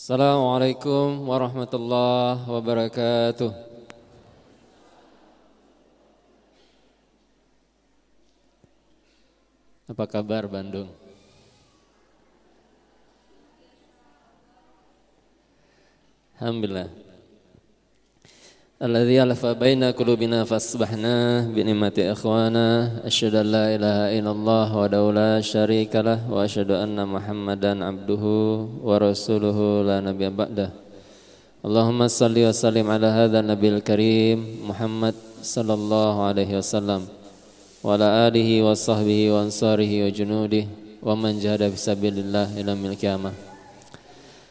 Assalamualaikum warahmatullahi wabarakatuh. Apa kabar Bandung? Alhamdulillah. الذي ألف بين قلوبنا فأصبحنا بنعمة إخوانا أشهد أن لا إله إلا الله وحده لا شريك له وأشهد أن محمدا عبده ورسوله لا نبي بعده اللهم صل وسلم على هذا النبي الكريم محمد صلى الله عليه وسلم وعلى آله وصحبه وأنصاره وجنوده ومن جهد في سبيل الله إلى القيامة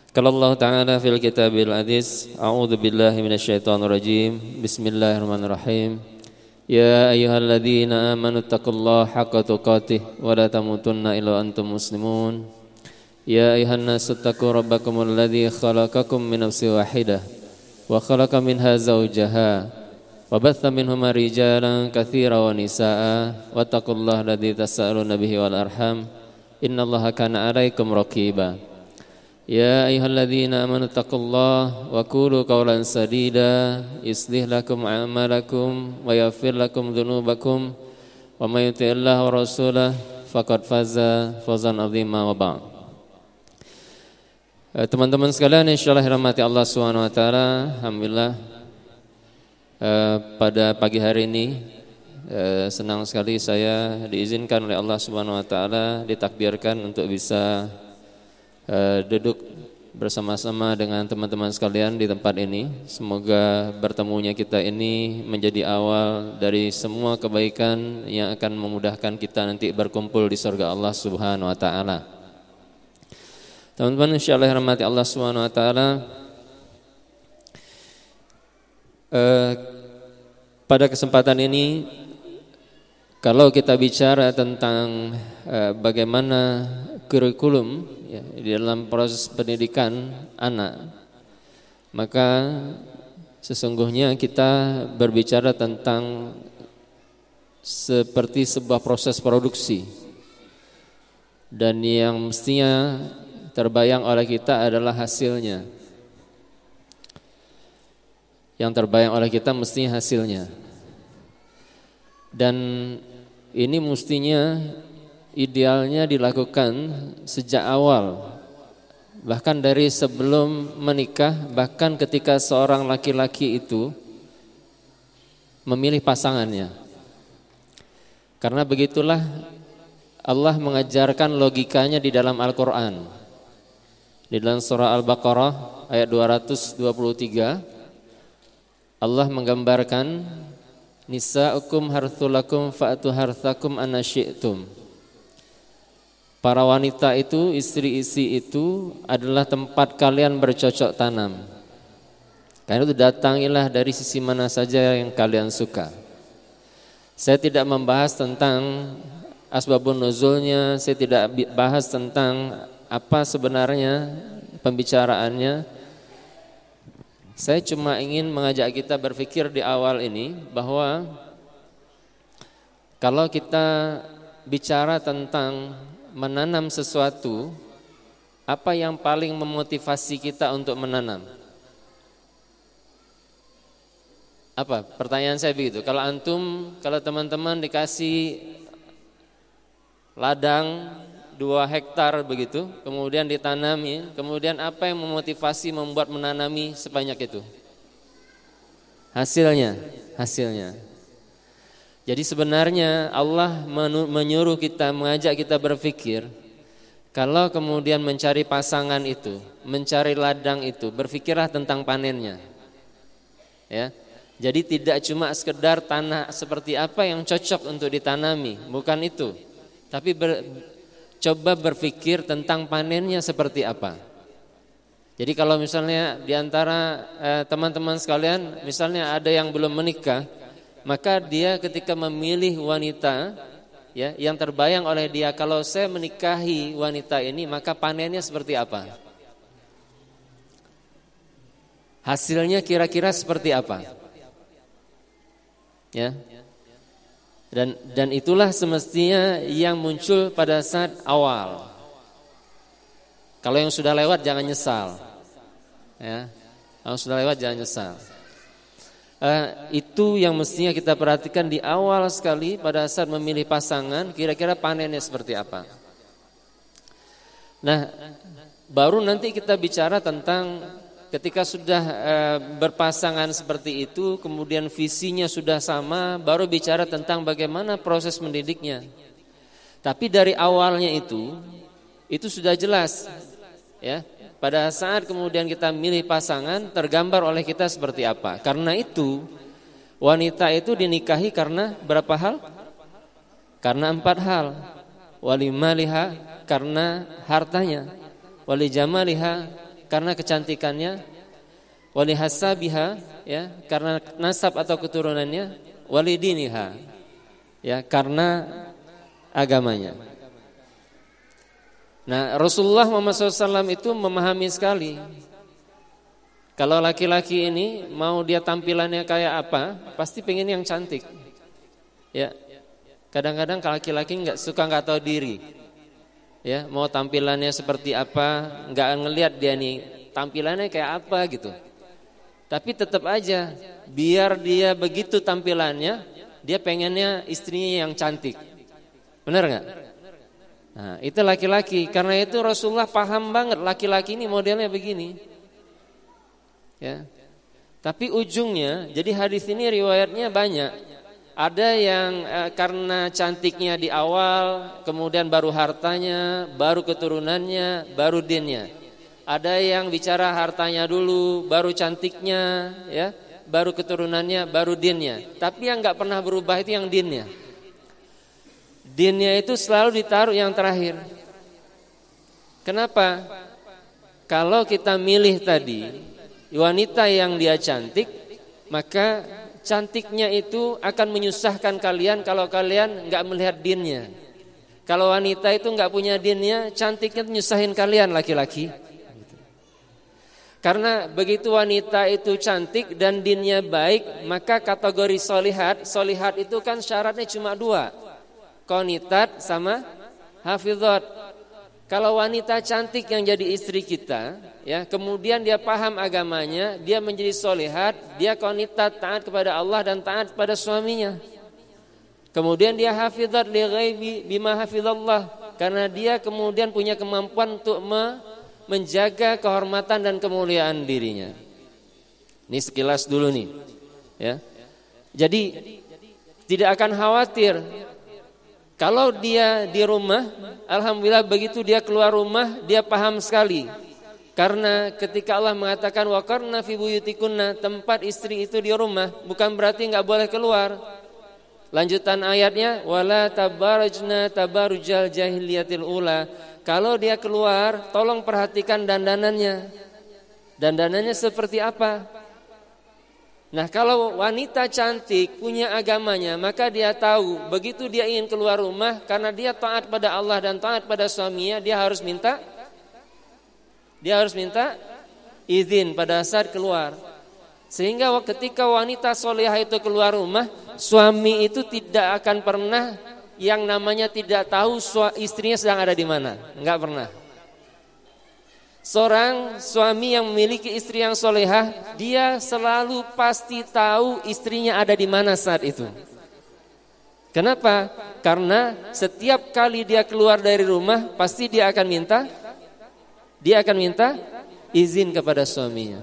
قال الله تعالى في الكتاب العزيز أعوذ بالله من الشيطان الرجيم بسم الله الرحمن الرحيم يا أيها الذين آمنوا اتقوا الله حق تقاته ولا تموتن إلا وأنتم مسلمون يا أيها الناس اتقوا ربكم الذي خلقكم من نفس واحدة وخلق منها زوجها وبث منهما رجالا كثيرا ونساء واتقوا الله الذي تسألون به والأرحام إن الله كان عليكم رقيباً يا أيها الذين آمنوا اتقوا الله وقولوا قولا سديدا يصلح لكم أعمالكم ويغفر لكم ذنوبكم ومن يطع الله ورسوله فقد فاز فوزا عظيما وبعد Teman-teman sekalian insyaallah rahmati Allah Subhanahu wa taala. Alhamdulillah eh, pada pagi hari ini eh, senang sekali saya diizinkan oleh Allah Subhanahu wa taala ditakdirkan untuk bisa Eh, duduk bersama-sama dengan teman-teman sekalian di tempat ini. Semoga bertemunya kita ini menjadi awal dari semua kebaikan yang akan memudahkan kita nanti berkumpul di surga Allah Subhanahu wa taala. Teman-teman insyaallah rahmati Allah Subhanahu wa taala. Eh, pada kesempatan ini kalau kita bicara tentang eh, bagaimana kurikulum ya, di dalam proses pendidikan anak maka sesungguhnya kita berbicara tentang seperti sebuah proses produksi dan yang mestinya terbayang oleh kita adalah hasilnya yang terbayang oleh kita mestinya hasilnya dan ini mestinya idealnya dilakukan sejak awal bahkan dari sebelum menikah bahkan ketika seorang laki-laki itu memilih pasangannya karena begitulah Allah mengajarkan logikanya di dalam Al-Qur'an di dalam surah Al-Baqarah ayat 223 Allah menggambarkan nisaukum harthulakum fa'atu harthakum anasyi'tum Para wanita itu, istri-istri itu adalah tempat kalian bercocok tanam. Karena itu datangilah dari sisi mana saja yang kalian suka. Saya tidak membahas tentang asbabun nuzulnya, saya tidak bahas tentang apa sebenarnya pembicaraannya. Saya cuma ingin mengajak kita berpikir di awal ini bahwa kalau kita bicara tentang menanam sesuatu, apa yang paling memotivasi kita untuk menanam? Apa? Pertanyaan saya begitu. Kalau antum, kalau teman-teman dikasih ladang dua hektar begitu, kemudian ditanami, ya, kemudian apa yang memotivasi membuat menanami sebanyak itu? Hasilnya, hasilnya. Jadi sebenarnya Allah menyuruh kita mengajak kita berpikir kalau kemudian mencari pasangan itu, mencari ladang itu, berpikirlah tentang panennya. Ya. Jadi tidak cuma sekedar tanah seperti apa yang cocok untuk ditanami, bukan itu. Tapi ber, coba berpikir tentang panennya seperti apa. Jadi kalau misalnya diantara eh, teman-teman eh, teman -teman sekalian, misalnya ada yang belum menikah, maka dia ketika memilih wanita ya yang terbayang oleh dia kalau saya menikahi wanita ini maka panennya seperti apa? Hasilnya kira-kira seperti apa? Ya. Dan dan itulah semestinya yang muncul pada saat awal. Kalau yang sudah lewat jangan nyesal. Ya. kalau sudah lewat jangan nyesal. Uh, itu yang mestinya kita perhatikan di awal sekali pada saat memilih pasangan kira-kira panennya seperti apa. Nah, baru nanti kita bicara tentang ketika sudah uh, berpasangan seperti itu, kemudian visinya sudah sama, baru bicara tentang bagaimana proses mendidiknya. Tapi dari awalnya itu itu sudah jelas ya pada saat kemudian kita milih pasangan tergambar oleh kita seperti apa. Karena itu wanita itu dinikahi karena berapa hal? Karena empat hal. Wali maliha karena hartanya. Wali jamaliha karena kecantikannya. Wali hasabiha ya karena nasab atau keturunannya. Wali diniha ya karena agamanya. Nah Rasulullah Muhammad SAW itu memahami sekali Kalau laki-laki ini mau dia tampilannya kayak apa Pasti pengen yang cantik Ya Kadang-kadang laki-laki nggak suka nggak tahu diri Ya mau tampilannya seperti apa nggak ngelihat dia nih Tampilannya kayak apa gitu Tapi tetap aja Biar dia begitu tampilannya Dia pengennya istrinya yang cantik Benar nggak? Nah, itu laki-laki. Karena itu Rasulullah paham banget laki-laki ini modelnya begini. Ya. Tapi ujungnya, jadi hadis ini riwayatnya banyak. Ada yang eh, karena cantiknya di awal, kemudian baru hartanya, baru keturunannya, baru dinnya. Ada yang bicara hartanya dulu, baru cantiknya, ya, baru keturunannya, baru dinnya. Tapi yang nggak pernah berubah itu yang dinnya. Dinnya itu selalu ditaruh yang terakhir. Kenapa? Kalau kita milih tadi wanita yang dia cantik, maka cantiknya itu akan menyusahkan kalian kalau kalian nggak melihat dinnya. Kalau wanita itu nggak punya dinnya, cantiknya nyusahin kalian laki-laki. Karena begitu wanita itu cantik dan dinnya baik, maka kategori solihat, solihat itu kan syaratnya cuma dua. Konitat sama hafizot. Kalau wanita cantik yang jadi istri kita, ya, kemudian dia paham agamanya, dia menjadi solehat, dia konitat taat kepada Allah dan taat kepada suaminya. Kemudian dia hafizat li ghaibi bima hafizallah karena dia kemudian punya kemampuan untuk me menjaga kehormatan dan kemuliaan dirinya. Ini sekilas dulu nih. Ya. Jadi tidak akan khawatir kalau dia di rumah, alhamdulillah begitu dia keluar rumah, dia paham sekali. Karena ketika Allah mengatakan wakarna fi buyutikunna, tempat istri itu di rumah, bukan berarti nggak boleh keluar. Lanjutan ayatnya wala tabarajna tabarujal jahiliyatil ula. Kalau dia keluar, tolong perhatikan dandanannya. Dandanannya seperti apa? Nah, kalau wanita cantik punya agamanya, maka dia tahu begitu dia ingin keluar rumah karena dia taat pada Allah dan taat pada suaminya, dia harus minta dia harus minta izin pada saat keluar. Sehingga ketika wanita solehah itu keluar rumah, suami itu tidak akan pernah yang namanya tidak tahu istrinya sedang ada di mana. Enggak pernah. Seorang suami yang memiliki istri yang solehah, dia selalu pasti tahu istrinya ada di mana saat itu. Kenapa? Karena setiap kali dia keluar dari rumah, pasti dia akan minta, dia akan minta izin kepada suaminya.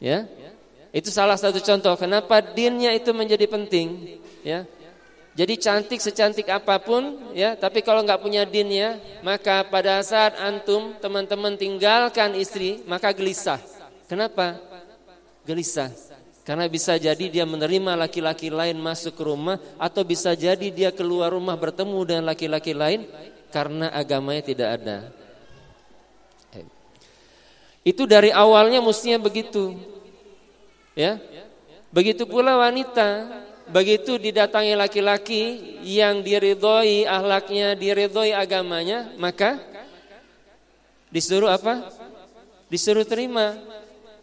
Ya, itu salah satu contoh kenapa dinnya itu menjadi penting. Ya, jadi cantik secantik apapun ya, tapi kalau nggak punya din ya, maka pada saat antum teman-teman tinggalkan istri, maka gelisah. Kenapa? Gelisah. Karena bisa jadi dia menerima laki-laki lain masuk ke rumah atau bisa jadi dia keluar rumah bertemu dengan laki-laki lain karena agamanya tidak ada. Eh. Itu dari awalnya mestinya begitu. Ya. Begitu pula wanita Begitu didatangi laki-laki yang diridhoi ahlaknya, diridhoi agamanya, maka disuruh apa? Disuruh terima.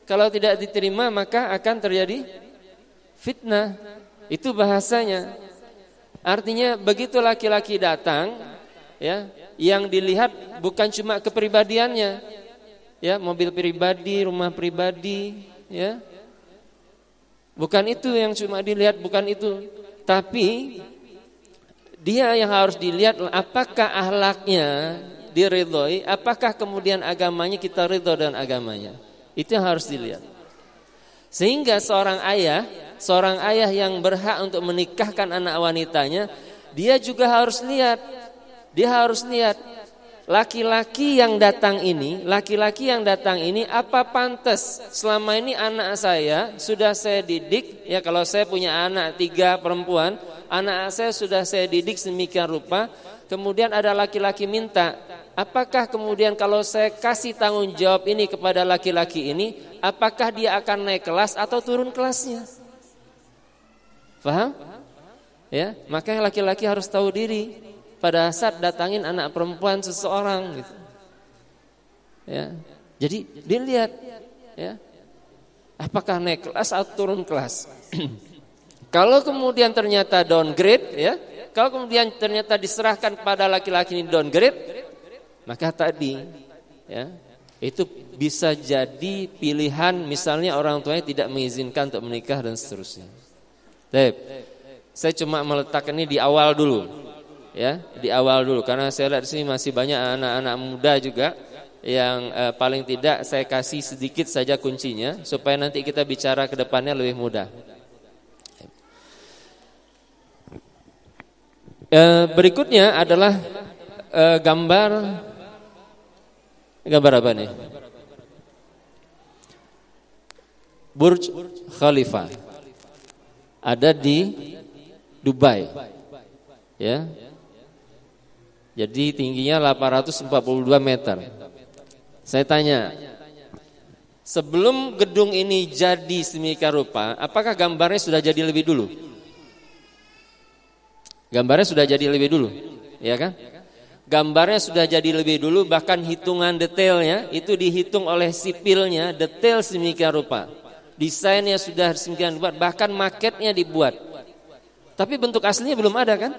Kalau tidak diterima maka akan terjadi fitnah. Itu bahasanya. Artinya begitu laki-laki datang ya, yang dilihat bukan cuma kepribadiannya. Ya, mobil pribadi, rumah pribadi, ya Bukan itu yang cuma dilihat, bukan itu. Tapi dia yang harus dilihat apakah ahlaknya diridhoi, apakah kemudian agamanya kita ridho dan agamanya. Itu yang harus dilihat. Sehingga seorang ayah, seorang ayah yang berhak untuk menikahkan anak wanitanya, dia juga harus lihat. Dia harus lihat laki-laki yang datang ini, laki-laki yang datang ini apa pantas? Selama ini anak saya sudah saya didik, ya kalau saya punya anak tiga perempuan, anak saya sudah saya didik semikian rupa, kemudian ada laki-laki minta, apakah kemudian kalau saya kasih tanggung jawab ini kepada laki-laki ini, apakah dia akan naik kelas atau turun kelasnya? Paham? Ya, makanya laki-laki harus tahu diri pada saat datangin anak perempuan seseorang gitu. Ya. Jadi dilihat ya. Apakah naik kelas atau turun kelas? Kalau kemudian ternyata downgrade ya, kalau kemudian ternyata diserahkan pada laki-laki ini downgrade, maka tadi ya, itu bisa jadi pilihan misalnya orang tuanya tidak mengizinkan untuk menikah dan seterusnya. Baik. Saya cuma meletakkan ini di awal dulu ya di awal dulu karena saya lihat di sini masih banyak anak-anak muda juga yang eh, paling tidak saya kasih sedikit saja kuncinya supaya nanti kita bicara ke depannya lebih mudah. Eh, berikutnya adalah eh, gambar gambar apa nih? Burj Khalifa ada di Dubai. Ya, jadi tingginya 842 meter. Saya tanya, sebelum gedung ini jadi semikarupa, rupa, apakah gambarnya sudah jadi lebih dulu? Gambarnya sudah jadi lebih dulu, ya kan? Gambarnya sudah jadi lebih dulu, bahkan hitungan detailnya itu dihitung oleh sipilnya, detail semikarupa, rupa. Desainnya sudah sedemikian rupa, bahkan maketnya dibuat. Tapi bentuk aslinya belum ada kan?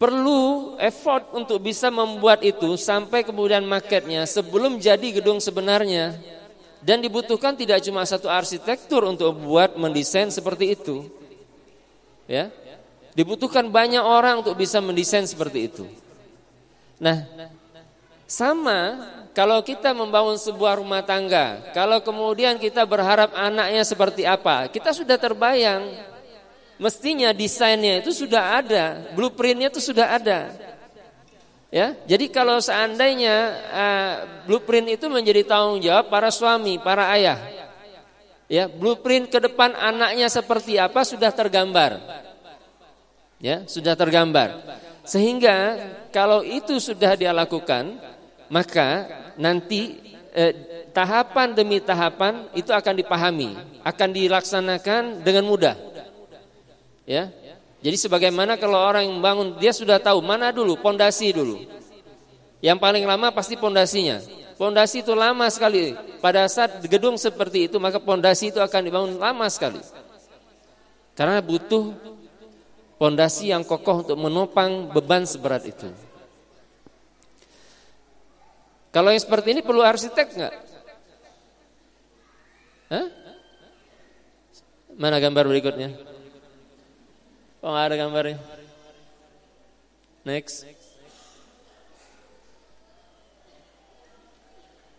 perlu effort untuk bisa membuat itu sampai kemudian marketnya sebelum jadi gedung sebenarnya dan dibutuhkan tidak cuma satu arsitektur untuk membuat mendesain seperti itu ya dibutuhkan banyak orang untuk bisa mendesain seperti itu nah sama kalau kita membangun sebuah rumah tangga kalau kemudian kita berharap anaknya seperti apa kita sudah terbayang mestinya desainnya itu sudah ada, blueprintnya itu sudah ada. Ya, jadi kalau seandainya uh, blueprint itu menjadi tanggung jawab para suami, para ayah. Ya, blueprint ke depan anaknya seperti apa sudah tergambar. Ya, sudah tergambar. Sehingga kalau itu sudah dia lakukan, maka nanti eh, tahapan demi tahapan itu akan dipahami, akan dilaksanakan dengan mudah. Ya. Jadi sebagaimana kalau orang yang bangun dia sudah tahu mana dulu pondasi dulu. Yang paling lama pasti pondasinya. Pondasi itu lama sekali. Pada saat gedung seperti itu maka pondasi itu akan dibangun lama sekali. Karena butuh pondasi yang kokoh untuk menopang beban seberat itu. Kalau yang seperti ini perlu arsitek nggak? Mana gambar berikutnya? Kok nggak ada gambarnya? Next.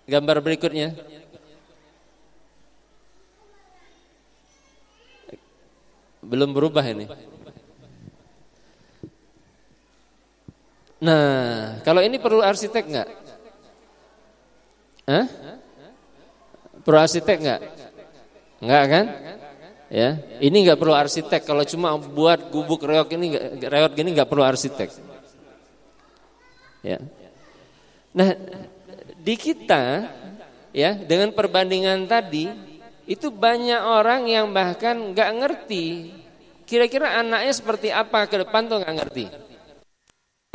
Gambar berikutnya. Belum berubah ini. Nah, kalau ini perlu arsitek nggak? Hah? Perlu arsitek nggak? Nggak kan? Ya, ini nggak perlu arsitek. Kalau cuma buat gubuk reok ini reok gini nggak perlu arsitek. Ya. Nah, di kita ya dengan perbandingan tadi itu banyak orang yang bahkan nggak ngerti kira-kira anaknya seperti apa ke depan tuh nggak ngerti.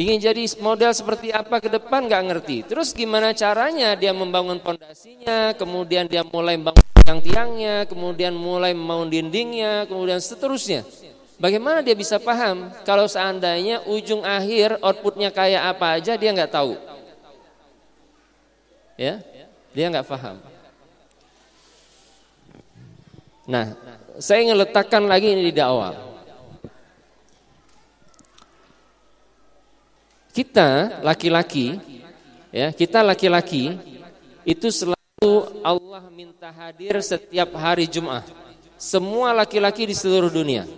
Ingin jadi model seperti apa ke depan nggak ngerti. Terus gimana caranya dia membangun pondasinya, kemudian dia mulai membangun tiang-tiangnya, kemudian mulai membangun dindingnya, kemudian seterusnya. Bagaimana dia bisa paham kalau seandainya ujung akhir outputnya kayak apa aja dia nggak tahu? Ya, dia nggak paham. Nah, saya ingin letakkan lagi ini di dakwah. Kita laki-laki, ya kita laki-laki itu selalu Allah minta hadir setiap hari Jumat. Semua laki-laki di seluruh dunia.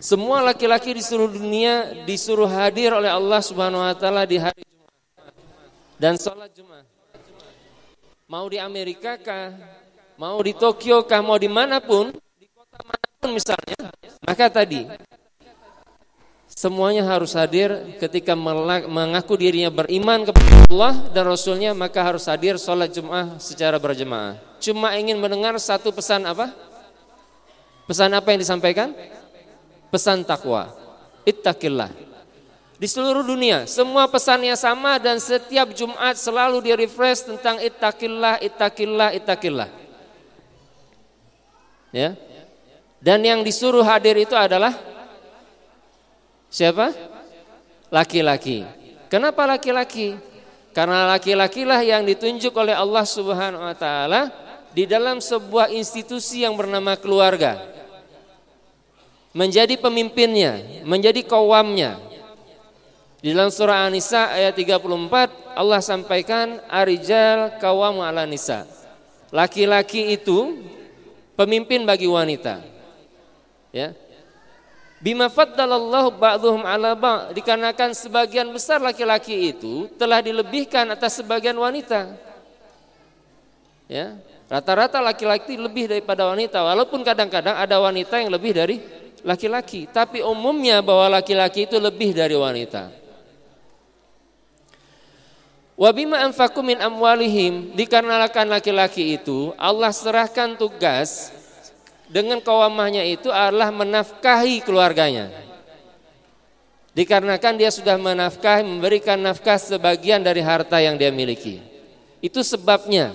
Semua laki-laki di seluruh dunia disuruh hadir oleh Allah Subhanahu wa taala di hari Jumat. Dan sholat Jumat. Mau di Amerika kah? Mau di Tokyo kah? Mau dimanapun, di kota manapun misalnya. Maka tadi Semuanya harus hadir ketika mengaku dirinya beriman kepada Allah dan Rasulnya maka harus hadir sholat Jum'ah secara berjemaah. Cuma ingin mendengar satu pesan apa? Pesan apa yang disampaikan? Pesan takwa. Ittaqillah. Di seluruh dunia semua pesannya sama dan setiap Jumat selalu di refresh tentang ittaqillah, ittaqillah, ittaqillah. Ya. Dan yang disuruh hadir itu adalah Siapa? Laki-laki. Kenapa laki-laki? Karena laki-lakilah yang ditunjuk oleh Allah Subhanahu wa taala di dalam sebuah institusi yang bernama keluarga. Menjadi pemimpinnya, menjadi kawamnya. Di dalam surah An-Nisa ayat 34 Allah sampaikan arijal kawamu ala nisa. Laki-laki itu pemimpin bagi wanita. Ya, Bima faddalallahu ba'dhum ala ba'd, dikarenakan sebagian besar laki-laki itu telah dilebihkan atas sebagian wanita. Ya, rata-rata laki-laki lebih daripada wanita walaupun kadang-kadang ada wanita yang lebih dari laki-laki, tapi umumnya bahwa laki-laki itu lebih dari wanita. bima anfaqu min amwalihim dikarenakan laki-laki itu Allah serahkan tugas dengan kawamahnya itu adalah menafkahi keluarganya. Dikarenakan dia sudah menafkahi, memberikan nafkah sebagian dari harta yang dia miliki. Itu sebabnya.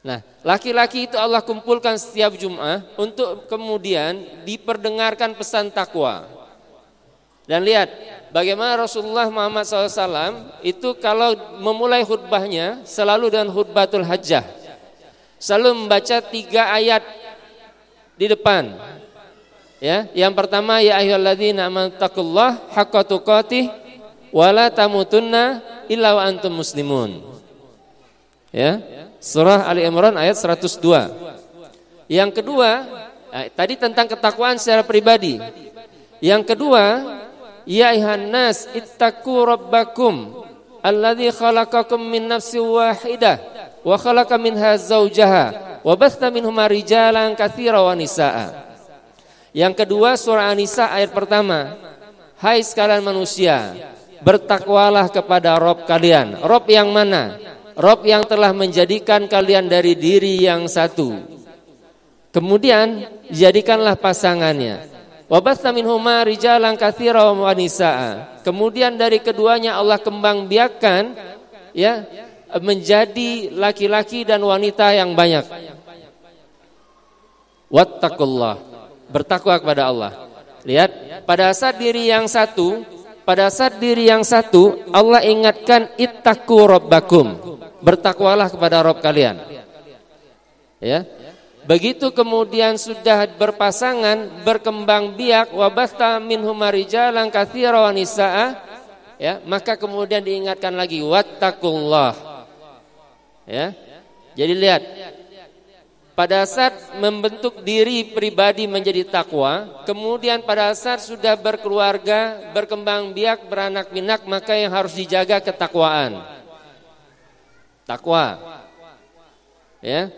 Nah, laki-laki itu Allah kumpulkan setiap Jum'ah untuk kemudian diperdengarkan pesan takwa. Dan lihat bagaimana Rasulullah Muhammad SAW itu kalau memulai khutbahnya selalu dengan khutbatul hajjah selalu membaca tiga ayat di depan. Ya, yang pertama ya ayyuhalladzina amantakullah haqqa tuqatih wala tamutunna illa wa antum muslimun. Ya, surah Ali Imran ayat 102. Yang kedua, eh, tadi tentang ketakwaan secara pribadi. Yang kedua, ya ayuhan nas ittaqu rabbakum alladzi khalaqakum min nafsin wahidah wa khalaqa minha zaujaha wa batha minhuma rijalan katsira wa nisaa. Yang kedua surah an ayat pertama. Hai sekalian manusia, bertakwalah kepada Rob kalian. Rob yang mana? Rob yang telah menjadikan kalian dari diri yang satu. Kemudian jadikanlah pasangannya. Wabatna minhuma rijalan katsira wa nisaa. Kemudian dari keduanya Allah kembang biakan ya menjadi laki-laki dan wanita yang banyak. Wattaqullah, bertakwa kepada Allah. Lihat, pada saat diri yang satu, pada saat diri yang satu, Allah ingatkan ittaqu rabbakum. Bertakwalah kepada Rob kalian. Ya. Begitu kemudian sudah berpasangan, berkembang biak, wabasta minhum rijalan wa nisaa, ya, maka kemudian diingatkan lagi wattaqullah Ya. Jadi lihat pada saat membentuk diri pribadi menjadi takwa, kemudian pada saat sudah berkeluarga, berkembang biak, beranak pinak, maka yang harus dijaga ketakwaan. Takwa. Ya.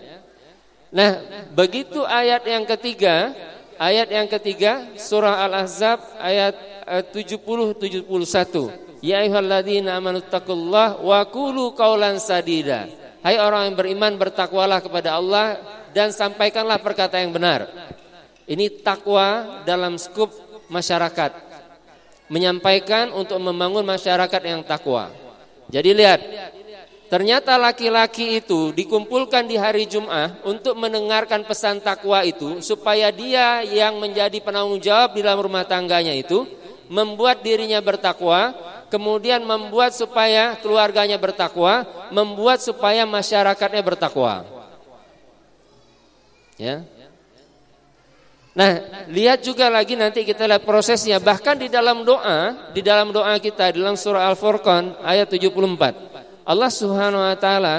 Nah, begitu ayat yang ketiga, ayat yang ketiga surah Al-Ahzab ayat 70 eh, 71. Ya ayyuhalladzina amanuttaqullaha wa qulu qawlan sadida. Hai orang yang beriman bertakwalah kepada Allah dan sampaikanlah perkata yang benar. Ini takwa dalam skup masyarakat. Menyampaikan untuk membangun masyarakat yang takwa. Jadi lihat, Ternyata laki-laki itu dikumpulkan di hari Jum'ah untuk mendengarkan pesan takwa itu supaya dia yang menjadi penanggung jawab di dalam rumah tangganya itu membuat dirinya bertakwa kemudian membuat supaya keluarganya bertakwa, membuat supaya masyarakatnya bertakwa. Ya. Nah, lihat juga lagi nanti kita lihat prosesnya. Bahkan di dalam doa, di dalam doa kita di dalam surah Al-Furqan ayat 74. Allah Subhanahu wa taala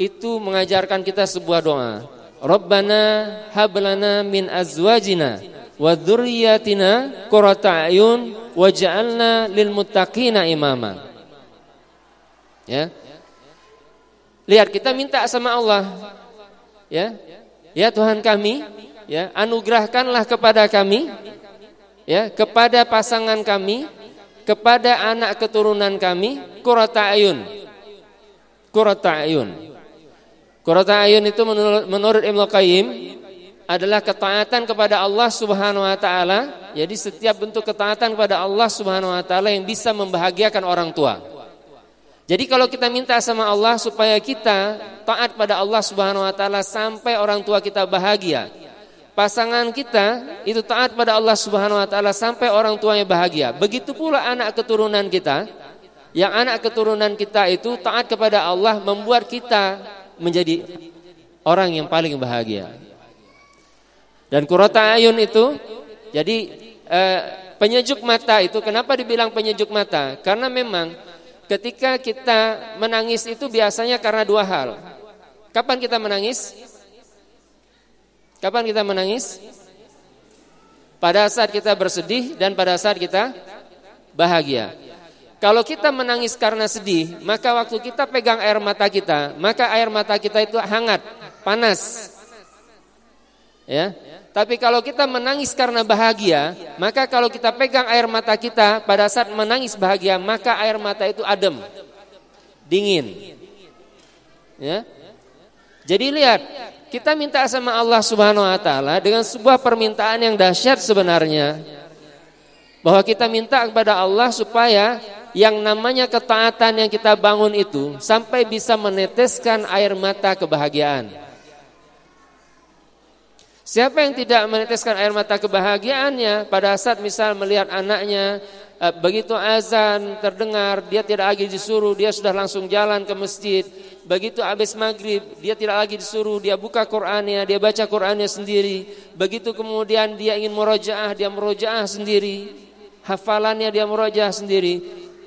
itu mengajarkan kita sebuah doa. Rabbana hablana min azwajina wa dzurriyyatina qurrata ayun waj'alna lil muttaqina imama. Ya. Lihat kita minta sama Allah. Ya. Ya Tuhan kami, ya, anugerahkanlah kepada kami ya, kepada pasangan kami, kepada anak keturunan kami qurrata ayun. Qurrata ayun. Qurrata ayun itu menurut, menurut Ibnu Qayyim adalah ketaatan kepada Allah Subhanahu wa taala. Jadi setiap bentuk ketaatan kepada Allah Subhanahu wa taala yang bisa membahagiakan orang tua. Jadi kalau kita minta sama Allah supaya kita taat pada Allah Subhanahu wa taala sampai orang tua kita bahagia. Pasangan kita itu taat pada Allah Subhanahu wa taala sampai orang tuanya bahagia. Begitu pula anak keturunan kita yang anak keturunan kita itu taat kepada Allah membuat kita menjadi orang yang paling bahagia. Dan kurota ayun itu jadi eh, penyejuk mata itu kenapa dibilang penyejuk mata? Karena memang ketika kita menangis itu biasanya karena dua hal. Kapan kita menangis? Kapan kita menangis? Pada saat kita bersedih dan pada saat kita bahagia. Kalau kita menangis karena sedih, maka waktu kita pegang air mata kita, maka air mata kita itu hangat, panas Ya. Tapi kalau kita menangis karena bahagia, maka kalau kita pegang air mata kita pada saat menangis bahagia, maka air mata itu adem, dingin. Ya. Jadi lihat, kita minta sama Allah Subhanahu wa taala dengan sebuah permintaan yang dahsyat sebenarnya. Bahwa kita minta kepada Allah supaya yang namanya ketaatan yang kita bangun itu sampai bisa meneteskan air mata kebahagiaan. Siapa yang tidak meneteskan air mata kebahagiaannya pada saat misal melihat anaknya eh, begitu azan terdengar dia tidak lagi disuruh dia sudah langsung jalan ke masjid begitu habis maghrib dia tidak lagi disuruh dia buka Qurannya dia baca Qurannya sendiri begitu kemudian dia ingin merojaah dia merojaah sendiri hafalannya dia merojaah sendiri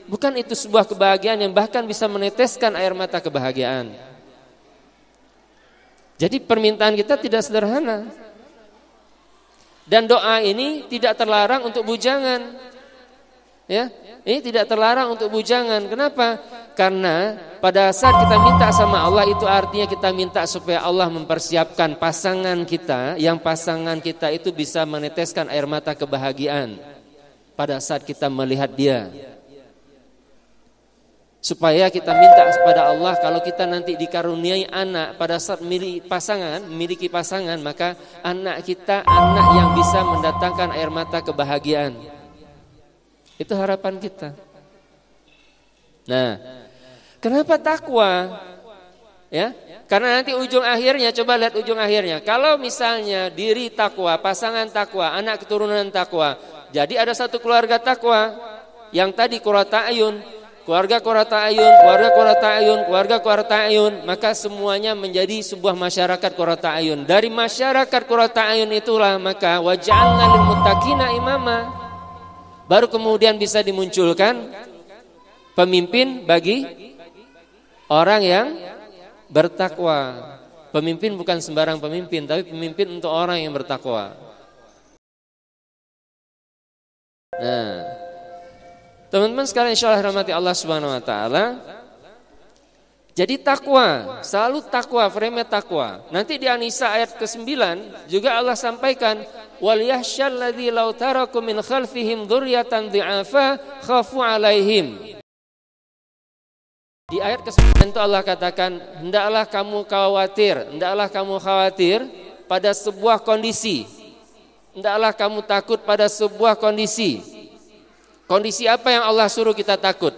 bukan itu sebuah kebahagiaan yang bahkan bisa meneteskan air mata kebahagiaan jadi permintaan kita tidak sederhana dan doa ini tidak terlarang untuk bujangan. Ya, ini tidak terlarang untuk bujangan. Kenapa? Karena pada saat kita minta sama Allah itu artinya kita minta supaya Allah mempersiapkan pasangan kita yang pasangan kita itu bisa meneteskan air mata kebahagiaan pada saat kita melihat dia. Supaya kita minta kepada Allah kalau kita nanti dikaruniai anak pada saat milik pasangan, memiliki pasangan, maka anak kita anak yang bisa mendatangkan air mata kebahagiaan. Itu harapan kita. Nah, kenapa takwa? Ya, karena nanti ujung akhirnya coba lihat ujung akhirnya. Kalau misalnya diri takwa, pasangan takwa, anak keturunan takwa, jadi ada satu keluarga takwa yang tadi kurata ayun keluarga ayun, keluarga ayun, keluarga ayun, maka semuanya menjadi sebuah masyarakat ayun. Dari masyarakat ayun itulah maka wajah lil imama. Baru kemudian bisa dimunculkan pemimpin bagi orang yang bertakwa. Pemimpin bukan sembarang pemimpin, tapi pemimpin untuk orang yang bertakwa. Nah, Teman-teman sekarang insya Allah rahmati Allah subhanahu wa ta'ala Jadi takwa, selalu takwa, frame takwa Nanti di Anisa ayat ke-9 juga Allah sampaikan وَلْيَحْشَ الَّذِي لَوْ تَرَكُوا مِنْ خَلْفِهِمْ ذُرْيَةً ضِعَافًا di ayat ke-9 itu Allah katakan, hendaklah kamu khawatir, hendaklah kamu khawatir pada sebuah kondisi. Hendaklah kamu takut pada sebuah kondisi Kondisi apa yang Allah suruh kita takut?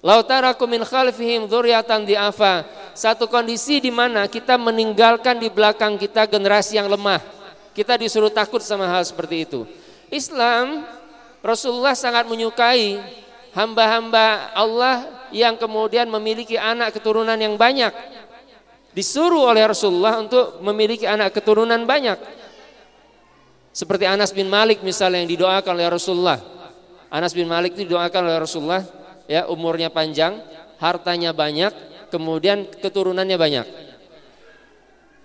Lautaraku min khalfihim dzurriatan di'afa. Satu kondisi di mana kita meninggalkan di belakang kita generasi yang lemah. Kita disuruh takut sama hal seperti itu. Islam Rasulullah sangat menyukai hamba-hamba Allah yang kemudian memiliki anak keturunan yang banyak. Disuruh oleh Rasulullah untuk memiliki anak keturunan banyak. Seperti Anas bin Malik misalnya yang didoakan oleh Rasulullah. Anas bin Malik itu didoakan oleh Rasulullah ya umurnya panjang, hartanya banyak, kemudian keturunannya banyak.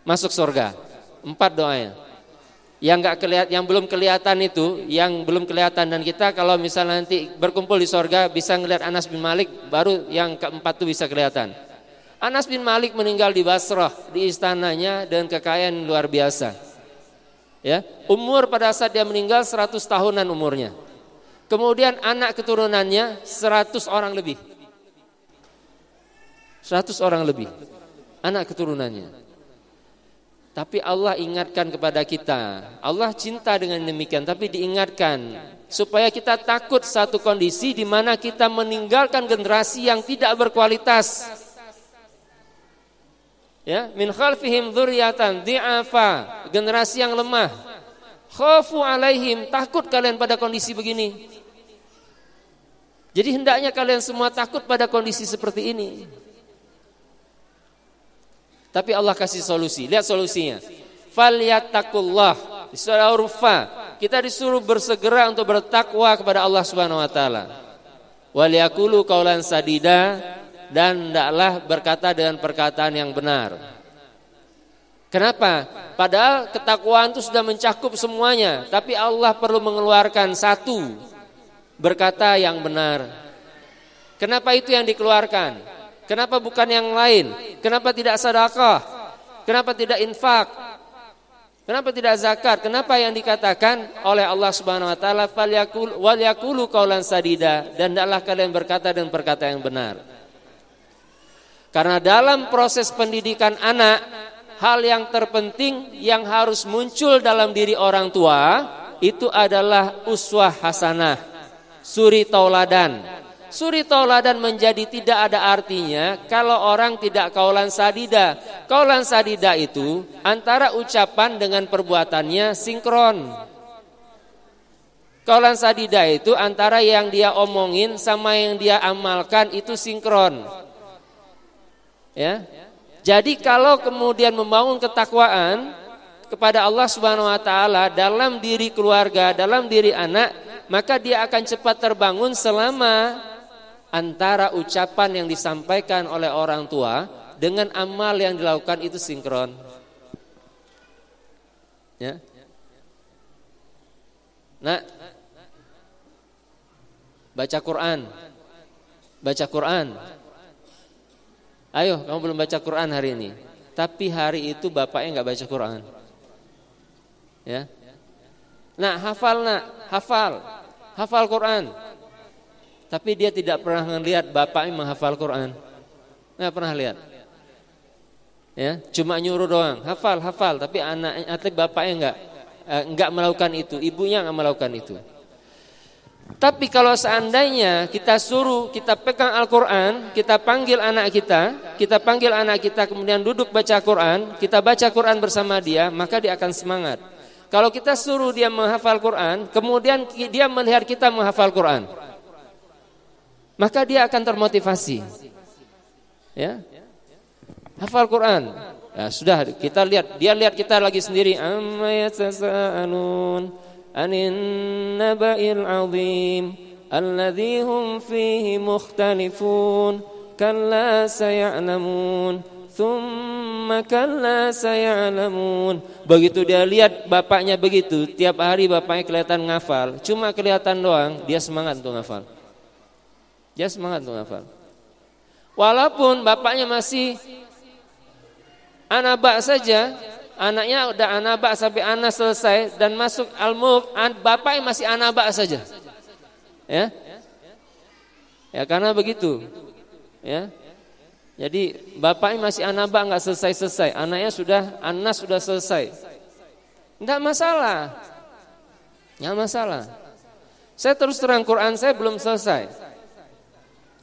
Masuk surga. Empat doanya. Yang nggak kelihatan yang belum kelihatan itu, yang belum kelihatan dan kita kalau misalnya nanti berkumpul di surga bisa ngelihat Anas bin Malik, baru yang keempat itu bisa kelihatan. Anas bin Malik meninggal di Basrah, di istananya dan kekayaan luar biasa. Ya, umur pada saat dia meninggal 100 tahunan umurnya. Kemudian anak keturunannya 100 orang lebih. 100 orang lebih. Anak keturunannya. Tapi Allah ingatkan kepada kita. Allah cinta dengan demikian, tapi diingatkan supaya kita takut satu kondisi di mana kita meninggalkan generasi yang tidak berkualitas. Ya, min khalfihim dzurriatan di'afa, generasi yang lemah. Khafu alaihim, takut kalian pada kondisi begini. Jadi hendaknya kalian semua takut pada kondisi seperti ini. Tapi Allah kasih solusi. Lihat solusinya. Falyatakullah. Di surah Urfa, kita disuruh bersegera untuk bertakwa kepada Allah Subhanahu wa taala. Waliyakulu kaulan sadida dan ndaklah berkata dengan perkataan yang benar. Kenapa? Padahal ketakwaan itu sudah mencakup semuanya, tapi Allah perlu mengeluarkan satu berkata yang benar. Kenapa itu yang dikeluarkan? Kenapa bukan yang lain? Kenapa tidak sedekah? Kenapa tidak infak? Kenapa tidak zakat? Kenapa yang dikatakan oleh Allah Subhanahu wa taala falyakul walyakulu qaulan sadida dan hendaklah kalian berkata dengan berkata yang benar. Karena dalam proses pendidikan anak hal yang terpenting yang harus muncul dalam diri orang tua itu adalah uswah hasanah suri tauladan. Suri tauladan menjadi tidak ada artinya kalau orang tidak kaulan sadida. Kaulan sadida itu antara ucapan dengan perbuatannya sinkron. Kaulan sadida itu antara yang dia omongin sama yang dia amalkan itu sinkron. Ya. Jadi kalau kemudian membangun ketakwaan kepada Allah Subhanahu wa taala dalam diri keluarga, dalam diri anak, maka dia akan cepat terbangun selama antara ucapan yang disampaikan oleh orang tua dengan amal yang dilakukan itu sinkron. Ya. Nah, baca Quran. Baca Quran. Ayo, kamu belum baca Quran hari ini. Tapi hari itu bapaknya nggak baca Quran. Ya. Nah, hafal nak, hafal hafal Quran. Tapi dia tidak pernah melihat bapaknya menghafal Quran. Nggak pernah lihat. Ya, cuma nyuruh doang, hafal, hafal, tapi anak atlet bapaknya enggak enggak eh, melakukan itu, ibunya enggak melakukan itu. Tapi kalau seandainya kita suruh, kita pegang Al-Qur'an, kita panggil anak kita, kita panggil anak kita kemudian duduk baca Quran, kita baca Quran bersama dia, maka dia akan semangat. Kalau kita suruh dia menghafal Quran, kemudian dia melihat kita menghafal Quran, maka dia akan termotivasi. Ya, hafal Quran. Ya, sudah kita lihat, dia lihat kita lagi sendiri. Ammayatasaalun anin naba'il azim alladhi fihi mukhtalifun kalla sayalamun Thumma saya sayalamun Begitu dia lihat bapaknya begitu Tiap hari bapaknya kelihatan ngafal Cuma kelihatan doang Dia semangat untuk ngafal Dia semangat untuk ngafal Walaupun bapaknya masih anak Anabak saja Anaknya udah anabak sampai anak selesai Dan masuk al-mulk Bapaknya masih anak anabak saja Ya Ya karena begitu Ya jadi bapaknya masih anak nggak selesai-selesai, anaknya sudah anak sudah selesai. Tidak masalah. Tidak masalah. Saya terus terang Quran saya belum selesai.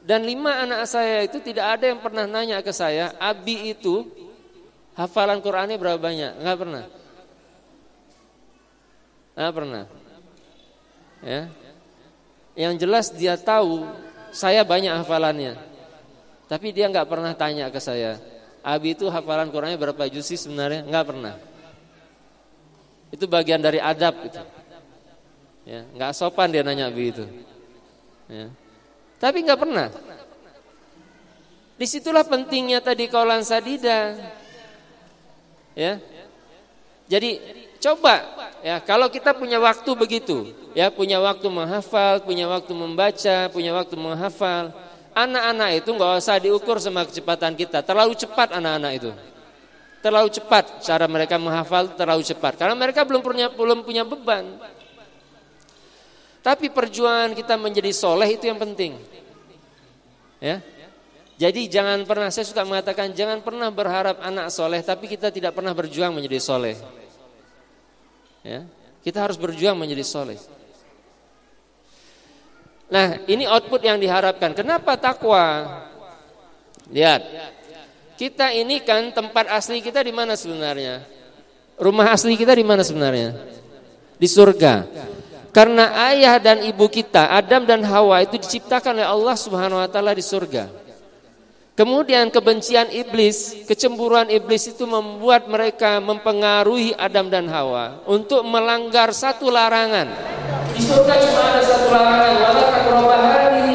Dan lima anak saya itu tidak ada yang pernah nanya ke saya, Abi itu hafalan Qurannya berapa banyak? Enggak pernah. Enggak pernah. Ya. Yang jelas dia tahu saya banyak hafalannya. Tapi dia nggak pernah tanya ke saya, Abi itu hafalan Qurannya berapa juz sih sebenarnya? Nggak pernah. Itu bagian dari adab itu. Ya, nggak sopan dia nanya Abi itu. Ya. Tapi nggak pernah. Disitulah pentingnya tadi kaulan sadida. Ya. Jadi coba ya kalau kita punya waktu begitu, ya punya waktu menghafal, punya waktu membaca, punya waktu menghafal Anak-anak itu nggak usah diukur sama kecepatan kita. Terlalu cepat anak-anak itu. Terlalu cepat cara mereka menghafal terlalu cepat karena mereka belum punya belum punya beban. Tapi perjuangan kita menjadi soleh itu yang penting. Ya. Jadi jangan pernah saya suka mengatakan jangan pernah berharap anak soleh tapi kita tidak pernah berjuang menjadi soleh. Ya. Kita harus berjuang menjadi soleh. Nah, ini output yang diharapkan. Kenapa takwa? Lihat. Kita ini kan tempat asli kita di mana sebenarnya? Rumah asli kita di mana sebenarnya? Di surga. Karena ayah dan ibu kita, Adam dan Hawa itu diciptakan oleh Allah Subhanahu wa taala di surga. Kemudian kebencian iblis, kecemburuan iblis itu membuat mereka mempengaruhi Adam dan Hawa untuk melanggar satu larangan. Di surga cuma ada satu larangan,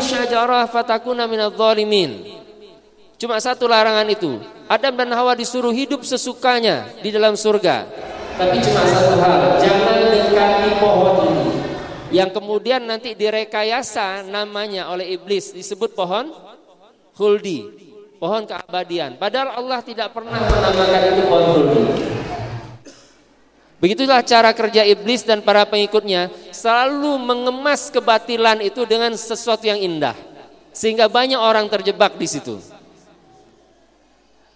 syajarah fatakuna minal zalimin Cuma satu larangan itu. Adam dan Hawa disuruh hidup sesukanya di dalam surga. Tapi cuma satu hal, jangan dekati pohon ini. Yang kemudian nanti direkayasa namanya oleh iblis disebut pohon Huldi pohon keabadian. Padahal Allah tidak pernah menamakan itu pohon Huldi Begitulah cara kerja iblis dan para pengikutnya selalu mengemas kebatilan itu dengan sesuatu yang indah. Sehingga banyak orang terjebak di situ.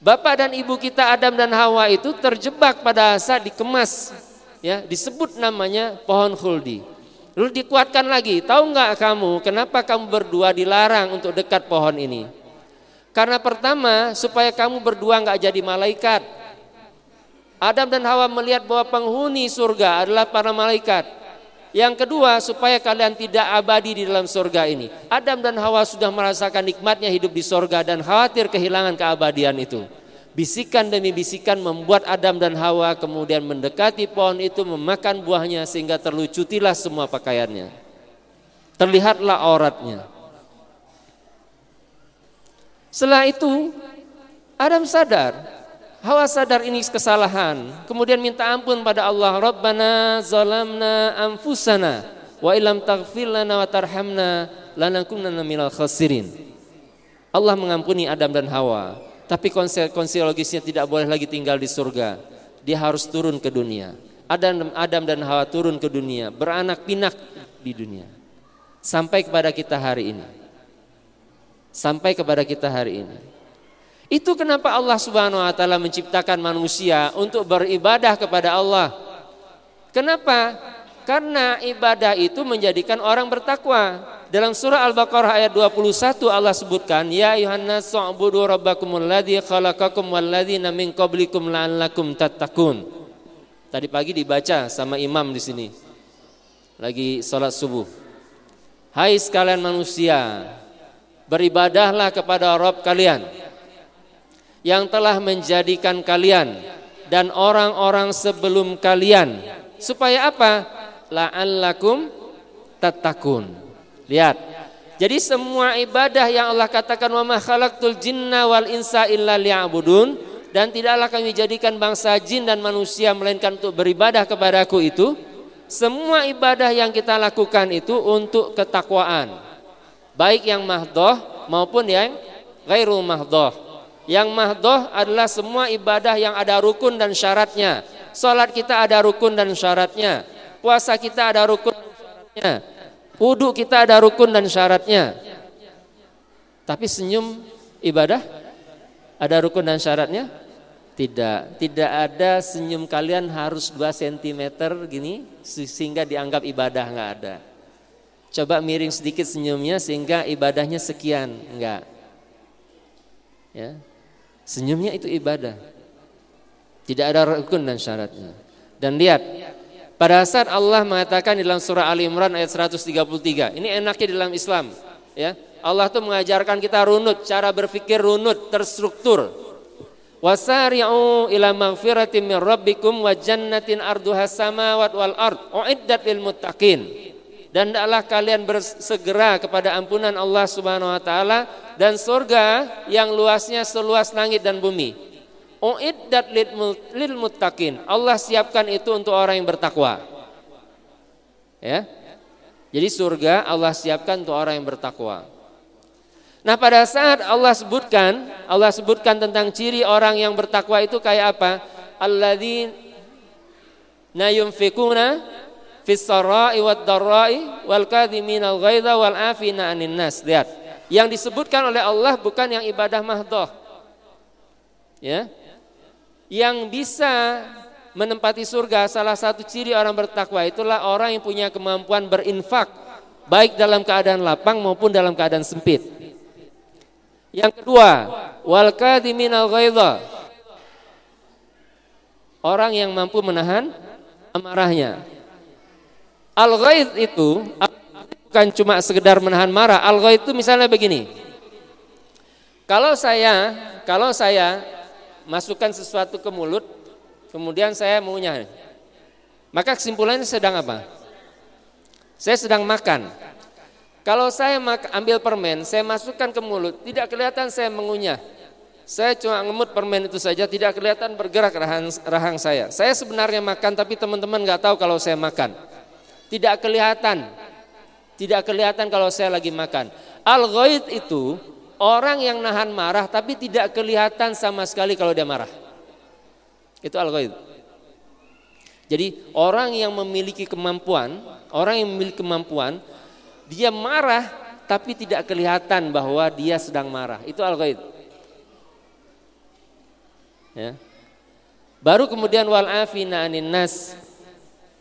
Bapak dan ibu kita Adam dan Hawa itu terjebak pada saat dikemas ya disebut namanya pohon khuldi. Lalu dikuatkan lagi, tahu nggak kamu kenapa kamu berdua dilarang untuk dekat pohon ini? Karena pertama supaya kamu berdua nggak jadi malaikat. Adam dan Hawa melihat bahwa penghuni surga adalah para malaikat. Yang kedua, supaya kalian tidak abadi di dalam surga ini. Adam dan Hawa sudah merasakan nikmatnya hidup di surga dan khawatir kehilangan keabadian itu. Bisikan demi bisikan membuat Adam dan Hawa kemudian mendekati pohon itu memakan buahnya sehingga terlucutilah semua pakaiannya. Terlihatlah auratnya. Setelah itu Adam sadar hawa sadar ini kesalahan, kemudian minta ampun pada Allah, Rabbana zalamna anfusana wa ilam taghfir lana wa tarhamna lanakunanna minal khasirin. Allah mengampuni Adam dan Hawa, tapi konsekuensi tidak boleh lagi tinggal di surga. Dia harus turun ke dunia. Adam, Adam dan Hawa turun ke dunia, beranak pinak di dunia. Sampai kepada kita hari ini. Sampai kepada kita hari ini. Itu kenapa Allah Subhanahu wa taala menciptakan manusia untuk beribadah kepada Allah. Kenapa? Karena ibadah itu menjadikan orang bertakwa. Dalam surah Al-Baqarah ayat 21 Allah sebutkan, "Ya ayyuhannas su'budu rabbakumul ladzi khalaqakum wal ladzina min qablikum la'allakum tattaqun." Tadi pagi dibaca sama imam di sini. Lagi salat subuh. Hai sekalian manusia, beribadahlah kepada Rabb kalian yang telah menjadikan kalian dan orang-orang sebelum kalian supaya apa? La'allakum tatakun. Lihat. Jadi semua ibadah yang Allah katakan wa ma khalaqtul jinna wal insa illa liya'budun dan tidaklah kami jadikan bangsa jin dan manusia melainkan untuk beribadah kepadaku itu semua ibadah yang kita lakukan itu untuk ketakwaan baik yang mahdoh maupun yang gairul mahdoh yang mahdoh adalah semua ibadah yang ada rukun dan syaratnya. Salat kita ada rukun dan syaratnya. Puasa kita ada rukun dan syaratnya. Wudhu kita ada rukun dan syaratnya. Tapi senyum ibadah ada rukun dan syaratnya? Tidak, tidak ada senyum kalian harus 2 cm gini sehingga dianggap ibadah nggak ada. Coba miring sedikit senyumnya sehingga ibadahnya sekian, enggak. Ya, Senyumnya itu ibadah. Tidak ada rukun dan syaratnya. Dan lihat, pada saat Allah mengatakan di dalam surah Ali Imran ayat 133, ini enaknya di dalam Islam, ya. Allah tuh mengajarkan kita runut, cara berpikir runut, terstruktur. Wasari'u ila magfiratin min rabbikum wa jannatin arduha samawat wal ard uiddat lil muttaqin dan hendaklah kalian bersegera kepada ampunan Allah Subhanahu wa taala dan surga yang luasnya seluas langit dan bumi. Uiddat lil muttaqin. Allah siapkan itu untuk orang yang bertakwa. Ya. Jadi surga Allah siapkan untuk orang yang bertakwa. Nah, pada saat Allah sebutkan, Allah sebutkan tentang ciri orang yang bertakwa itu kayak apa? Alladzina yunfikuna fisarai sarai darai wal al ghaidha wal afina anin nas. Lihat. Yang disebutkan oleh Allah bukan yang ibadah mahdoh. Ya. Yang bisa menempati surga salah satu ciri orang bertakwa itulah orang yang punya kemampuan berinfak baik dalam keadaan lapang maupun dalam keadaan sempit. Yang kedua, wal al ghaidha. Orang yang mampu menahan amarahnya al ghaiz itu bukan cuma sekedar menahan marah. al ghaiz itu misalnya begini. Kalau saya, kalau saya masukkan sesuatu ke mulut, kemudian saya mengunyah. Maka kesimpulannya sedang apa? Saya sedang makan. Kalau saya ambil permen, saya masukkan ke mulut, tidak kelihatan saya mengunyah. Saya cuma ngemut permen itu saja, tidak kelihatan bergerak rahang, rahang saya. Saya sebenarnya makan, tapi teman-teman nggak tahu kalau saya makan. Tidak kelihatan. Tidak kelihatan kalau saya lagi makan. Al-ghaid itu orang yang nahan marah tapi tidak kelihatan sama sekali kalau dia marah. Itu al-ghaid. Jadi orang yang memiliki kemampuan, orang yang memiliki kemampuan, dia marah tapi tidak kelihatan bahwa dia sedang marah. Itu al-ghaid. Ya. Baru kemudian wal afina anin nas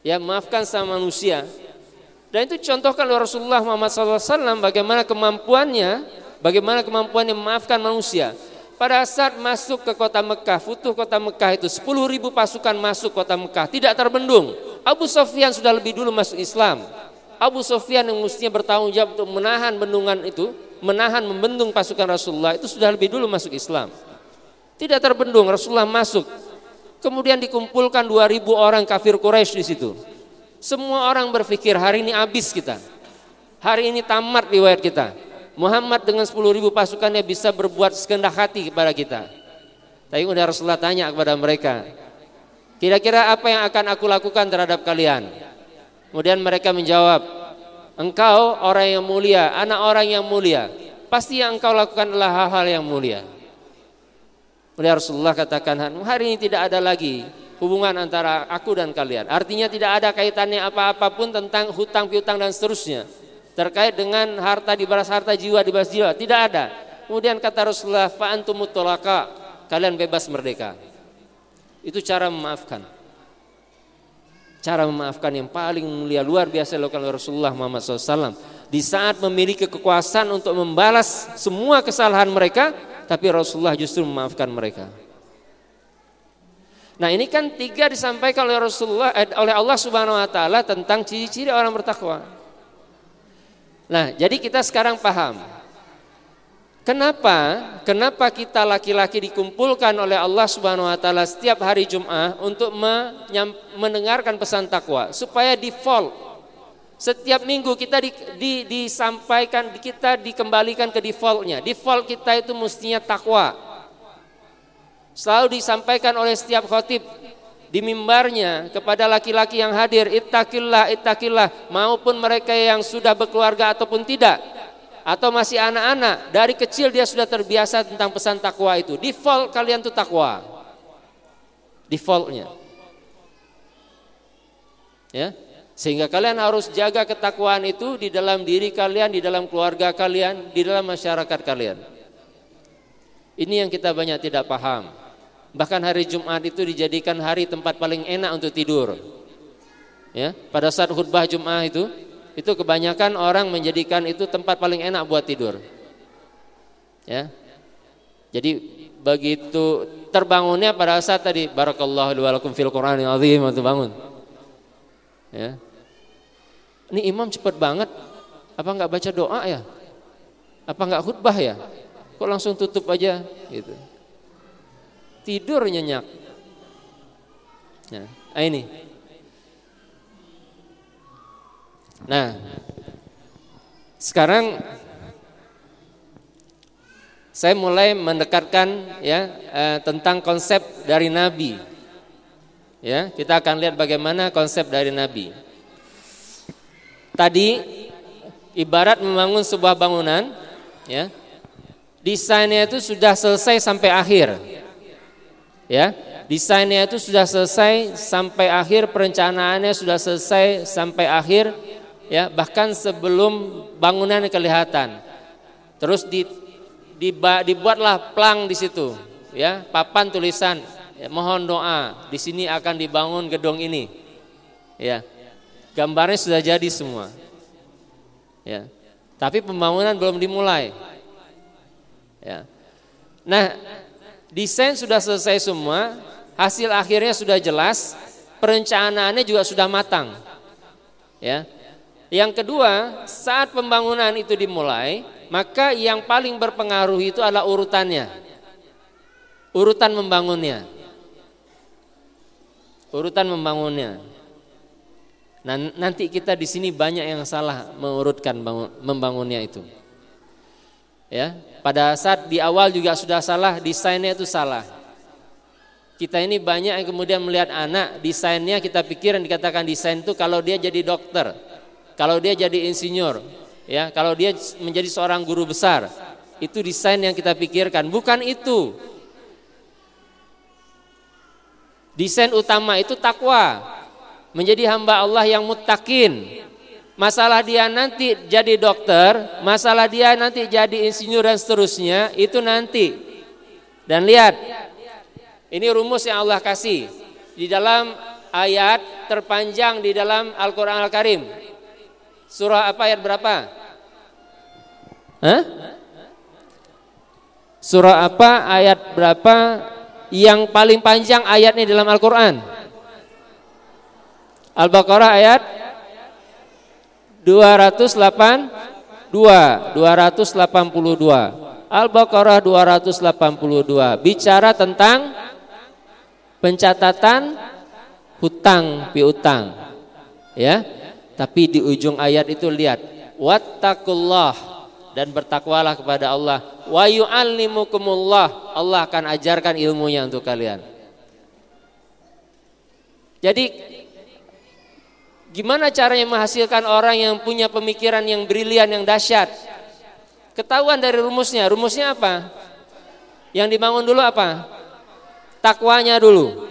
ya maafkan sama manusia dan itu contohkan oleh Rasulullah Muhammad SAW bagaimana kemampuannya bagaimana kemampuannya memaafkan manusia pada saat masuk ke kota Mekah futuh kota Mekah itu 10.000 pasukan masuk kota Mekah tidak terbendung Abu Sofyan sudah lebih dulu masuk Islam Abu Sofyan yang mestinya bertanggung jawab untuk menahan bendungan itu menahan membendung pasukan Rasulullah itu sudah lebih dulu masuk Islam tidak terbendung Rasulullah masuk Kemudian dikumpulkan 2000 orang kafir Quraisy di situ. Semua orang berpikir hari ini habis kita. Hari ini tamat riwayat kita. Muhammad dengan 10.000 pasukannya bisa berbuat sekendah hati kepada kita. Tapi udah Rasulullah tanya kepada mereka, kira-kira apa yang akan aku lakukan terhadap kalian? Kemudian mereka menjawab, engkau orang yang mulia, anak orang yang mulia. Pasti yang engkau lakukan adalah hal-hal yang mulia. Oleh Rasulullah katakan, hari ini tidak ada lagi hubungan antara aku dan kalian. Artinya tidak ada kaitannya apa-apapun tentang hutang piutang dan seterusnya. Terkait dengan harta dibalas harta, jiwa dibalas jiwa, tidak ada. Kemudian kata Rasulullah, fa'antum mutolaka, kalian bebas merdeka. Itu cara memaafkan. Cara memaafkan yang paling mulia luar biasa dilakukan oleh Rasulullah Muhammad SAW. Di saat memiliki kekuasaan untuk membalas semua kesalahan mereka, tapi Rasulullah justru memaafkan mereka. Nah ini kan tiga disampaikan oleh Rasulullah eh, oleh Allah Subhanahu Wa Taala tentang ciri-ciri orang bertakwa. Nah jadi kita sekarang paham kenapa kenapa kita laki-laki dikumpulkan oleh Allah Subhanahu Wa Taala setiap hari Jumat untuk untuk mendengarkan pesan takwa supaya default setiap minggu kita di, di, disampaikan, kita dikembalikan ke defaultnya. Default kita itu mestinya takwa. Selalu disampaikan oleh setiap khotib di mimbarnya kepada laki-laki yang hadir ittaqillah ittaqillah maupun mereka yang sudah berkeluarga ataupun tidak atau masih anak-anak dari kecil dia sudah terbiasa tentang pesan takwa itu default kalian tuh takwa defaultnya ya sehingga kalian harus jaga ketakwaan itu di dalam diri kalian, di dalam keluarga kalian, di dalam masyarakat kalian. Ini yang kita banyak tidak paham. Bahkan hari Jumat itu dijadikan hari tempat paling enak untuk tidur. Ya, pada saat khutbah Jumat itu, itu kebanyakan orang menjadikan itu tempat paling enak buat tidur. Ya. Jadi begitu terbangunnya pada saat tadi barakallahu li lakum fil qur'anil azim waktu bangun. Ya, ini imam cepat banget. Apa enggak baca doa ya? Apa enggak khutbah ya? Kok langsung tutup aja gitu. Tidur nyenyak. Nah, ini. Nah, sekarang saya mulai mendekatkan ya eh, tentang konsep dari Nabi. Ya, kita akan lihat bagaimana konsep dari Nabi tadi ibarat membangun sebuah bangunan ya desainnya itu sudah selesai sampai akhir ya desainnya itu sudah selesai sampai akhir perencanaannya sudah selesai sampai akhir ya bahkan sebelum bangunan kelihatan terus di, di dibuatlah plang di situ ya papan tulisan ya, mohon doa di sini akan dibangun gedung ini ya gambarnya sudah jadi semua. Ya. Tapi pembangunan belum dimulai. Ya. Nah, desain sudah selesai semua, hasil akhirnya sudah jelas, perencanaannya juga sudah matang. Ya. Yang kedua, saat pembangunan itu dimulai, maka yang paling berpengaruh itu adalah urutannya. Urutan membangunnya. Urutan membangunnya. Nah, nanti kita di sini banyak yang salah mengurutkan bangun, membangunnya itu. Ya, pada saat di awal juga sudah salah, desainnya itu salah. Kita ini banyak yang kemudian melihat anak desainnya kita pikir yang dikatakan desain itu kalau dia jadi dokter, kalau dia jadi insinyur, ya, kalau dia menjadi seorang guru besar, itu desain yang kita pikirkan, bukan itu. Desain utama itu takwa menjadi hamba Allah yang mutakin. Masalah dia nanti jadi dokter, masalah dia nanti jadi insinyur dan seterusnya, itu nanti. Dan lihat, ini rumus yang Allah kasih di dalam ayat terpanjang di dalam Al-Quran Al-Karim. Surah apa ayat berapa? Hah? Surah apa ayat berapa yang paling panjang ayatnya dalam Al-Quran? Al-Baqarah ayat 282 282 Al-Baqarah 282 bicara tentang pencatatan hutang piutang ya tapi di ujung ayat itu lihat wattaqullah dan bertakwalah kepada Allah wa yu'allimukumullah Allah akan ajarkan ilmunya untuk kalian jadi Gimana caranya menghasilkan orang yang punya pemikiran yang brilian, yang dahsyat? Ketahuan dari rumusnya. Rumusnya apa? Yang dibangun dulu apa? Takwanya dulu.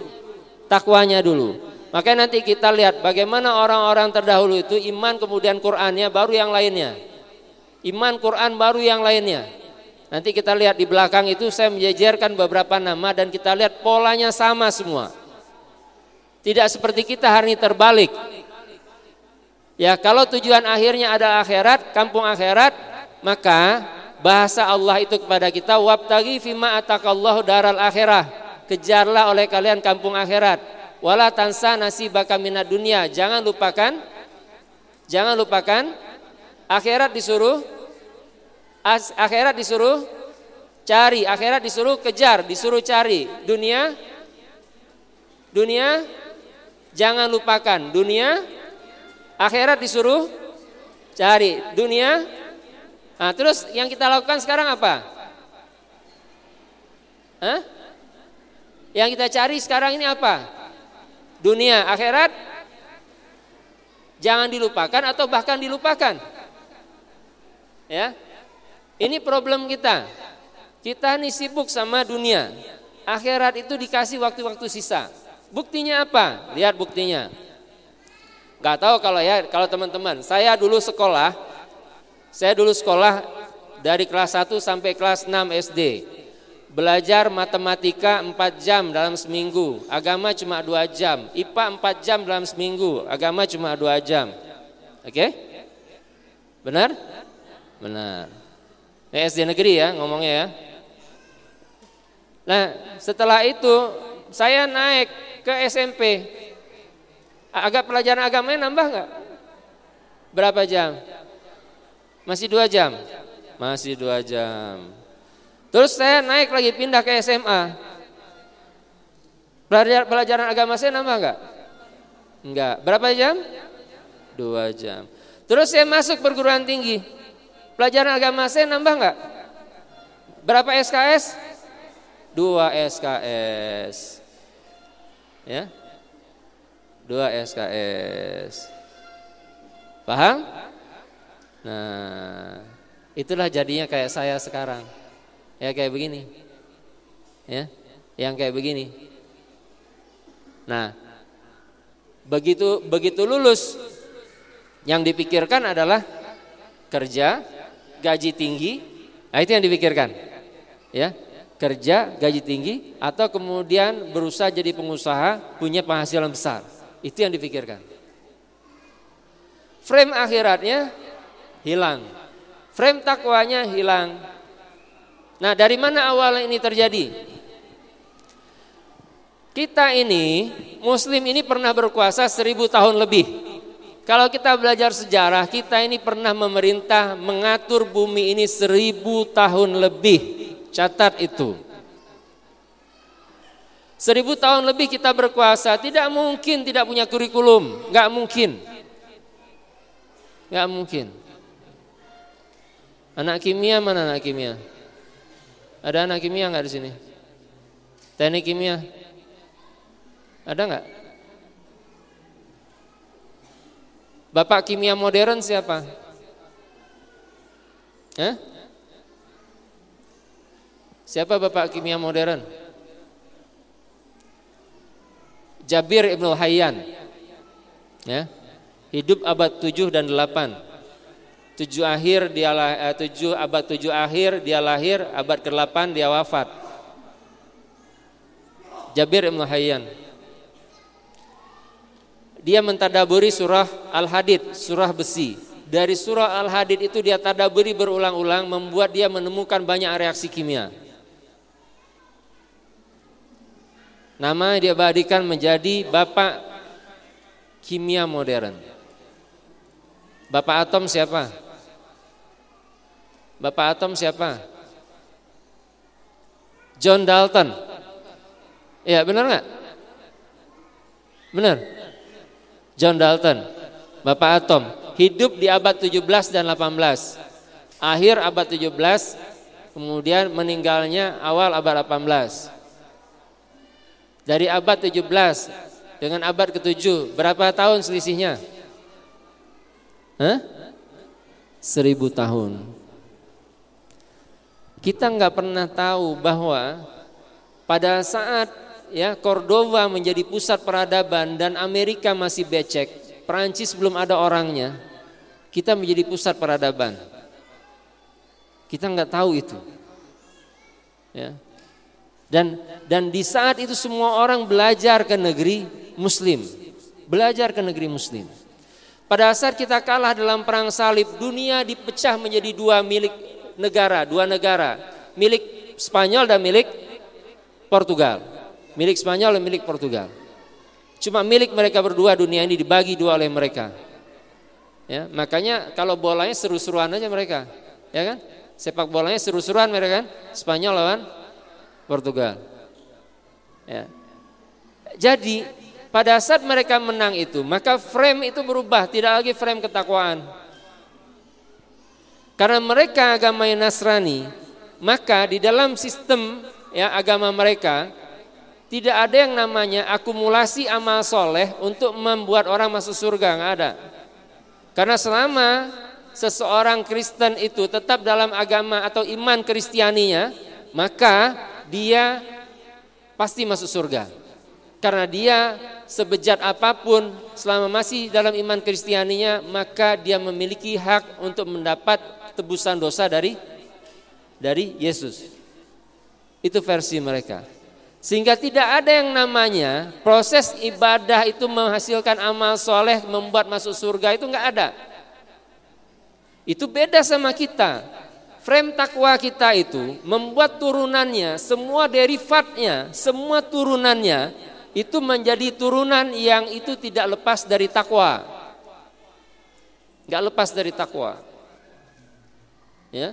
Takwanya dulu. Makanya nanti kita lihat bagaimana orang-orang terdahulu itu iman kemudian Qur'annya baru yang lainnya. Iman Qur'an baru yang lainnya. Nanti kita lihat di belakang itu saya menjejerkan beberapa nama dan kita lihat polanya sama semua. Tidak seperti kita hari ini terbalik. Ya, kalau tujuan akhirnya ada akhirat, kampung akhirat, maka bahasa Allah itu kepada kita wabtagi fima atakallahu daral akhirah. Kejarlah oleh kalian kampung akhirat. Wala tansa nasibaka minad dunia. Jangan lupakan jangan lupakan akhirat disuruh akhirat disuruh cari, akhirat disuruh kejar, disuruh cari. Dunia dunia jangan lupakan. Dunia Akhirat disuruh cari dunia. Nah, terus yang kita lakukan sekarang apa? Hah? Yang kita cari sekarang ini apa? Dunia, akhirat jangan dilupakan atau bahkan dilupakan. Ya. Ini problem kita. Kita nih sibuk sama dunia. Akhirat itu dikasih waktu-waktu sisa. Buktinya apa? Lihat buktinya. Gak tahu kalau ya, kalau teman-teman. Saya dulu sekolah, saya dulu sekolah dari kelas 1 sampai kelas 6 SD. Belajar matematika 4 jam dalam seminggu, agama cuma 2 jam, IPA 4 jam dalam seminggu, agama cuma 2 jam. Oke? Okay? Benar? Benar. Ini SD negeri ya ngomongnya ya. Nah, setelah itu saya naik ke SMP. Agak pelajaran agamanya nambah nggak? Berapa jam? Masih dua jam? Masih dua jam. Terus saya naik lagi pindah ke SMA. Pelajaran agama saya nambah nggak? Enggak. Berapa jam? Dua jam. Terus saya masuk perguruan tinggi. Pelajaran agama saya nambah nggak? Berapa SKS? Dua SKS. Ya dua SKS. Paham? Nah, itulah jadinya kayak saya sekarang. Ya kayak begini. Ya, yang kayak begini. Nah, begitu begitu lulus yang dipikirkan adalah kerja, gaji tinggi. Nah, itu yang dipikirkan. Ya, kerja, gaji tinggi atau kemudian berusaha jadi pengusaha, punya penghasilan besar. Itu yang dipikirkan. Frame akhiratnya hilang. Frame takwanya hilang. Nah, dari mana awal ini terjadi? Kita ini, Muslim ini pernah berkuasa seribu tahun lebih. Kalau kita belajar sejarah, kita ini pernah memerintah mengatur bumi ini seribu tahun lebih. Catat itu. Seribu tahun lebih kita berkuasa, tidak mungkin tidak punya kurikulum, nggak mungkin, nggak mungkin. Anak kimia mana anak kimia? Ada anak kimia nggak di sini? Teknik kimia? Ada nggak? Bapak kimia modern siapa? Hah? Siapa bapak kimia modern? Jabir Ibn Hayyan. Ya. Hidup abad 7 dan 8. 7 akhir dia eh, 7 abad 7 akhir dia lahir, abad ke-8 dia wafat. Jabir Ibn Hayyan. Dia mentadaburi surah Al-Hadid, surah besi. Dari surah Al-Hadid itu dia tadaburi berulang-ulang membuat dia menemukan banyak reaksi kimia. Nama diabadikan menjadi bapak kimia modern. Bapak atom siapa? Bapak atom siapa? John Dalton. Ya benar nggak? Benar. John Dalton, bapak atom, hidup di abad 17 dan 18. Akhir abad 17, kemudian meninggalnya awal abad 18 dari abad 17 dengan abad ke-7 berapa tahun selisihnya? Hah? Seribu tahun. Kita nggak pernah tahu bahwa pada saat ya Cordova menjadi pusat peradaban dan Amerika masih becek, Perancis belum ada orangnya, kita menjadi pusat peradaban. Kita nggak tahu itu. Ya, dan dan di saat itu semua orang belajar ke negeri muslim. Belajar ke negeri muslim. Pada saat kita kalah dalam perang salib, dunia dipecah menjadi dua milik negara, dua negara, milik Spanyol dan milik Portugal. Milik Spanyol dan milik Portugal. Cuma milik mereka berdua dunia ini dibagi dua oleh mereka. Ya, makanya kalau bolanya seru-seruan aja mereka, ya kan? Sepak bolanya seru-seruan mereka kan? Spanyol lawan Portugal. Ya. Jadi pada saat mereka menang itu, maka frame itu berubah, tidak lagi frame ketakwaan. Karena mereka agama yang Nasrani, maka di dalam sistem ya agama mereka tidak ada yang namanya akumulasi amal soleh untuk membuat orang masuk surga nggak ada. Karena selama seseorang Kristen itu tetap dalam agama atau iman Kristianinya, maka dia pasti masuk surga. Karena dia sebejat apapun selama masih dalam iman Kristianinya maka dia memiliki hak untuk mendapat tebusan dosa dari dari Yesus. Itu versi mereka. Sehingga tidak ada yang namanya proses ibadah itu menghasilkan amal soleh membuat masuk surga itu nggak ada. Itu beda sama kita. Frame takwa kita itu membuat turunannya, semua derivatnya, semua turunannya itu menjadi turunan yang itu tidak lepas dari takwa. nggak lepas dari takwa. Ya.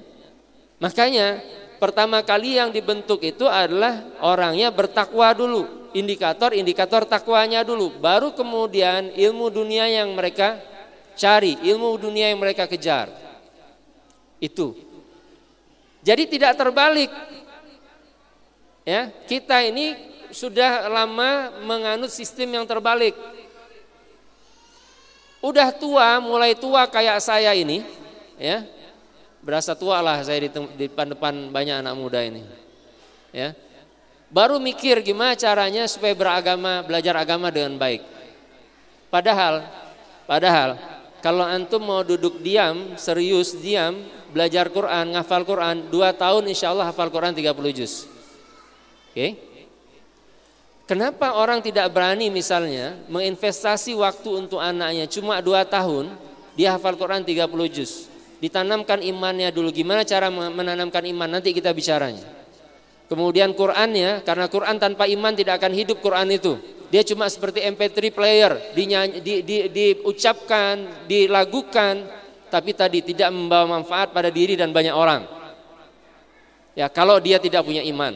Makanya pertama kali yang dibentuk itu adalah orangnya bertakwa dulu, indikator-indikator takwanya dulu, baru kemudian ilmu dunia yang mereka cari, ilmu dunia yang mereka kejar. Itu jadi tidak terbalik. Ya, kita ini sudah lama menganut sistem yang terbalik. Udah tua, mulai tua kayak saya ini, ya. Berasa tua lah saya di depan-depan banyak anak muda ini. Ya. Baru mikir gimana caranya supaya beragama, belajar agama dengan baik. Padahal, padahal kalau antum mau duduk diam, serius diam, belajar Quran, ngafal Quran, dua tahun insya Allah hafal Quran 30 juz. Oke. Kenapa orang tidak berani misalnya menginvestasi waktu untuk anaknya cuma dua tahun, dia hafal Quran 30 juz. Ditanamkan imannya dulu. Gimana cara menanamkan iman? Nanti kita bicaranya. Kemudian Qurannya, karena Quran tanpa iman tidak akan hidup Quran itu. Dia cuma seperti MP3 player, diucapkan, di, di, di dilagukan, tapi tadi tidak membawa manfaat pada diri dan banyak orang. Ya, kalau dia tidak punya iman,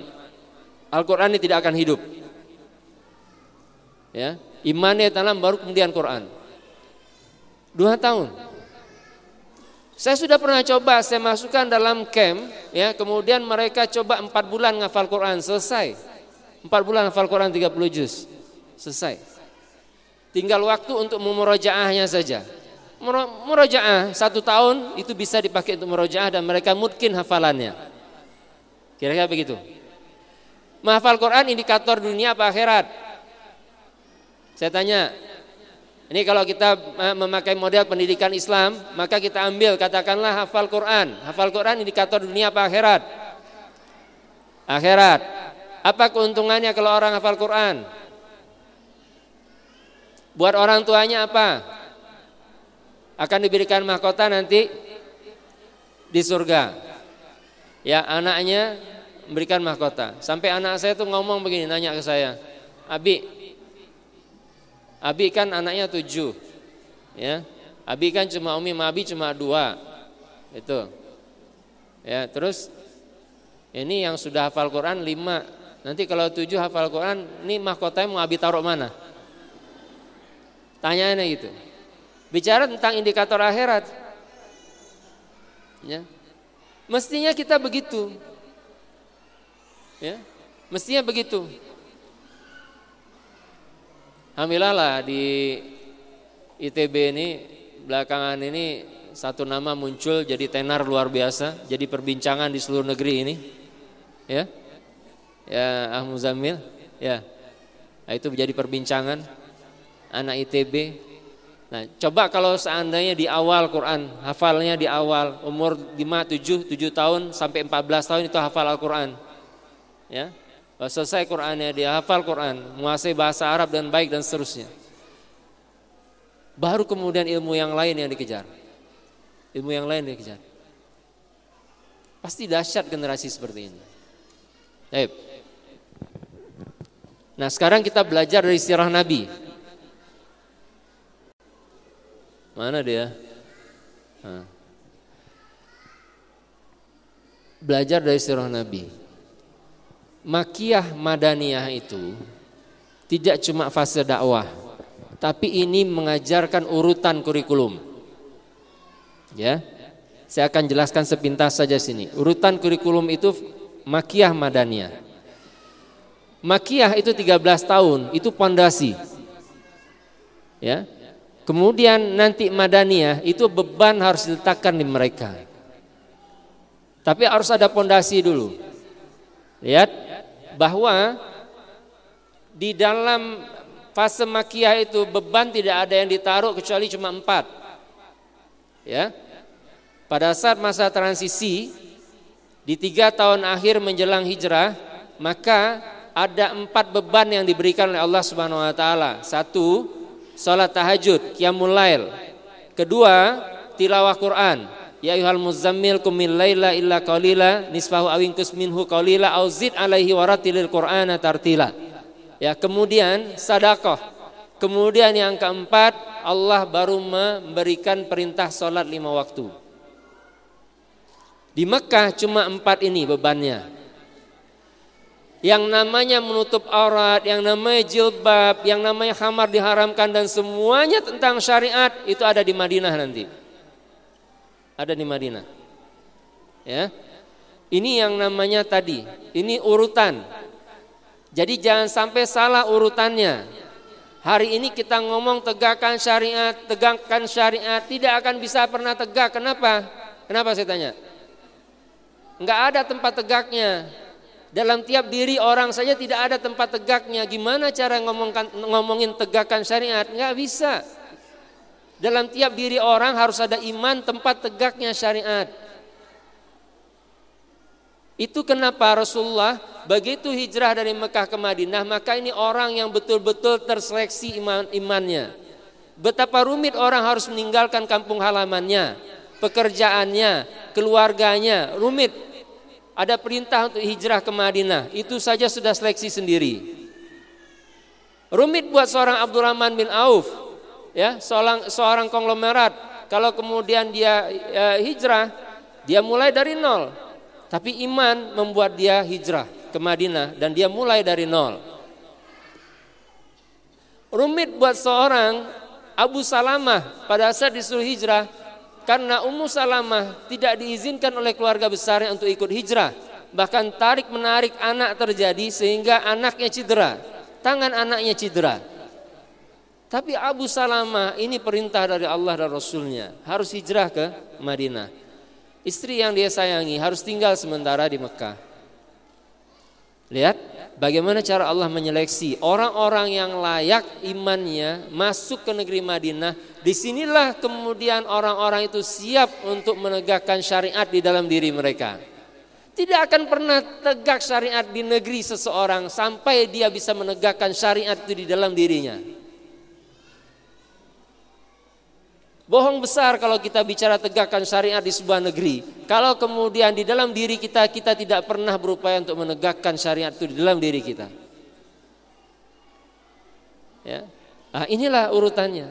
Al-Qur'an ini tidak akan hidup. Ya, imannya tanam baru kemudian Quran. Dua tahun. Saya sudah pernah coba, saya masukkan dalam camp, ya, kemudian mereka coba empat bulan ngafal Quran, selesai. Empat bulan ngafal Quran 30 juz. Selesai. Tinggal waktu untuk memurajaahnya saja murojaah satu tahun itu bisa dipakai untuk murojaah dan mereka mungkin hafalannya. Kira-kira begitu. Menghafal Quran indikator dunia apa akhirat? Saya tanya. Ini kalau kita eh, memakai model pendidikan Islam, maka kita ambil katakanlah hafal Quran. Hafal Quran indikator dunia apa akhirat? Akhirat. Apa keuntungannya kalau orang hafal Quran? Buat orang tuanya apa? akan diberikan mahkota nanti di surga. Ya, anaknya memberikan mahkota. Sampai anak saya tuh ngomong begini, nanya ke saya, Abi, Abi kan anaknya tujuh, ya, Abi kan cuma Umi, Abi cuma dua, itu. Ya, terus ini yang sudah hafal Quran lima, nanti kalau tujuh hafal Quran, ini mahkotanya mau Abi taruh mana? Tanyanya gitu. Bicara tentang indikator akhirat. Ya. Mestinya kita begitu. Ya. Mestinya begitu. Alhamdulillah lah di ITB ini belakangan ini satu nama muncul jadi tenar luar biasa, jadi perbincangan di seluruh negeri ini. Ya. Ya, Ahmuzamil, ya. Nah, itu menjadi perbincangan anak ITB Nah, coba kalau seandainya di awal Quran, hafalnya di awal umur 5, 7, 7 tahun sampai 14 tahun itu hafal Al-Qur'an. Ya. Selesai Qur'annya dia hafal Qur'an, menguasai bahasa Arab dan baik dan seterusnya. Baru kemudian ilmu yang lain yang dikejar. Ilmu yang lain dikejar. Pasti dahsyat generasi seperti ini. Baik. Nah, sekarang kita belajar dari sirah Nabi. Mana dia? Nah. Belajar dari sirah Nabi. Makiyah Madaniyah itu tidak cuma fase dakwah, tapi ini mengajarkan urutan kurikulum. Ya. Saya akan jelaskan sepintas saja sini. Urutan kurikulum itu Makiyah Madaniyah. Makiyah itu 13 tahun, itu pondasi. Ya, Kemudian nanti madaniyah itu beban harus diletakkan di mereka. Tapi harus ada pondasi dulu. Lihat bahwa di dalam fase makia itu beban tidak ada yang ditaruh kecuali cuma empat. Ya, pada saat masa transisi di tiga tahun akhir menjelang hijrah maka ada empat beban yang diberikan oleh Allah Subhanahu Wa Taala. Satu, salat tahajud, qiyamul lail. Kedua, tilawah Quran. Ya ayyuhal muzammil qum min laila illa qalila nisfahu aw inqus minhu qalila aw zid alaihi waratilil qur'ana tartila. Ya, kemudian sedekah. Kemudian yang keempat, Allah baru memberikan perintah salat lima waktu. Di Mekah cuma empat ini bebannya yang namanya menutup aurat, yang namanya jilbab, yang namanya hamar diharamkan dan semuanya tentang syariat itu ada di Madinah nanti. Ada di Madinah. Ya. Ini yang namanya tadi, ini urutan. Jadi jangan sampai salah urutannya. Hari ini kita ngomong tegakkan syariat, tegakkan syariat, tidak akan bisa pernah tegak. Kenapa? Kenapa saya tanya? Enggak ada tempat tegaknya. Dalam tiap diri orang saja tidak ada tempat tegaknya. Gimana cara ngomongkan, ngomongin tegakan syariat? Nggak bisa. Dalam tiap diri orang harus ada iman tempat tegaknya syariat. Itu kenapa Rasulullah begitu hijrah dari Mekah ke Madinah, maka ini orang yang betul-betul terseleksi iman imannya. Betapa rumit orang harus meninggalkan kampung halamannya, pekerjaannya, keluarganya, rumit ada perintah untuk hijrah ke Madinah. Itu saja sudah seleksi sendiri. Rumit buat seorang Abdurrahman bin Auf, ya seorang seorang konglomerat. Kalau kemudian dia e, hijrah, dia mulai dari nol. Tapi iman membuat dia hijrah ke Madinah dan dia mulai dari nol. Rumit buat seorang Abu Salamah pada saat disuruh hijrah, karena Ummu Salamah tidak diizinkan oleh keluarga besarnya untuk ikut hijrah. Bahkan tarik menarik anak terjadi sehingga anaknya cedera. Tangan anaknya cedera. Tapi Abu Salamah ini perintah dari Allah dan Rasulnya harus hijrah ke Madinah. Istri yang dia sayangi harus tinggal sementara di Mekah. Lihat bagaimana cara Allah menyeleksi orang-orang yang layak imannya masuk ke negeri Madinah. Disinilah kemudian orang-orang itu siap untuk menegakkan syariat di dalam diri mereka. Tidak akan pernah tegak syariat di negeri seseorang sampai dia bisa menegakkan syariat itu di dalam dirinya. Bohong besar kalau kita bicara tegakkan syariat di sebuah negeri. Kalau kemudian di dalam diri kita kita tidak pernah berupaya untuk menegakkan syariat itu di dalam diri kita. Ya. Nah, inilah urutannya.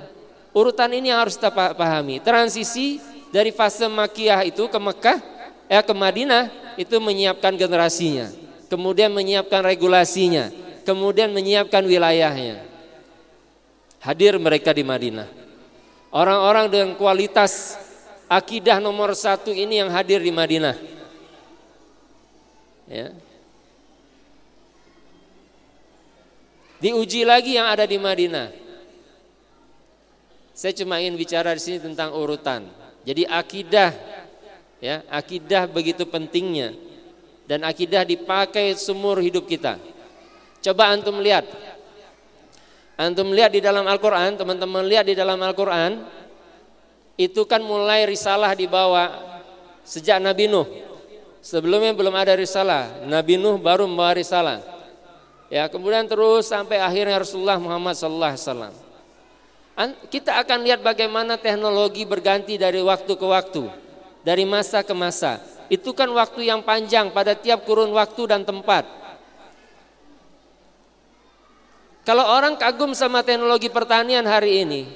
Urutan ini yang harus kita pahami. Transisi dari fase Makiyah itu ke Mekah, eh ke Madinah itu menyiapkan generasinya, kemudian menyiapkan regulasinya, kemudian menyiapkan wilayahnya. Hadir mereka di Madinah. Orang-orang dengan kualitas akidah nomor satu ini yang hadir di Madinah. Ya. Diuji lagi yang ada di Madinah. Saya cuma ingin bicara di sini tentang urutan. Jadi akidah, ya akidah begitu pentingnya dan akidah dipakai semur hidup kita. Coba antum lihat Antum lihat di dalam Al-Quran, teman-teman lihat di dalam Al-Quran, itu kan mulai risalah dibawa sejak Nabi Nuh. Sebelumnya belum ada risalah, Nabi Nuh baru membawa risalah. Ya, kemudian terus sampai akhirnya Rasulullah Muhammad SAW. Kita akan lihat bagaimana teknologi berganti dari waktu ke waktu, dari masa ke masa. Itu kan waktu yang panjang pada tiap kurun waktu dan tempat. Kalau orang kagum sama teknologi pertanian hari ini,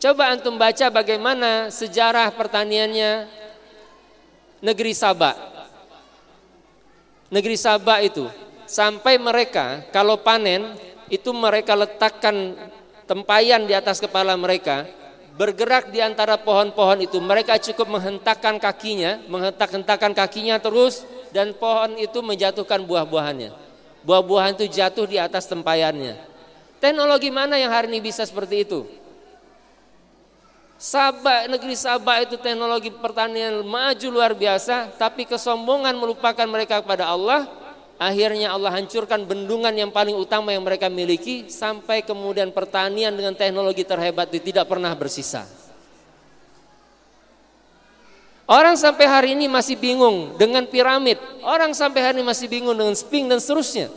coba antum baca bagaimana sejarah pertaniannya negeri Sabah. Negeri Sabah itu sampai mereka kalau panen itu mereka letakkan tempayan di atas kepala mereka bergerak di antara pohon-pohon itu mereka cukup menghentakkan kakinya menghentak-hentakkan kakinya terus dan pohon itu menjatuhkan buah-buahannya buah-buahan itu jatuh di atas tempayannya Teknologi mana yang hari ini bisa seperti itu? Sabah, negeri Sabah itu teknologi pertanian maju luar biasa, tapi kesombongan melupakan mereka kepada Allah. Akhirnya Allah hancurkan bendungan yang paling utama yang mereka miliki, sampai kemudian pertanian dengan teknologi terhebat itu tidak pernah bersisa. Orang sampai hari ini masih bingung dengan piramid, orang sampai hari ini masih bingung dengan sphinx dan seterusnya.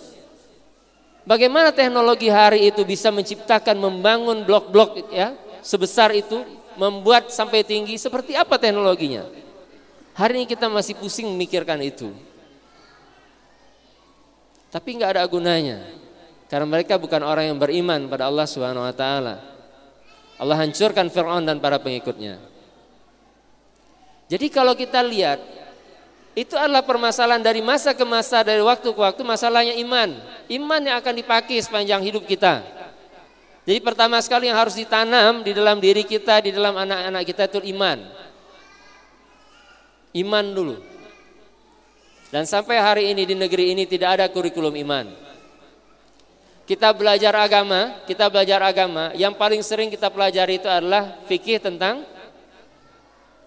Bagaimana teknologi hari itu bisa menciptakan membangun blok-blok ya sebesar itu, membuat sampai tinggi seperti apa teknologinya? Hari ini kita masih pusing memikirkan itu. Tapi nggak ada gunanya. Karena mereka bukan orang yang beriman pada Allah Subhanahu wa taala. Allah hancurkan Firaun dan para pengikutnya. Jadi kalau kita lihat itu adalah permasalahan dari masa ke masa, dari waktu ke waktu, masalahnya iman. Iman yang akan dipakai sepanjang hidup kita. Jadi pertama sekali yang harus ditanam di dalam diri kita, di dalam anak-anak kita itu iman. Iman dulu. Dan sampai hari ini di negeri ini tidak ada kurikulum iman. Kita belajar agama, kita belajar agama, yang paling sering kita pelajari itu adalah fikih tentang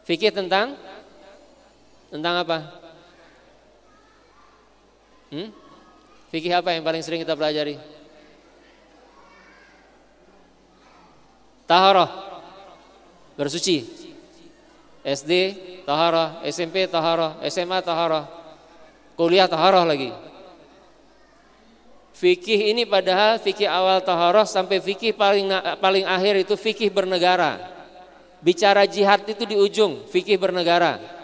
fikih tentang tentang apa? Hmm? Fikih apa yang paling sering kita pelajari? Taharah. Bersuci. SD taharah, SMP taharah, SMA taharah. Kuliah taharah lagi. Fikih ini padahal fikih awal taharah sampai fikih paling paling akhir itu fikih bernegara. Bicara jihad itu di ujung fikih bernegara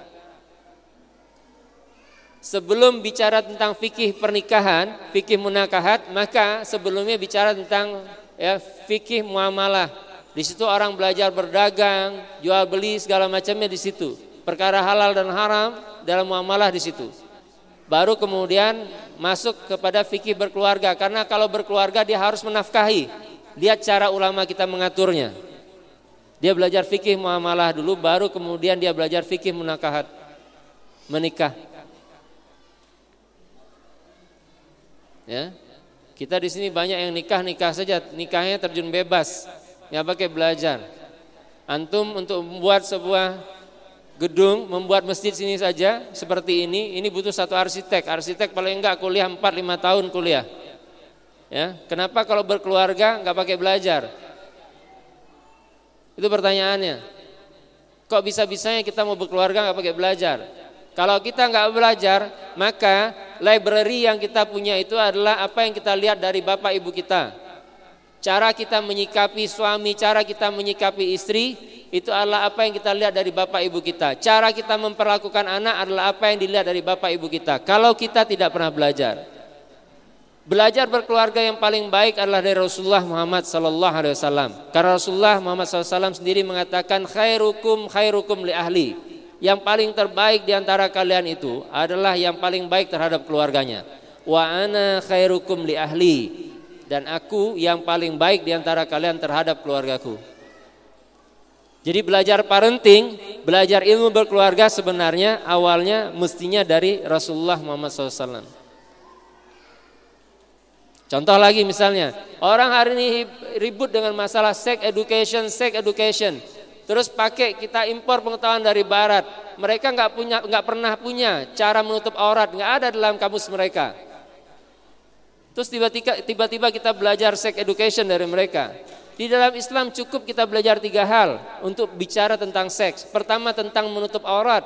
sebelum bicara tentang fikih pernikahan, fikih munakahat, maka sebelumnya bicara tentang ya, fikih muamalah. Di situ orang belajar berdagang, jual beli segala macamnya di situ. Perkara halal dan haram dalam muamalah di situ. Baru kemudian masuk kepada fikih berkeluarga karena kalau berkeluarga dia harus menafkahi. Lihat cara ulama kita mengaturnya. Dia belajar fikih muamalah dulu baru kemudian dia belajar fikih munakahat menikah. Ya. Kita di sini banyak yang nikah nikah saja, nikahnya terjun bebas, nggak pakai belajar. Antum untuk membuat sebuah gedung, membuat masjid sini saja seperti ini, ini butuh satu arsitek. Arsitek paling enggak kuliah 4 5 tahun kuliah. Ya, kenapa kalau berkeluarga nggak pakai belajar? Itu pertanyaannya. Kok bisa-bisanya kita mau berkeluarga nggak pakai belajar? Kalau kita nggak belajar, maka library yang kita punya itu adalah apa yang kita lihat dari bapak ibu kita. Cara kita menyikapi suami, cara kita menyikapi istri, itu adalah apa yang kita lihat dari bapak ibu kita. Cara kita memperlakukan anak adalah apa yang dilihat dari bapak ibu kita. Kalau kita tidak pernah belajar, belajar berkeluarga yang paling baik adalah dari Rasulullah Muhammad Sallallahu Alaihi Wasallam. Karena Rasulullah Muhammad SAW sendiri mengatakan khairukum khairukum li ahli yang paling terbaik di antara kalian itu adalah yang paling baik terhadap keluarganya. Wa ana khairukum li ahli dan aku yang paling baik di antara kalian terhadap keluargaku. Jadi belajar parenting, belajar ilmu berkeluarga sebenarnya awalnya mestinya dari Rasulullah Muhammad SAW. Contoh lagi misalnya, orang hari ini ribut dengan masalah sex education, sex education. Terus pakai kita impor pengetahuan dari barat. Mereka nggak punya nggak pernah punya cara menutup aurat, nggak ada dalam kamus mereka. Terus tiba-tiba tiba-tiba kita belajar sex education dari mereka. Di dalam Islam cukup kita belajar tiga hal untuk bicara tentang seks. Pertama tentang menutup aurat.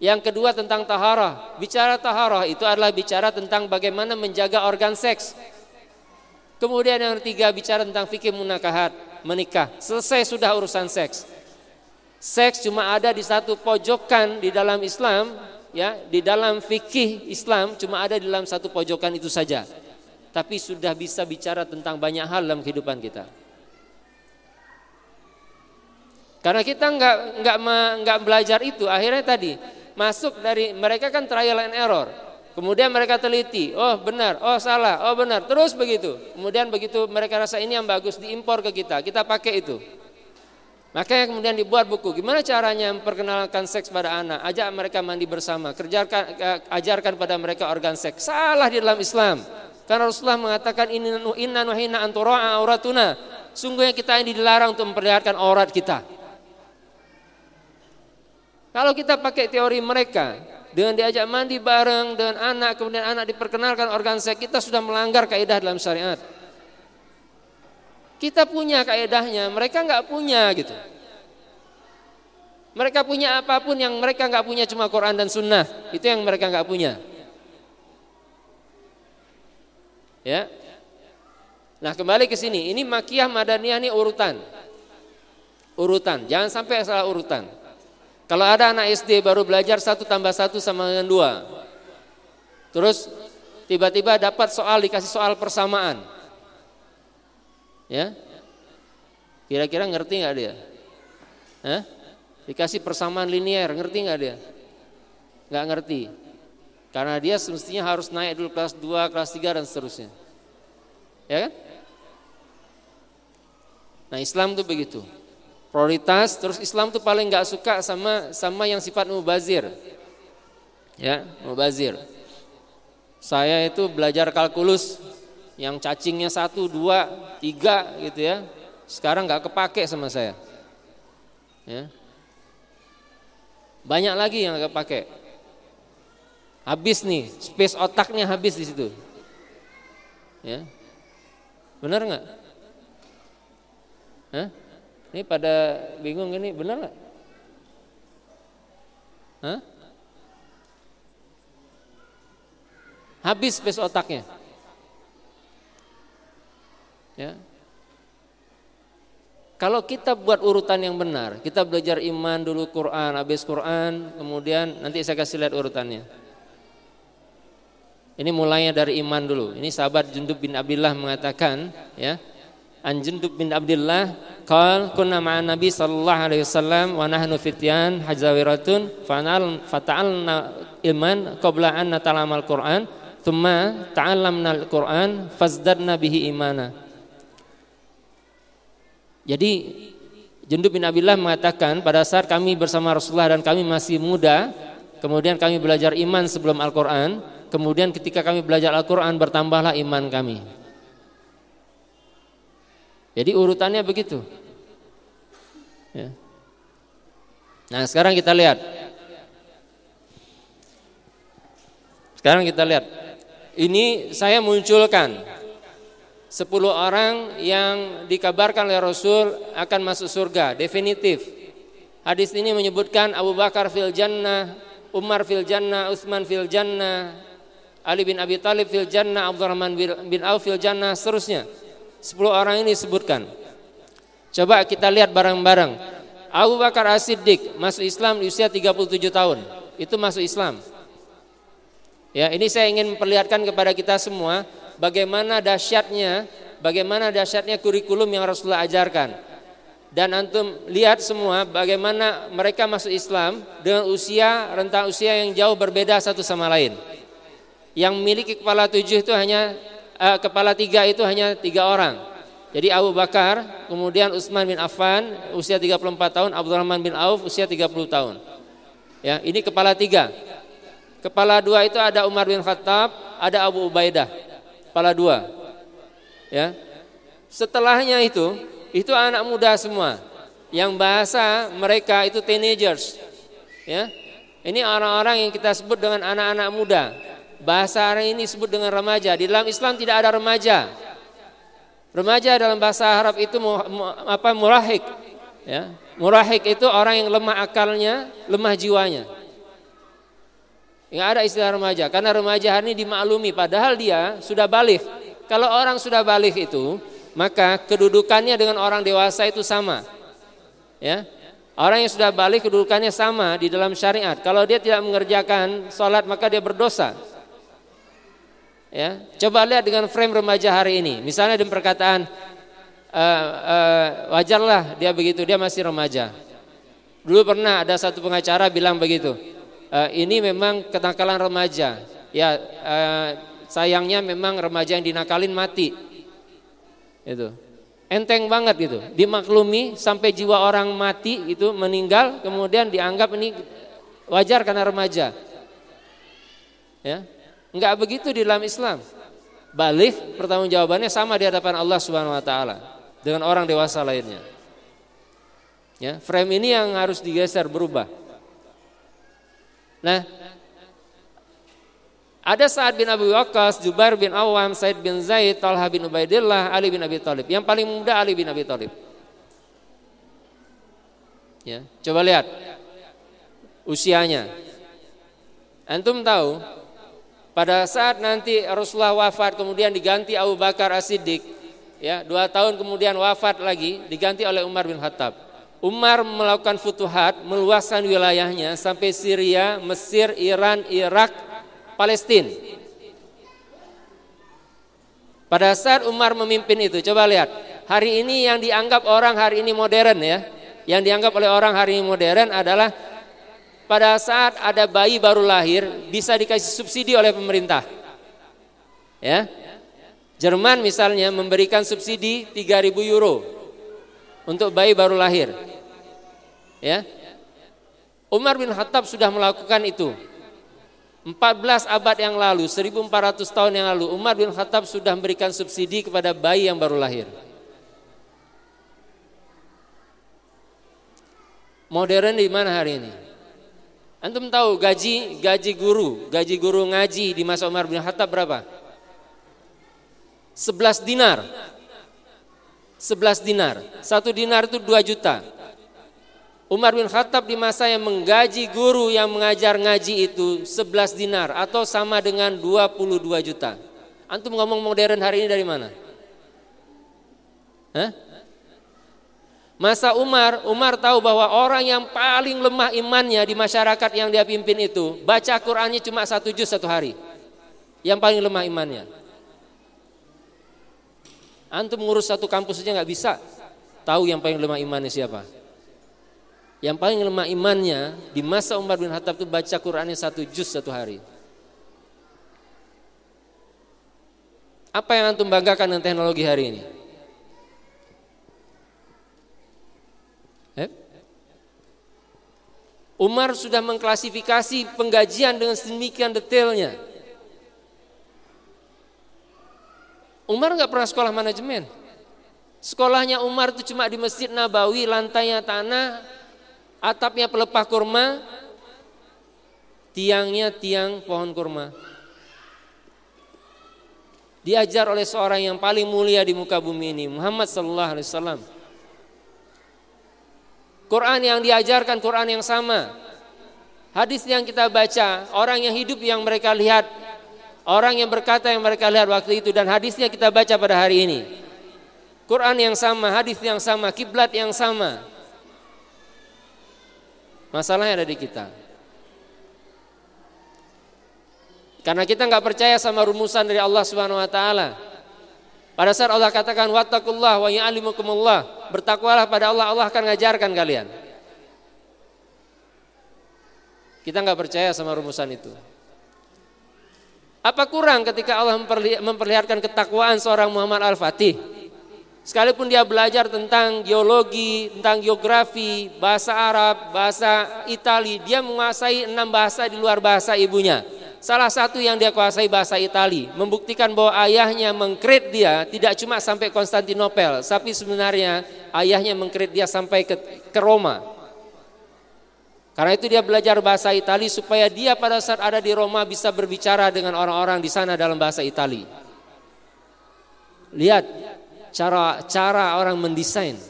Yang kedua tentang taharah. Bicara taharah itu adalah bicara tentang bagaimana menjaga organ seks. Kemudian yang ketiga bicara tentang fikih munakahat menikah. Selesai sudah urusan seks. Seks cuma ada di satu pojokan di dalam Islam, ya, di dalam fikih Islam cuma ada di dalam satu pojokan itu saja. Tapi sudah bisa bicara tentang banyak hal dalam kehidupan kita. Karena kita nggak nggak nggak belajar itu, akhirnya tadi masuk dari mereka kan trial and error Kemudian mereka teliti, oh benar, oh salah, oh benar, terus begitu. Kemudian begitu mereka rasa ini yang bagus diimpor ke kita, kita pakai itu. Makanya kemudian dibuat buku, gimana caranya memperkenalkan seks pada anak, ajak mereka mandi bersama, kerjakan, eh, ajarkan pada mereka organ seks. Salah di dalam Islam. Karena Rasulullah mengatakan inna nuhina antura'a auratuna. Sungguhnya kita ini dilarang untuk memperlihatkan aurat kita. Kalau kita pakai teori mereka, dengan diajak mandi bareng dengan anak, kemudian anak diperkenalkan organ seks, kita sudah melanggar kaidah dalam syariat. Kita punya kaidahnya, mereka nggak punya gitu. Mereka punya apapun yang mereka nggak punya cuma Quran dan Sunnah, itu yang mereka nggak punya. Ya. Nah kembali ke sini, ini makiyah madaniyah ini urutan, urutan. Jangan sampai salah urutan. Kalau ada anak SD baru belajar satu tambah satu sama dengan dua, terus tiba-tiba dapat soal dikasih soal persamaan, ya, kira-kira ngerti nggak dia? Hah? Dikasih persamaan linier, ngerti nggak dia? Nggak ngerti, karena dia semestinya harus naik dulu kelas 2, kelas 3 dan seterusnya, ya kan? Nah Islam tuh begitu prioritas terus Islam tuh paling nggak suka sama sama yang sifat mubazir ya mubazir saya itu belajar kalkulus yang cacingnya satu dua tiga gitu ya sekarang nggak kepake sama saya ya banyak lagi yang nggak kepake habis nih space otaknya habis di situ ya benar nggak Hah? Ini pada bingung ini benar nggak? Hah? Habis space otaknya. Ya. Kalau kita buat urutan yang benar, kita belajar iman dulu Quran, habis Quran, kemudian nanti saya kasih lihat urutannya. Ini mulainya dari iman dulu. Ini sahabat Jundub bin Abdullah mengatakan, ya, an Jundub bin Abdullah qal kunna ma'an nabi sallallahu alaihi wasallam wa nahnu fityan hajawiratun fanal fata'alna iman qabla an natalamal Qur'an thumma ta'allamna al-Qur'an fazdadna bihi imana jadi Jundub bin Abdullah mengatakan pada saat kami bersama Rasulullah dan kami masih muda kemudian kami belajar iman sebelum Al-Qur'an kemudian ketika kami belajar Al-Qur'an bertambahlah iman kami jadi urutannya begitu. Ya. Nah sekarang kita lihat. Sekarang kita lihat. Ini saya munculkan sepuluh orang yang dikabarkan oleh Rasul akan masuk surga definitif. Hadis ini menyebutkan Abu Bakar fil jannah, Umar fil jannah, Utsman fil jannah, Ali bin Abi Thalib fil jannah, Abdurrahman bin Auf fil jannah, seterusnya. 10 orang ini sebutkan. Coba kita lihat bareng-bareng. Abu Bakar As-Siddiq masuk Islam di usia 37 tahun. Itu masuk Islam. Ya, ini saya ingin memperlihatkan kepada kita semua bagaimana dahsyatnya, bagaimana dahsyatnya kurikulum yang Rasulullah ajarkan. Dan antum lihat semua bagaimana mereka masuk Islam dengan usia rentang usia yang jauh berbeda satu sama lain. Yang memiliki kepala tujuh itu hanya eh, kepala tiga itu hanya tiga orang. Jadi Abu Bakar, kemudian Utsman bin Affan usia 34 tahun, Abdurrahman bin Auf usia 30 tahun. Ya, ini kepala tiga. Kepala dua itu ada Umar bin Khattab, ada Abu Ubaidah. Kepala dua. Ya. Setelahnya itu, itu anak muda semua. Yang bahasa mereka itu teenagers. Ya. Ini orang-orang yang kita sebut dengan anak-anak muda. Bahasa Arab ini disebut dengan remaja. Di dalam Islam tidak ada remaja. Remaja dalam bahasa Arab itu apa murahik. Ya. Murahik itu orang yang lemah akalnya, lemah jiwanya. Yang ada istilah remaja karena remaja hari ini dimaklumi padahal dia sudah balik. Kalau orang sudah balik itu, maka kedudukannya dengan orang dewasa itu sama. Ya. Orang yang sudah balik kedudukannya sama di dalam syariat. Kalau dia tidak mengerjakan sholat maka dia berdosa. Ya, coba lihat dengan frame remaja hari ini. Misalnya dengan perkataan uh, eh, uh, eh, wajarlah dia begitu, dia masih remaja. Dulu pernah ada satu pengacara bilang begitu. Uh, ini memang ketangkalan remaja. Ya, uh, sayangnya memang remaja yang dinakalin mati. Itu. Enteng banget gitu. Dimaklumi sampai jiwa orang mati itu meninggal kemudian dianggap ini wajar karena remaja. Ya, Enggak begitu di dalam Islam. Balik pertanggungjawabannya sama di hadapan Allah Subhanahu wa taala dengan orang dewasa lainnya. Ya, frame ini yang harus digeser berubah. Nah, ada Sa'ad bin Abu Waqqas, Jubair bin Awam, Said bin Zaid, Talha bin Ubaidillah, Ali bin Abi Thalib. Yang paling muda Ali bin Abi Thalib. Ya, coba lihat usianya. Antum tahu pada saat nanti Rasulullah wafat kemudian diganti Abu Bakar As-Siddiq, ya, dua tahun kemudian wafat lagi diganti oleh Umar bin Khattab. Umar melakukan futuhat, meluaskan wilayahnya sampai Syria, Mesir, Iran, Irak, Palestina. Pada saat Umar memimpin itu, coba lihat. Hari ini yang dianggap orang hari ini modern ya, yang dianggap oleh orang hari ini modern adalah pada saat ada bayi baru lahir bisa dikasih subsidi oleh pemerintah. Ya. Jerman misalnya memberikan subsidi 3000 euro untuk bayi baru lahir. Ya. Umar bin Khattab sudah melakukan itu. 14 abad yang lalu, 1400 tahun yang lalu Umar bin Khattab sudah memberikan subsidi kepada bayi yang baru lahir. Modern di mana hari ini? Antum tahu gaji gaji guru, gaji guru ngaji di masa Umar bin Khattab berapa? 11 dinar. 11 dinar. Satu dinar itu 2 juta. Umar bin Khattab di masa yang menggaji guru yang mengajar ngaji itu 11 dinar atau sama dengan 22 juta. Antum ngomong modern hari ini dari mana? Hah? Masa Umar, Umar tahu bahwa orang yang paling lemah imannya di masyarakat yang dia pimpin itu baca Qurannya cuma satu juz satu hari. Yang paling lemah imannya. Antum ngurus satu kampus saja nggak bisa. Tahu yang paling lemah imannya siapa? Yang paling lemah imannya di masa Umar bin Khattab itu baca Qurannya satu juz satu hari. Apa yang antum banggakan dengan teknologi hari ini? Umar sudah mengklasifikasi penggajian dengan sedemikian detailnya. Umar nggak pernah sekolah manajemen. Sekolahnya Umar itu cuma di Masjid Nabawi, lantainya tanah, atapnya pelepah kurma, tiangnya tiang pohon kurma. Diajar oleh seorang yang paling mulia di muka bumi ini, Muhammad sallallahu alaihi wasallam. Quran yang diajarkan Quran yang sama. Hadis yang kita baca, orang yang hidup yang mereka lihat, orang yang berkata yang mereka lihat waktu itu dan hadisnya kita baca pada hari ini. Quran yang sama, hadis yang sama, kiblat yang sama. Masalahnya ada di kita. Karena kita nggak percaya sama rumusan dari Allah Subhanahu Wa Taala. Pada saat Allah katakan wattaqullah wa ya'limukumullah, bertakwalah pada Allah, Allah akan ngajarkan kalian. Kita nggak percaya sama rumusan itu. Apa kurang ketika Allah memperlihatkan ketakwaan seorang Muhammad Al-Fatih? Sekalipun dia belajar tentang geologi, tentang geografi, bahasa Arab, bahasa Itali, dia menguasai enam bahasa di luar bahasa ibunya. Salah satu yang dia kuasai bahasa Itali, membuktikan bahwa ayahnya mengkrit dia tidak cuma sampai Konstantinopel, tapi sebenarnya ayahnya mengkrit dia sampai ke, ke Roma. Karena itu dia belajar bahasa Itali supaya dia pada saat ada di Roma bisa berbicara dengan orang-orang di sana dalam bahasa Itali. Lihat cara cara orang mendesain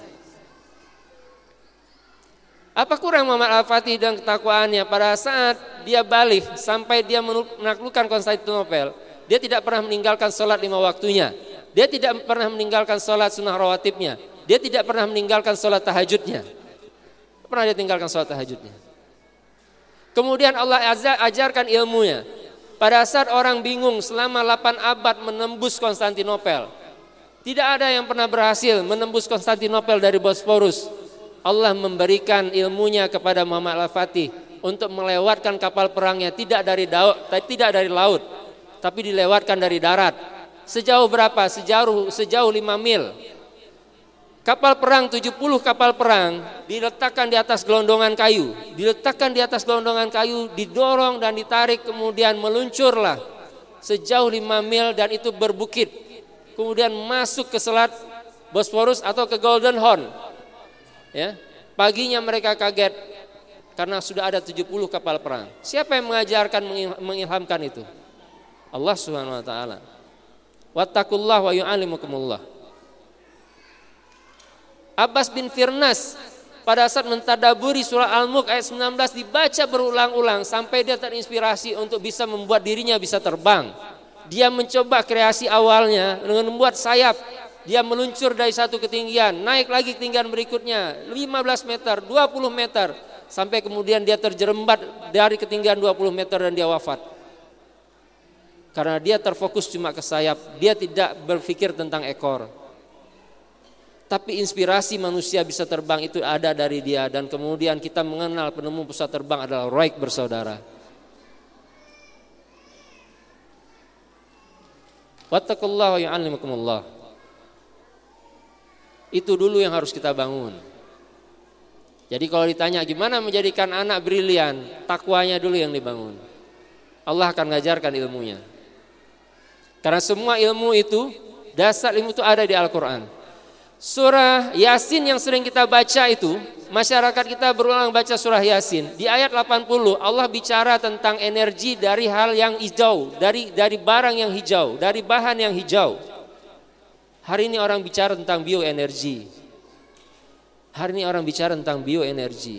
apa kurang Muhammad Al-Fatih dan ketakwaannya pada saat dia balik sampai dia menaklukkan Konstantinopel, dia tidak pernah meninggalkan sholat lima waktunya, dia tidak pernah meninggalkan sholat sunnah rawatibnya, dia tidak pernah meninggalkan sholat tahajudnya. Pernah dia tinggalkan sholat tahajudnya. Kemudian Allah ajarkan ilmunya. Pada saat orang bingung selama 8 abad menembus Konstantinopel. Tidak ada yang pernah berhasil menembus Konstantinopel dari Bosporus Allah memberikan ilmunya kepada Muhammad Al-Fatih untuk melewatkan kapal perangnya tidak dari daud, tidak dari laut, tapi dilewatkan dari darat. Sejauh berapa? Sejauh sejauh 5 mil. Kapal perang 70 kapal perang diletakkan di atas gelondongan kayu, diletakkan di atas gelondongan kayu, didorong dan ditarik kemudian meluncurlah sejauh lima mil dan itu berbukit. Kemudian masuk ke selat Bosporus atau ke Golden Horn Ya. Paginya mereka kaget karena sudah ada 70 kapal perang. Siapa yang mengajarkan mengilhamkan itu? Allah Subhanahu wa taala. Wattaqullah wa yu'allimukumullah. Abbas bin Firnas pada saat mentadaburi surah Al-Mulk ayat 19 dibaca berulang-ulang sampai dia terinspirasi untuk bisa membuat dirinya bisa terbang. Dia mencoba kreasi awalnya dengan membuat sayap dia meluncur dari satu ketinggian, naik lagi ketinggian berikutnya, 15 meter, 20 meter, sampai kemudian dia terjerembat dari ketinggian 20 meter dan dia wafat. Karena dia terfokus cuma ke sayap, dia tidak berpikir tentang ekor. Tapi inspirasi manusia bisa terbang itu ada dari dia dan kemudian kita mengenal penemu pusat terbang adalah Wright bersaudara. Wattaqullaha ya'allimukumullah. Itu dulu yang harus kita bangun. Jadi kalau ditanya gimana menjadikan anak brilian, takwanya dulu yang dibangun. Allah akan mengajarkan ilmunya. Karena semua ilmu itu, dasar ilmu itu ada di Al-Quran. Surah Yasin yang sering kita baca itu, masyarakat kita berulang baca surah Yasin. Di ayat 80 Allah bicara tentang energi dari hal yang hijau, dari dari barang yang hijau, dari bahan yang hijau. Hari ini orang bicara tentang bioenergi. Hari ini orang bicara tentang bioenergi.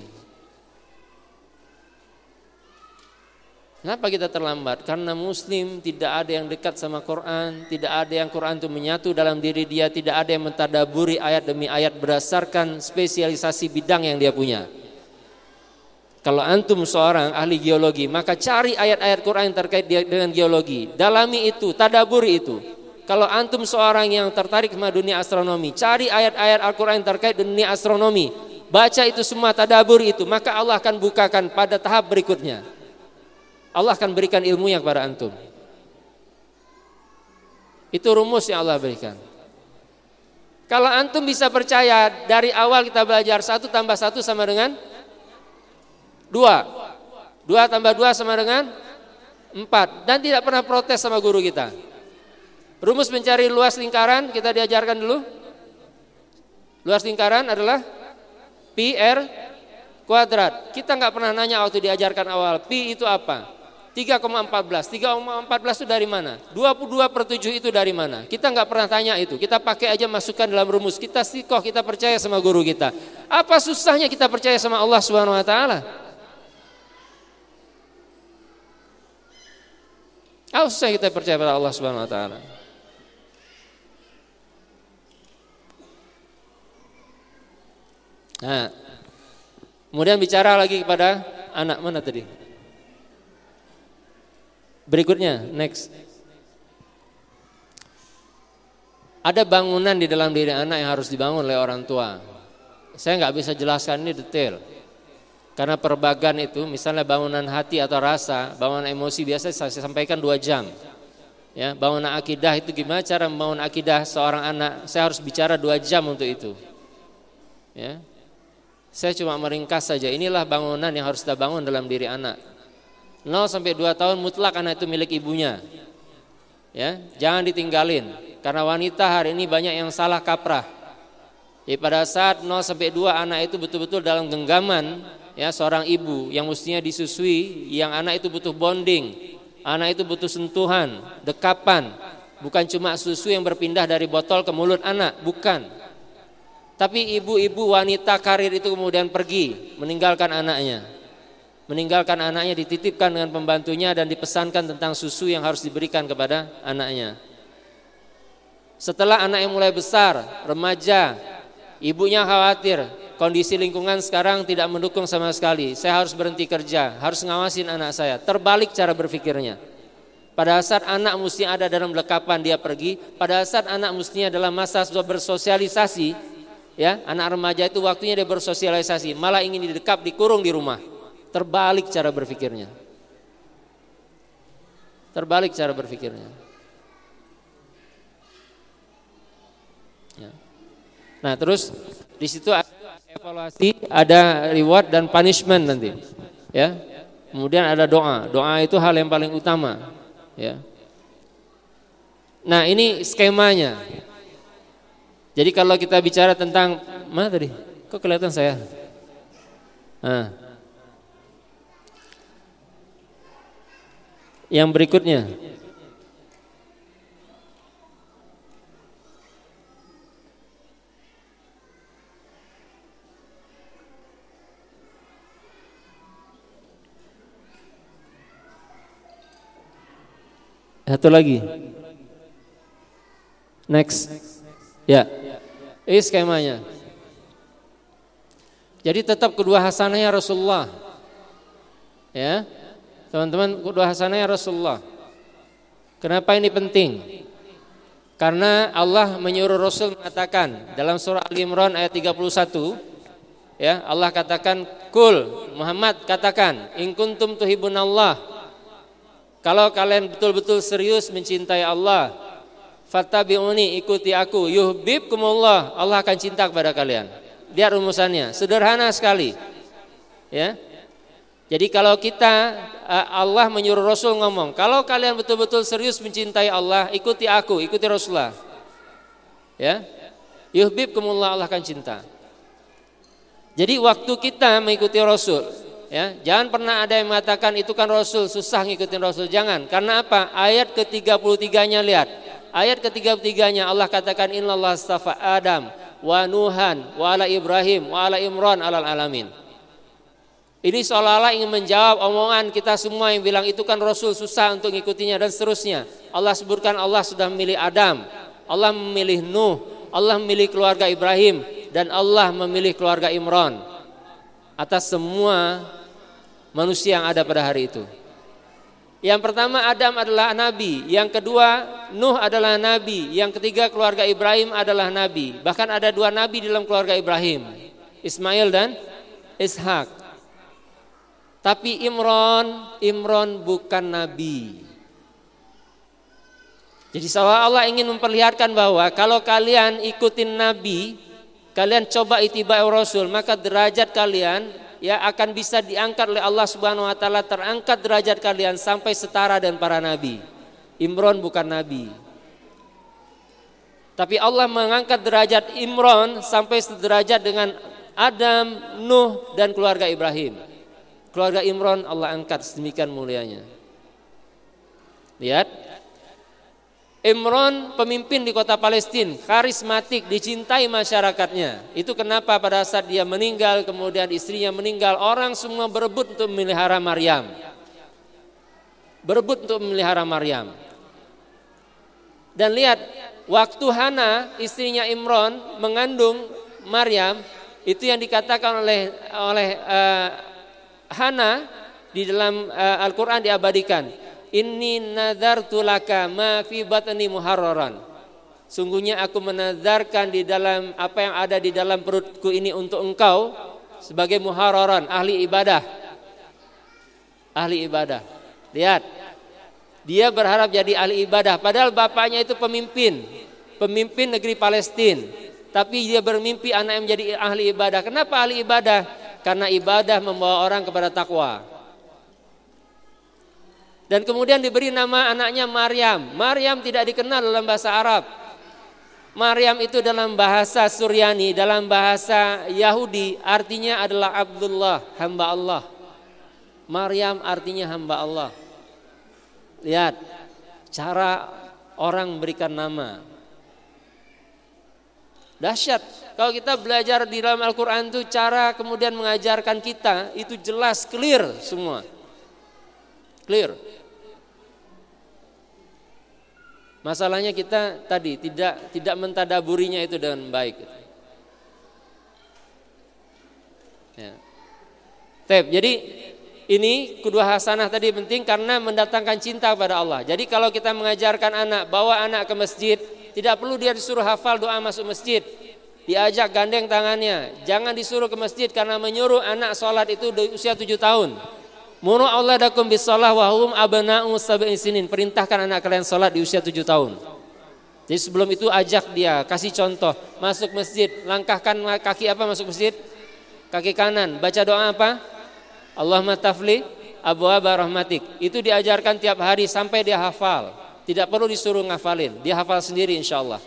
Kenapa kita terlambat? Karena muslim tidak ada yang dekat sama Quran, tidak ada yang Quran itu menyatu dalam diri dia, tidak ada yang mentadaburi ayat demi ayat berdasarkan spesialisasi bidang yang dia punya. Kalau antum seorang ahli geologi, maka cari ayat-ayat Quran yang terkait dengan geologi. Dalami itu, tadaburi itu. Kalau antum seorang yang tertarik sama dunia astronomi, cari ayat-ayat Al-Qur'an yang terkait dunia astronomi. Baca itu semua tadabur itu, maka Allah akan bukakan pada tahap berikutnya. Allah akan berikan ilmunya kepada antum. Itu rumus yang Allah berikan. Kalau antum bisa percaya dari awal kita belajar satu tambah satu sama dengan dua, dua tambah dua sama dengan empat, dan tidak pernah protes sama guru kita. Rumus mencari luas lingkaran kita diajarkan dulu. Luas lingkaran adalah pi r kuadrat. Kita nggak pernah nanya waktu diajarkan awal pi itu apa. 3,14. 3,14 itu dari mana? 22 per 7 itu dari mana? Kita nggak pernah tanya itu. Kita pakai aja masukkan dalam rumus. Kita sikoh, kita percaya sama guru kita. Apa susahnya kita percaya sama Allah Subhanahu Wa Taala? Apa susah kita percaya pada Allah Subhanahu Wa Taala? Nah, kemudian bicara lagi kepada anak mana tadi? Berikutnya, next. Ada bangunan di dalam diri anak yang harus dibangun oleh orang tua. Saya nggak bisa jelaskan ini detail. Karena perbagan itu misalnya bangunan hati atau rasa, bangunan emosi biasa saya sampaikan dua jam. Ya, bangunan akidah itu gimana cara membangun akidah seorang anak? Saya harus bicara dua jam untuk itu. Ya, saya cuma meringkas saja. Inilah bangunan yang harus kita bangun dalam diri anak. 0 sampai 2 tahun mutlak anak itu milik ibunya. Ya, jangan ditinggalin karena wanita hari ini banyak yang salah kaprah. Jadi ya, pada saat 0 sampai 2 anak itu betul-betul dalam genggaman ya seorang ibu yang mestinya disusui, yang anak itu butuh bonding, anak itu butuh sentuhan, dekapan, bukan cuma susu yang berpindah dari botol ke mulut anak, bukan tapi ibu-ibu wanita karir itu kemudian pergi meninggalkan anaknya. Meninggalkan anaknya dititipkan dengan pembantunya dan dipesankan tentang susu yang harus diberikan kepada anaknya. Setelah anaknya mulai besar, remaja, ibunya khawatir kondisi lingkungan sekarang tidak mendukung sama sekali. Saya harus berhenti kerja, harus ngawasin anak saya. Terbalik cara berpikirnya. Pada saat anak mesti ada dalam lekapan dia pergi, pada saat anak mestinya dalam masa sudah bersosialisasi, ya anak remaja itu waktunya dia bersosialisasi malah ingin didekap dikurung di rumah terbalik cara berpikirnya terbalik cara berpikirnya ya. nah terus di situ ada evaluasi ada reward dan punishment nanti ya kemudian ada doa doa itu hal yang paling utama ya nah ini skemanya jadi kalau kita bicara tentang mana tadi? Kok kelihatan saya? Nah. Yang berikutnya. Satu lagi. Next. Ya. Yeah. Ini iya, skemanya. Jadi tetap kedua hasanahnya Rasulullah. Ya. Teman-teman, kedua hasanahnya Rasulullah. Kenapa ini penting? Karena Allah menyuruh Rasul mengatakan dalam surah Al Imran ayat 31 ya Allah katakan kul Muhammad katakan in kuntum Allah kalau kalian betul-betul serius mencintai Allah fattabi'uni ikuti aku yuhibbukumullah Allah akan cinta kepada kalian lihat rumusannya sederhana sekali ya jadi kalau kita eh, Allah menyuruh Rasul ngomong kalau kalian betul-betul serius mencintai Allah ikuti aku ikuti Rasulullah ya yuhibbukumullah Allah akan cinta jadi waktu kita mengikuti Rasul Ya, jangan pernah ada yang mengatakan itu kan Rasul, susah ngikutin Rasul. Jangan, karena apa? Ayat ke-33-nya lihat. Ayat ketiga-tiganya Allah katakan innallaha astafa Adam wa Nuhan wa ala Ibrahim wa ala Imran alal alamin. Ini seolah-olah ingin menjawab omongan kita semua yang bilang itu kan Rasul susah untuk ngikutinya dan seterusnya. Allah sebutkan Allah sudah memilih Adam, Allah memilih Nuh, Allah memilih keluarga Ibrahim dan Allah memilih keluarga Imran atas semua manusia yang ada pada hari itu. Yang pertama Adam adalah nabi, yang kedua Nuh adalah nabi, yang ketiga keluarga Ibrahim adalah nabi. Bahkan ada dua nabi dalam keluarga Ibrahim, Ismail dan Ishak. Tapi Imron, Imron bukan nabi. Jadi seolah Allah ingin memperlihatkan bahwa kalau kalian ikutin nabi, kalian coba itibai Rasul, maka derajat kalian ya akan bisa diangkat oleh Allah Subhanahu wa taala terangkat derajat kalian sampai setara dan para nabi. Imron bukan nabi. Tapi Allah mengangkat derajat Imron sampai sederajat dengan Adam, Nuh dan keluarga Ibrahim. Keluarga Imron Allah angkat sedemikian mulianya. Lihat, Imron pemimpin di kota Palestina, karismatik, dicintai masyarakatnya. Itu kenapa pada saat dia meninggal, kemudian istrinya meninggal, orang semua berebut untuk memelihara Maryam. Berebut untuk memelihara Maryam. Dan lihat, waktu Hana, istrinya Imron mengandung Maryam, itu yang dikatakan oleh oleh uh, Hana di dalam uh, Al-Qur'an diabadikan Inni nazartu laka ma fi batni muharraran. Sungguhnya aku menazarkan di dalam apa yang ada di dalam perutku ini untuk engkau sebagai muharraran, ahli ibadah. Ahli ibadah. Lihat. Dia berharap jadi ahli ibadah padahal bapaknya itu pemimpin, pemimpin negeri Palestina. Tapi dia bermimpi anaknya menjadi ahli ibadah. Kenapa ahli ibadah? Karena ibadah membawa orang kepada takwa. Dan kemudian diberi nama anaknya Maryam. Maryam tidak dikenal dalam bahasa Arab. Maryam itu dalam bahasa Suryani, dalam bahasa Yahudi artinya adalah Abdullah, hamba Allah. Maryam artinya hamba Allah. Lihat cara orang berikan nama. Dahsyat. Kalau kita belajar di dalam Al-Qur'an itu cara kemudian mengajarkan kita itu jelas clear semua. Clear. Masalahnya kita tadi tidak tidak mentadaburinya itu dengan baik. Ya. Tep, jadi ini kedua hasanah tadi penting karena mendatangkan cinta kepada Allah. Jadi kalau kita mengajarkan anak bawa anak ke masjid, tidak perlu dia disuruh hafal doa masuk masjid. Diajak gandeng tangannya, jangan disuruh ke masjid karena menyuruh anak sholat itu di usia tujuh tahun. Muru dakum bisalah wa hum abna'u sab'in sinin. Perintahkan anak kalian salat di usia tujuh tahun. Jadi sebelum itu ajak dia, kasih contoh. Masuk masjid, langkahkan kaki apa masuk masjid? Kaki kanan. Baca doa apa? Allahumma tafli abwaaba rahmatik. Itu diajarkan tiap hari sampai dia hafal. Tidak perlu disuruh ngafalin, dia hafal sendiri insya Allah.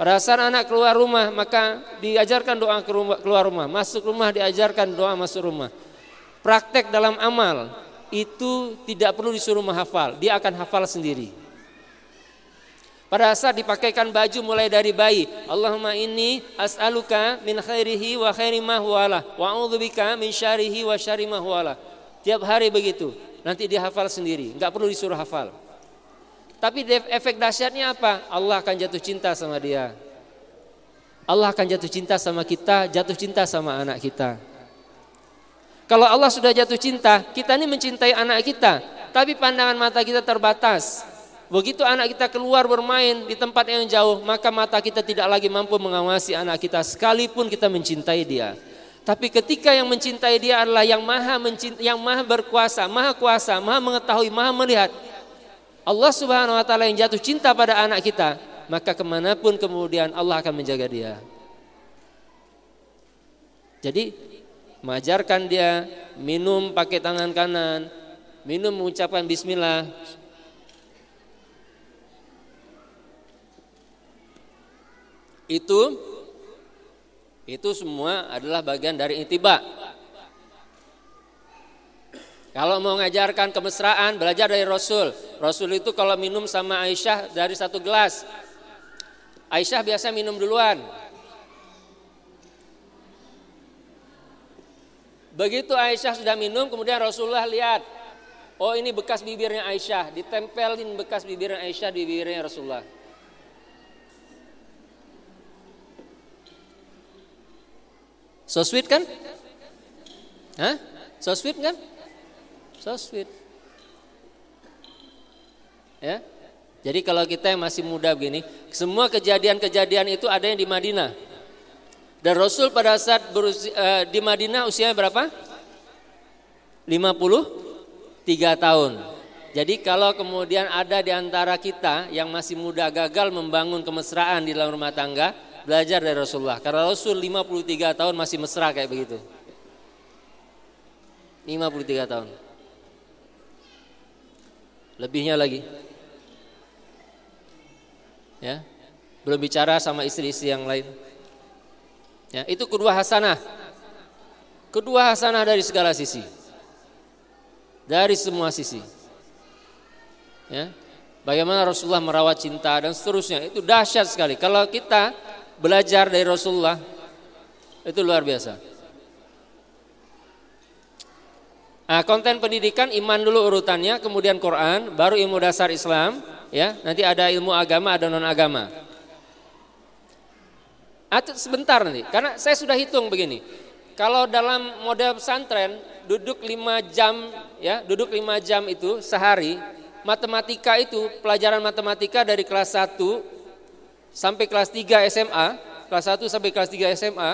Pada saat anak keluar rumah maka diajarkan doa keluar rumah, masuk rumah diajarkan doa masuk rumah. Praktek dalam amal itu tidak perlu disuruh menghafal, dia akan hafal sendiri. Pada saat dipakaikan baju mulai dari bayi, Allahumma inni as'aluka min khairihi wa khairi ma huwala wa a'udzubika min syarihi wa syarri ma huwala. Tiap hari begitu, nanti dia hafal sendiri, nggak perlu disuruh hafal. Tapi efek dahsyatnya apa? Allah akan jatuh cinta sama dia. Allah akan jatuh cinta sama kita, jatuh cinta sama anak kita. Kalau Allah sudah jatuh cinta, kita ini mencintai anak kita, tapi pandangan mata kita terbatas. Begitu anak kita keluar bermain di tempat yang jauh, maka mata kita tidak lagi mampu mengawasi anak kita sekalipun kita mencintai dia. Tapi ketika yang mencintai dia adalah yang maha mencintai, yang maha berkuasa, maha kuasa, maha mengetahui, maha melihat. Allah subhanahu wa ta'ala yang jatuh cinta pada anak kita, maka kemanapun kemudian Allah akan menjaga dia. Jadi mengajarkan dia minum pakai tangan kanan, minum mengucapkan bismillah. Itu itu semua adalah bagian dari itiba. Kalau mau mengajarkan kemesraan, belajar dari Rasul. Rasul itu kalau minum sama Aisyah dari satu gelas. Aisyah biasa minum duluan, Begitu Aisyah sudah minum, kemudian Rasulullah lihat, oh ini bekas bibirnya Aisyah, ditempelin bekas bibirnya Aisyah di bibirnya Rasulullah. So sweet kan? Hah? So sweet kan? So sweet. Ya. Jadi kalau kita yang masih muda begini, semua kejadian-kejadian itu ada yang di Madinah. Dan Rasul pada saat berusia, uh, eh, di Madinah usianya berapa? 53 tahun. Jadi kalau kemudian ada di antara kita yang masih muda gagal membangun kemesraan di dalam rumah tangga, belajar dari Rasulullah. Karena Rasul 53 tahun masih mesra kayak begitu. 53 tahun. Lebihnya lagi. Ya. Belum bicara sama istri-istri yang lain. Ya, itu kedua hasanah. Kedua hasanah dari segala sisi. Dari semua sisi. Ya. Bagaimana Rasulullah merawat cinta dan seterusnya. Itu dahsyat sekali. Kalau kita belajar dari Rasulullah itu luar biasa. Nah, konten pendidikan iman dulu urutannya, kemudian Quran, baru ilmu dasar Islam, ya. Nanti ada ilmu agama, ada non agama. Atau ah, sebentar nih, karena saya sudah hitung begini. Kalau dalam model pesantren duduk 5 jam ya, duduk 5 jam itu sehari, matematika itu pelajaran matematika dari kelas 1 sampai kelas 3 SMA, kelas 1 sampai kelas 3 SMA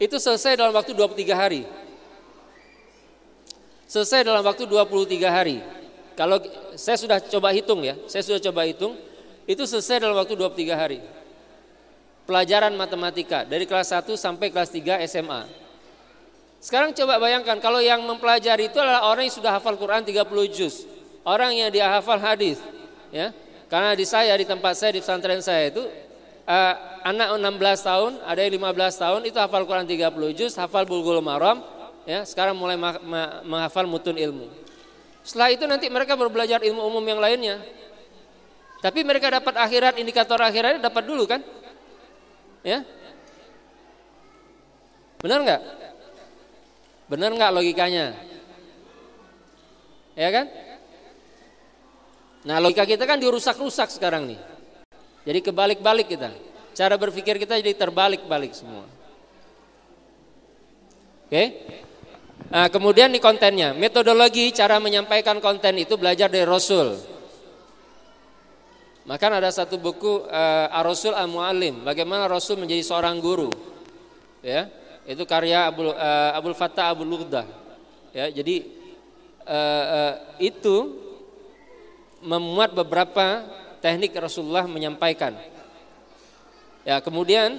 itu selesai dalam waktu 23 hari. Selesai dalam waktu 23 hari. Kalau saya sudah coba hitung ya, saya sudah coba hitung, itu selesai dalam waktu 23 hari pelajaran matematika dari kelas 1 sampai kelas 3 SMA. Sekarang coba bayangkan kalau yang mempelajari itu adalah orang yang sudah hafal Quran 30 juz, orang yang dia hafal hadis, ya. Karena di saya di tempat saya di pesantren saya itu uh, anak 16 tahun, ada yang 15 tahun itu hafal Quran 30 juz, hafal bulgul Maram, ya, sekarang mulai ma ma menghafal mutun ilmu. Setelah itu nanti mereka berbelajar ilmu umum yang lainnya. Tapi mereka dapat akhirat, indikator akhiratnya dapat dulu kan? Ya? Benar nggak? Benar nggak logikanya? Ya kan? Nah logika kita kan dirusak-rusak sekarang nih. Jadi kebalik-balik kita. Cara berpikir kita jadi terbalik-balik semua. Oke? Nah, kemudian di kontennya, metodologi cara menyampaikan konten itu belajar dari Rasul. Maka ada satu buku uh, Ar-Rasul Al-Muallim, bagaimana Rasul menjadi seorang guru. Ya, itu karya Abu uh, eh, Abdul Fattah Abu Lurdah. Ya, jadi uh, uh, itu memuat beberapa teknik Rasulullah menyampaikan. Ya, kemudian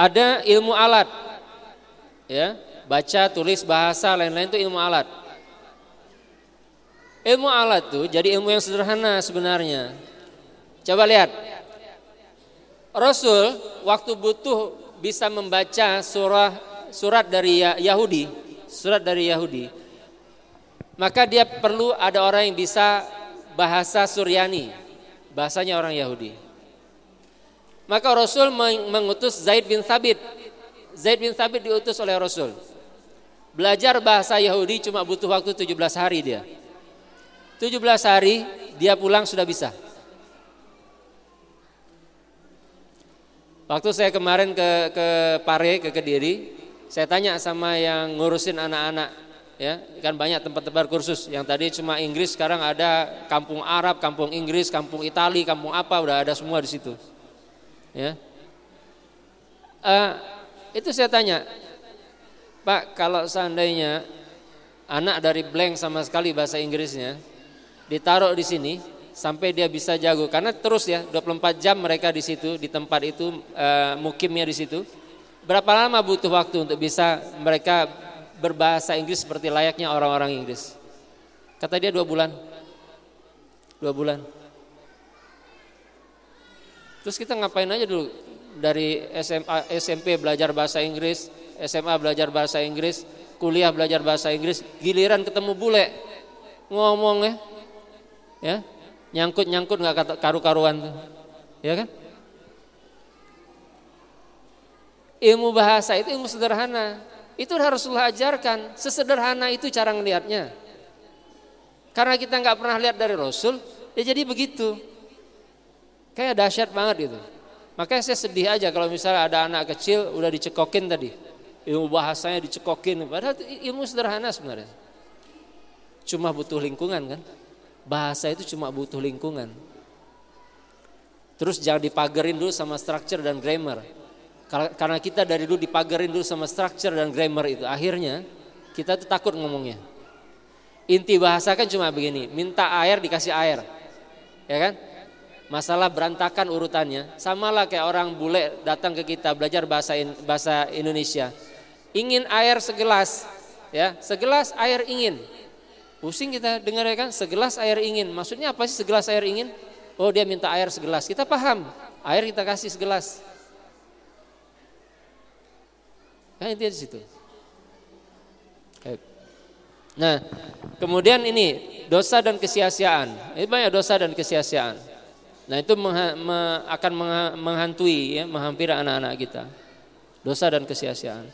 ada ilmu alat. Ya, baca, tulis, bahasa, lain-lain itu ilmu alat. Ilmu alat tuh jadi ilmu yang sederhana sebenarnya. Coba lihat. Rasul waktu butuh bisa membaca surah surat dari ya-, Yahudi, surat dari Yahudi. Maka dia perlu ada orang yang bisa bahasa Suryani, bahasanya orang Yahudi. Maka Rasul mengutus Zaid bin Thabit. Zaid bin Thabit diutus oleh Rasul. Belajar bahasa Yahudi cuma butuh waktu 17 hari dia. 17 hari dia pulang sudah bisa. Waktu saya kemarin ke ke Pare ke Kediri, saya tanya sama yang ngurusin anak-anak, ya kan banyak tempat tempat kursus. Yang tadi cuma Inggris, sekarang ada kampung Arab, kampung Inggris, kampung Itali, kampung apa, udah ada semua di situ. Ya, uh, itu saya tanya, Pak, kalau seandainya anak dari blank sama sekali bahasa Inggrisnya, ditaruh di sini sampai dia bisa jago karena terus ya 24 jam mereka di situ di tempat itu e, mukimnya di situ berapa lama butuh waktu untuk bisa mereka berbahasa Inggris seperti layaknya orang-orang Inggris kata dia dua bulan dua bulan terus kita ngapain aja dulu dari SMA SMP belajar bahasa Inggris SMA belajar bahasa Inggris kuliah belajar bahasa Inggris giliran ketemu bule ngomong ya ya nyangkut nyangkut nggak kata karu-karuan tuh ya kan ilmu bahasa itu ilmu sederhana itu harus haruslah ajarkan sesederhana itu cara ngelihatnya karena kita nggak pernah lihat dari Rasul ya jadi begitu kayak dahsyat banget gitu makanya saya sedih aja kalau misalnya ada anak kecil udah dicekokin tadi ilmu bahasanya dicekokin padahal ilmu sederhana sebenarnya cuma butuh lingkungan kan bahasa itu cuma butuh lingkungan. Terus jangan dipagerin dulu sama structure dan grammar. Karena kita dari dulu dipagerin dulu sama structure dan grammar itu. Akhirnya kita tuh takut ngomongnya. Inti bahasa kan cuma begini, minta air dikasih air. Ya kan? Masalah berantakan urutannya. Samalah kayak orang bule datang ke kita belajar bahasa bahasa Indonesia. Ingin air segelas, ya, segelas air ingin Pusing kita dengar ya kan segelas air ingin. Maksudnya apa sih segelas air ingin? Oh dia minta air segelas. Kita paham. Air kita kasih segelas. Kan intinya di situ. Nah, kemudian ini dosa dan kesia-siaan. Ini banyak dosa dan kesia-siaan. Nah, itu mengha, me, akan menghantui ya, menghampiri anak-anak kita. Dosa dan kesia-siaan.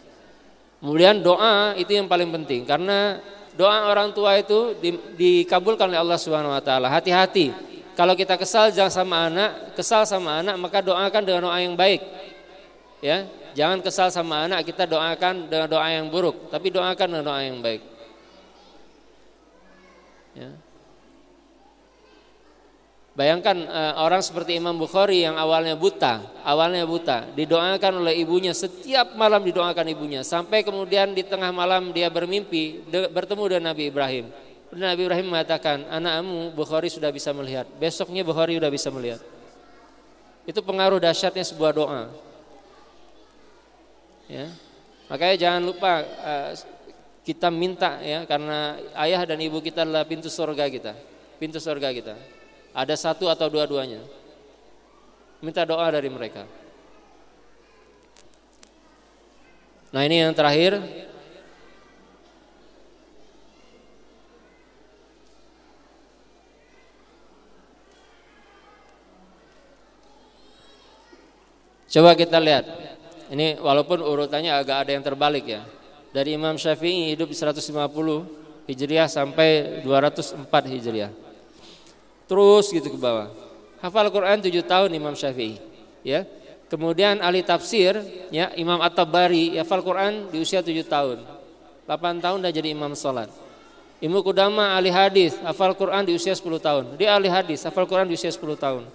Kemudian doa itu yang paling penting karena doa orang tua itu di, dikabulkan oleh Allah Subhanahu wa taala. Hati-hati. Kalau kita kesal jangan sama anak, kesal sama anak maka doakan dengan doa yang baik. Ya, jangan kesal sama anak kita doakan dengan doa yang buruk, tapi doakan dengan doa yang baik. Ya. Bayangkan eh, orang seperti Imam Bukhari yang awalnya buta, awalnya buta, didoakan oleh ibunya setiap malam didoakan ibunya sampai kemudian di tengah malam dia bermimpi bertemu dengan Nabi Ibrahim. Nabi Ibrahim mengatakan, "Anakmu Bukhari sudah bisa melihat." Besoknya Bukhari sudah bisa melihat. Itu pengaruh dahsyatnya sebuah doa. Ya. Makanya jangan lupa eh, kita minta ya karena ayah dan ibu kita adalah pintu surga kita. Pintu surga kita. Ada satu atau dua-duanya. Minta doa dari mereka. Nah, ini yang terakhir. Coba kita lihat. Ini walaupun urutannya agak ada yang terbalik ya. Dari Imam Syafi'i hidup 150 Hijriah sampai 204 Hijriah terus gitu ke bawah. Hafal Quran tujuh tahun Imam Syafi'i, ya. Kemudian ahli tafsir ya Imam At-Tabari hafal Quran di usia tujuh tahun. delapan tahun dah jadi imam salat. Ibnu Kudama ahli hadis hafal Quran di usia sepuluh tahun. Dia ahli hadis hafal Quran di usia sepuluh tahun.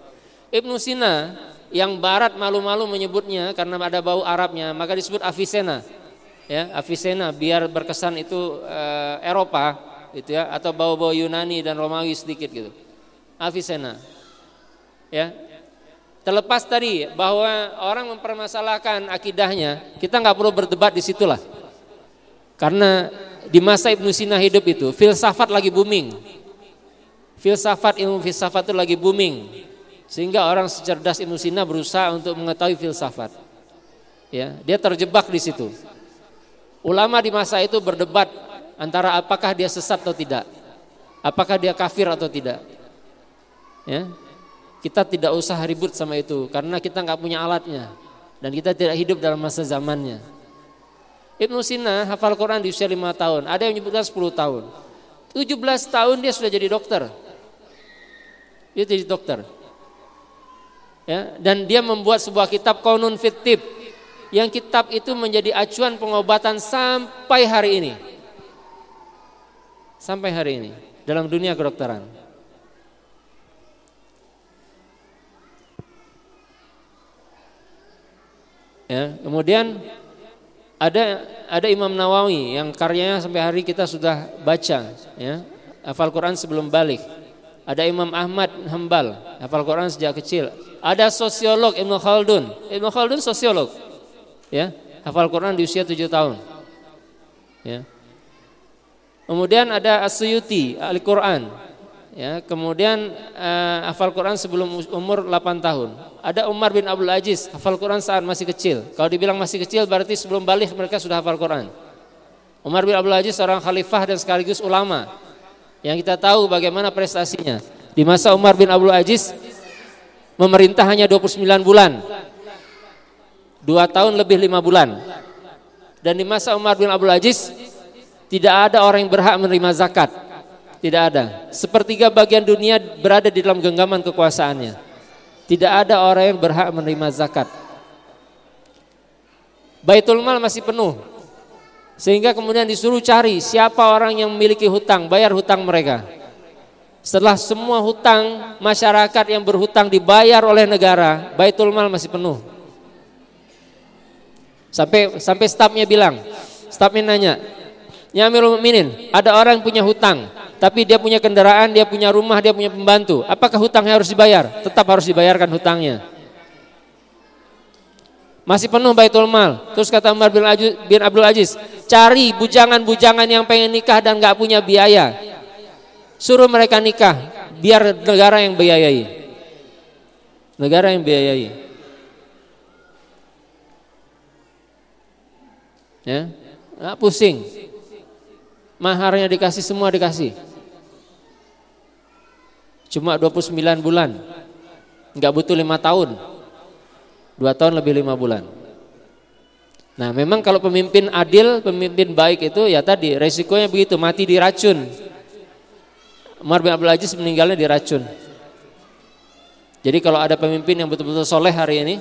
Ibnu Sina yang barat malu-malu menyebutnya karena ada bau Arabnya, maka disebut Avicenna. Ya, Avicenna biar berkesan itu eh, Eropa gitu ya atau bau-bau Yunani dan Romawi sedikit gitu. Avicenna. Ya. Terlepas tadi bahwa orang mempermasalahkan akidahnya, kita nggak perlu berdebat di situlah. Karena di masa Ibnu Sina hidup itu filsafat lagi booming. Filsafat ilmu filsafat itu lagi booming. Sehingga orang secerdas Ibnu Sina berusaha untuk mengetahui filsafat. Ya, dia terjebak di situ. Ulama di masa itu berdebat antara apakah dia sesat atau tidak. Apakah dia kafir atau tidak ya kita tidak usah ribut sama itu karena kita nggak punya alatnya dan kita tidak hidup dalam masa zamannya Ibnu Sina hafal Quran di usia lima tahun ada yang menyebutkan 10 tahun 17 tahun dia sudah jadi dokter dia jadi dokter ya dan dia membuat sebuah kitab Konun Fitib yang kitab itu menjadi acuan pengobatan sampai hari ini sampai hari ini dalam dunia kedokteran Ya, kemudian ada ada Imam Nawawi yang karyanya sampai hari kita sudah baca ya, hafal Quran sebelum balik. Ada Imam Ahmad Hambal, hafal Quran sejak kecil. Ada sosiolog Ibnu Khaldun. Ibnu Khaldun sosiolog. Ya, hafal Quran di usia tujuh tahun. Ya. Kemudian ada Asyuti, Al-Quran. Ya, kemudian uh, hafal Quran sebelum umur 8 tahun. Ada Umar bin Abdul Aziz, hafal Quran saat masih kecil. Kalau dibilang masih kecil berarti sebelum balik mereka sudah hafal Quran. Umar bin Abdul Aziz seorang khalifah dan sekaligus ulama yang kita tahu bagaimana prestasinya. Di masa Umar bin Abdul Aziz memerintah hanya 29 bulan. Dua tahun lebih 5 bulan. Dan di masa Umar bin Abdul Aziz tidak ada orang yang berhak menerima zakat tidak ada. Sepertiga bagian dunia berada di dalam genggaman kekuasaannya. Tidak ada orang yang berhak menerima zakat. Baitul Mal masih penuh. Sehingga kemudian disuruh cari siapa orang yang memiliki hutang, bayar hutang mereka. Setelah semua hutang masyarakat yang berhutang dibayar oleh negara, Baitul Mal masih penuh. Sampai sampai stafnya bilang, stafnya nanya, Ya, Amirul mukminin, ada orang yang punya hutang, tapi dia punya kendaraan, dia punya rumah, dia punya pembantu. Apakah hutangnya harus dibayar? Tetap harus dibayarkan hutangnya. Masih penuh baitul mal. Terus kata Umar bin, Aju, bin Abdul Aziz, cari bujangan-bujangan yang pengen nikah dan nggak punya biaya. Suruh mereka nikah, biar negara yang biayai. Negara yang biayai. ya nah, pusing maharnya dikasih semua dikasih. Cuma 29 bulan. nggak butuh lima tahun. dua tahun lebih lima bulan. Nah, memang kalau pemimpin adil, pemimpin baik itu ya tadi resikonya begitu, mati diracun. Umar bin Abdul Aziz meninggalnya diracun. Jadi kalau ada pemimpin yang betul-betul soleh hari ini,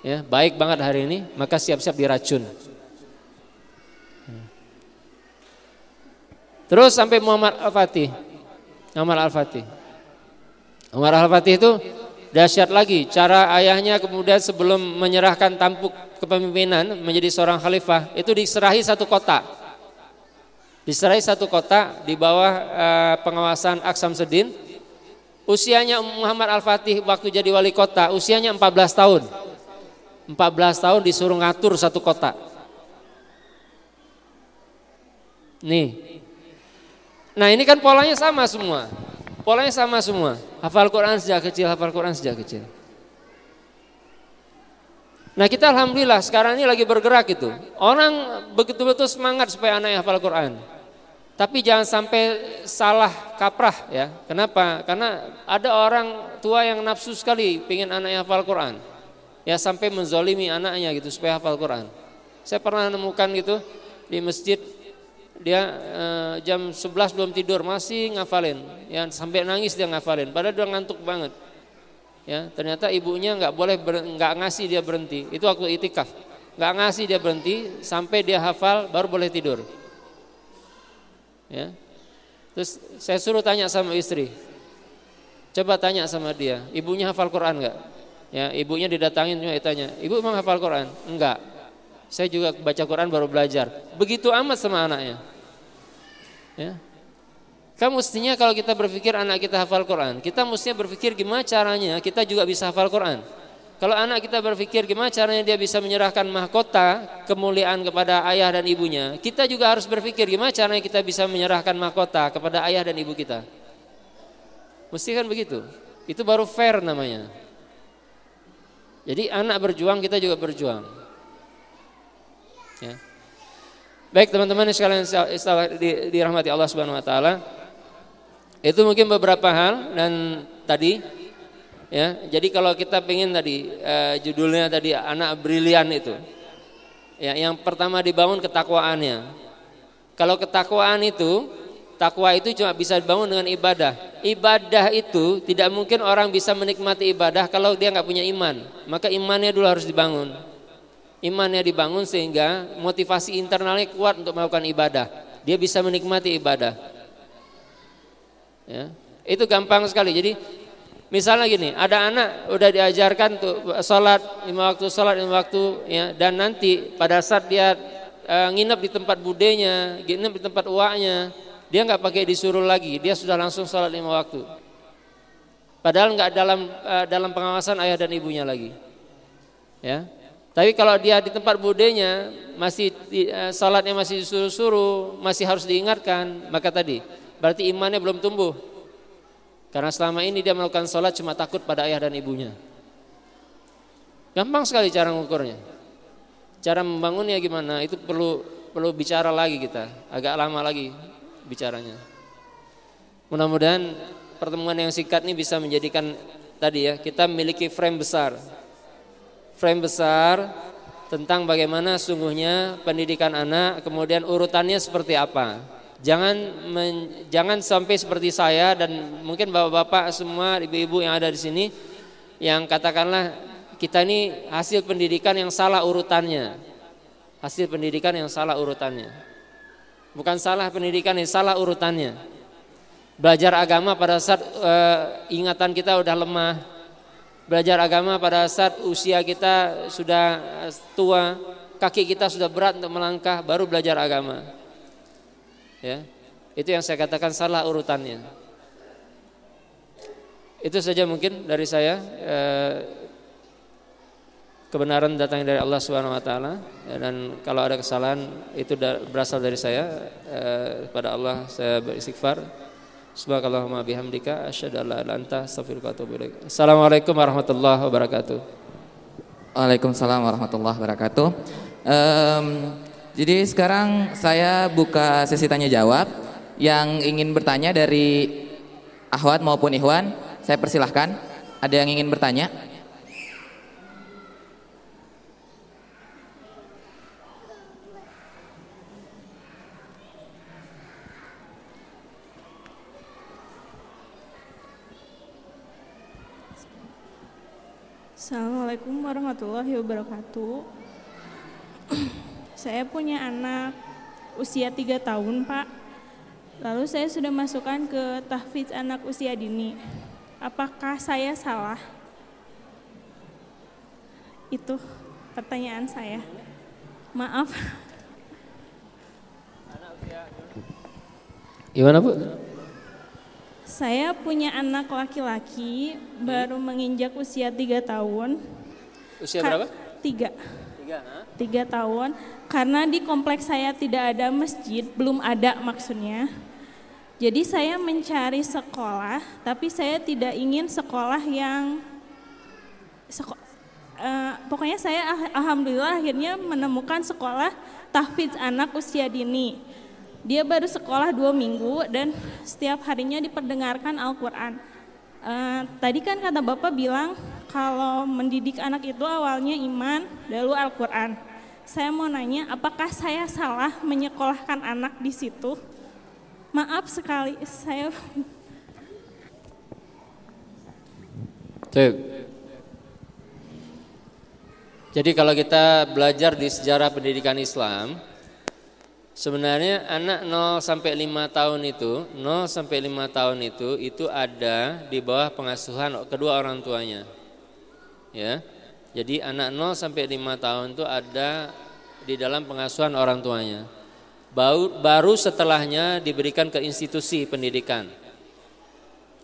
ya baik banget hari ini, maka siap-siap diracun. Terus sampai Muhammad Al-Fatih. Muhammad Al-Fatih. Muhammad Al-Fatih itu dahsyat lagi cara ayahnya kemudian sebelum menyerahkan tampuk kepemimpinan menjadi seorang khalifah itu diserahi satu kota. Diserahi satu kota di bawah eh, pengawasan Aksam Sedin. Usianya Muhammad Al-Fatih waktu jadi wali kota usianya 14 tahun. 14 tahun disuruh ngatur satu kota. Nih, Nah ini kan polanya sama semua. Polanya sama semua. Hafal Quran sejak kecil, hafal Quran sejak kecil. Nah kita alhamdulillah sekarang ini lagi bergerak itu. Orang begitu-betul semangat supaya anaknya hafal Quran. Tapi jangan sampai salah kaprah ya. Kenapa? Karena ada orang tua yang nafsu sekali pengen anaknya hafal Quran. Ya sampai menzolimi anaknya gitu supaya hafal Quran. Saya pernah nemukan gitu di masjid dia eh, jam 11 belum tidur masih ngafalin ya sampai nangis dia ngafalin padahal dia ngantuk banget ya ternyata ibunya nggak boleh nggak ngasih dia berhenti itu waktu itikaf nggak ngasih dia berhenti sampai dia hafal baru boleh tidur ya terus saya suruh tanya sama istri coba tanya sama dia ibunya hafal Quran nggak ya ibunya didatangin cuma ditanya ibu emang hafal Quran enggak saya juga baca Quran baru belajar. Begitu amat sama anaknya. Ya. Kamu mestinya kalau kita berpikir anak kita hafal Quran, kita mestinya berpikir gimana caranya kita juga bisa hafal Quran. Kalau anak kita berpikir gimana caranya dia bisa menyerahkan mahkota kemuliaan kepada ayah dan ibunya, kita juga harus berpikir gimana caranya kita bisa menyerahkan mahkota kepada ayah dan ibu kita. Mesti kan begitu. Itu baru fair namanya. Jadi anak berjuang kita juga berjuang. Ya. Baik teman-teman sekalian dirahmati Allah Subhanahu wa taala. Itu mungkin beberapa hal dan tadi ya. Jadi kalau kita pengen tadi eh, judulnya tadi anak brilian itu. Ya, yang pertama dibangun ketakwaannya. Kalau ketakwaan itu takwa itu cuma bisa dibangun dengan ibadah. Ibadah itu tidak mungkin orang bisa menikmati ibadah kalau dia nggak punya iman. Maka imannya dulu harus dibangun imannya dibangun sehingga motivasi internalnya kuat untuk melakukan ibadah. Dia bisa menikmati ibadah. Ya. Itu gampang sekali. Jadi misalnya gini, ada anak udah diajarkan untuk sholat lima waktu, sholat lima waktu ya dan nanti pada saat dia e, nginep di tempat budenya, nginep di tempat uaknya, dia nggak pakai disuruh lagi, dia sudah langsung sholat lima waktu. Padahal nggak dalam e, dalam pengawasan ayah dan ibunya lagi. Ya, tapi kalau dia di tempat budenya masih eh, salatnya masih disuruh-suruh, masih harus diingatkan, maka tadi berarti imannya belum tumbuh. Karena selama ini dia melakukan salat cuma takut pada ayah dan ibunya. Gampang sekali cara mengukurnya. Cara membangunnya gimana? Itu perlu perlu bicara lagi kita, agak lama lagi bicaranya. Mudah-mudahan pertemuan yang singkat ini bisa menjadikan tadi ya, kita memiliki frame besar frame besar tentang bagaimana sungguhnya pendidikan anak, kemudian urutannya seperti apa. Jangan men, jangan sampai seperti saya dan mungkin bapak-bapak semua, ibu-ibu yang ada di sini yang katakanlah kita ini hasil pendidikan yang salah urutannya. Hasil pendidikan yang salah urutannya. Bukan salah pendidikan yang salah urutannya. Belajar agama pada saat uh, ingatan kita udah lemah, belajar agama pada saat usia kita sudah eh, tua, kaki kita sudah berat untuk melangkah baru belajar agama. Ya. Itu yang saya katakan salah urutannya. Itu saja mungkin dari saya eh, kebenaran datang dari Allah Subhanahu wa taala ya, dan kalau ada kesalahan itu berasal dari saya eh, kepada pada Allah saya beristighfar. Subhanakallahumma bihamdika asyhadu an la ilaha illa anta astaghfiruka wa atubu ilaik. Assalamualaikum warahmatullahi wabarakatuh. Waalaikumsalam warahmatullahi wabarakatuh. Um, jadi sekarang saya buka sesi tanya jawab. Yang ingin bertanya dari Ahwat maupun Ikhwan, saya persilahkan. Ada yang ingin bertanya? Assalamualaikum warahmatullahi wabarakatuh. saya punya anak usia 3 tahun, Pak. Lalu saya sudah masukkan ke tahfiz anak usia dini. Apakah saya salah? Itu pertanyaan saya. Maaf. Gimana, Bu? Saya punya anak laki-laki hmm. baru menginjak usia tiga tahun. Usia Ka berapa? Tiga. Tiga, ha? tiga tahun. Karena di kompleks saya tidak ada masjid, belum ada maksudnya. Jadi saya mencari sekolah, tapi saya tidak ingin sekolah yang seko, uh, pokoknya saya ah-, alhamdulillah akhirnya menemukan sekolah tahfidz anak usia dini dia baru sekolah dua minggu dan setiap harinya diperdengarkan Al-Quran. Uh, tadi kan kata Bapak bilang kalau mendidik anak itu awalnya iman, lalu Al-Quran. Saya mau nanya, apakah saya salah menyekolahkan anak di situ? Maaf sekali, saya... Jadi kalau kita belajar di sejarah pendidikan Islam, Sebenarnya anak 0 sampai 5 tahun itu, 0 sampai 5 tahun itu itu ada di bawah pengasuhan kedua orang tuanya. Ya. Jadi anak 0 sampai 5 tahun itu ada di dalam pengasuhan orang tuanya. Baru, baru setelahnya diberikan ke institusi pendidikan.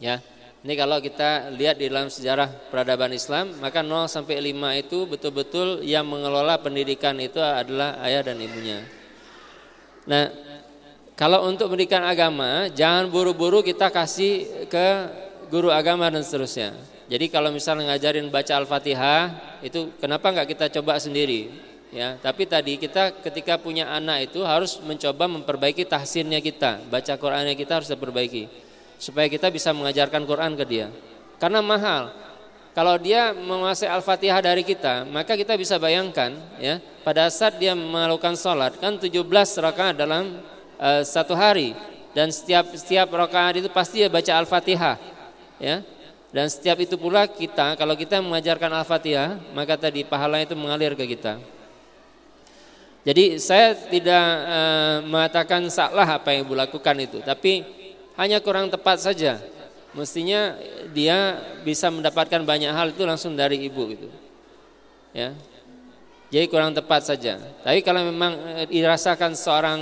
Ya. Ini kalau kita lihat di dalam sejarah peradaban Islam, maka 0 sampai 5 itu betul-betul yang mengelola pendidikan itu adalah ayah dan ibunya. Nah, kalau untuk pendidikan agama, jangan buru-buru kita kasih ke guru agama dan seterusnya. Jadi kalau misalnya ngajarin baca Al-Fatihah, itu kenapa nggak kita coba sendiri? Ya, tapi tadi kita ketika punya anak itu harus mencoba memperbaiki tahsinnya kita, baca Qur'annya kita harus diperbaiki supaya kita bisa mengajarkan Quran ke dia. Karena mahal, kalau dia menguasai Al-Fatihah dari kita, maka kita bisa bayangkan ya, pada saat dia melakukan sholat kan 17 rakaat dalam uh, satu hari dan setiap setiap rakaat itu pasti dia baca Al-Fatihah. Ya. Dan setiap itu pula kita kalau kita mengajarkan Al-Fatihah, maka tadi pahala itu mengalir ke kita. Jadi saya tidak uh, mengatakan salah apa yang ibu lakukan itu, tapi hanya kurang tepat saja mestinya dia bisa mendapatkan banyak hal itu langsung dari ibu gitu. Ya. Jadi kurang tepat saja. Tapi kalau memang eh, dirasakan seorang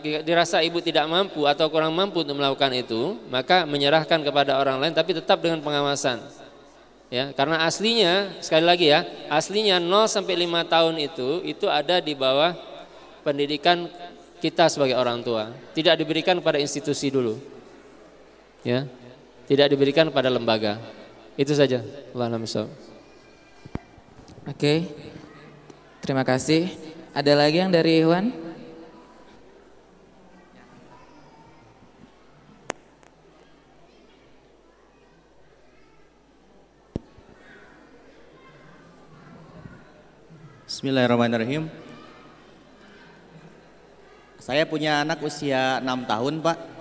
eh, dirasa ibu tidak mampu atau kurang mampu untuk melakukan itu, maka menyerahkan kepada orang lain tapi tetap dengan pengawasan. Ya, karena aslinya sekali lagi ya, aslinya 0 sampai 5 tahun itu itu ada di bawah pendidikan kita sebagai orang tua. Tidak diberikan kepada institusi dulu. Ya, tidak diberikan pada lembaga. Itu saja. Oke. Terima kasih. Ada lagi yang dari Iwan? Bismillahirrahmanirrahim. Saya punya anak usia 6 tahun, Pak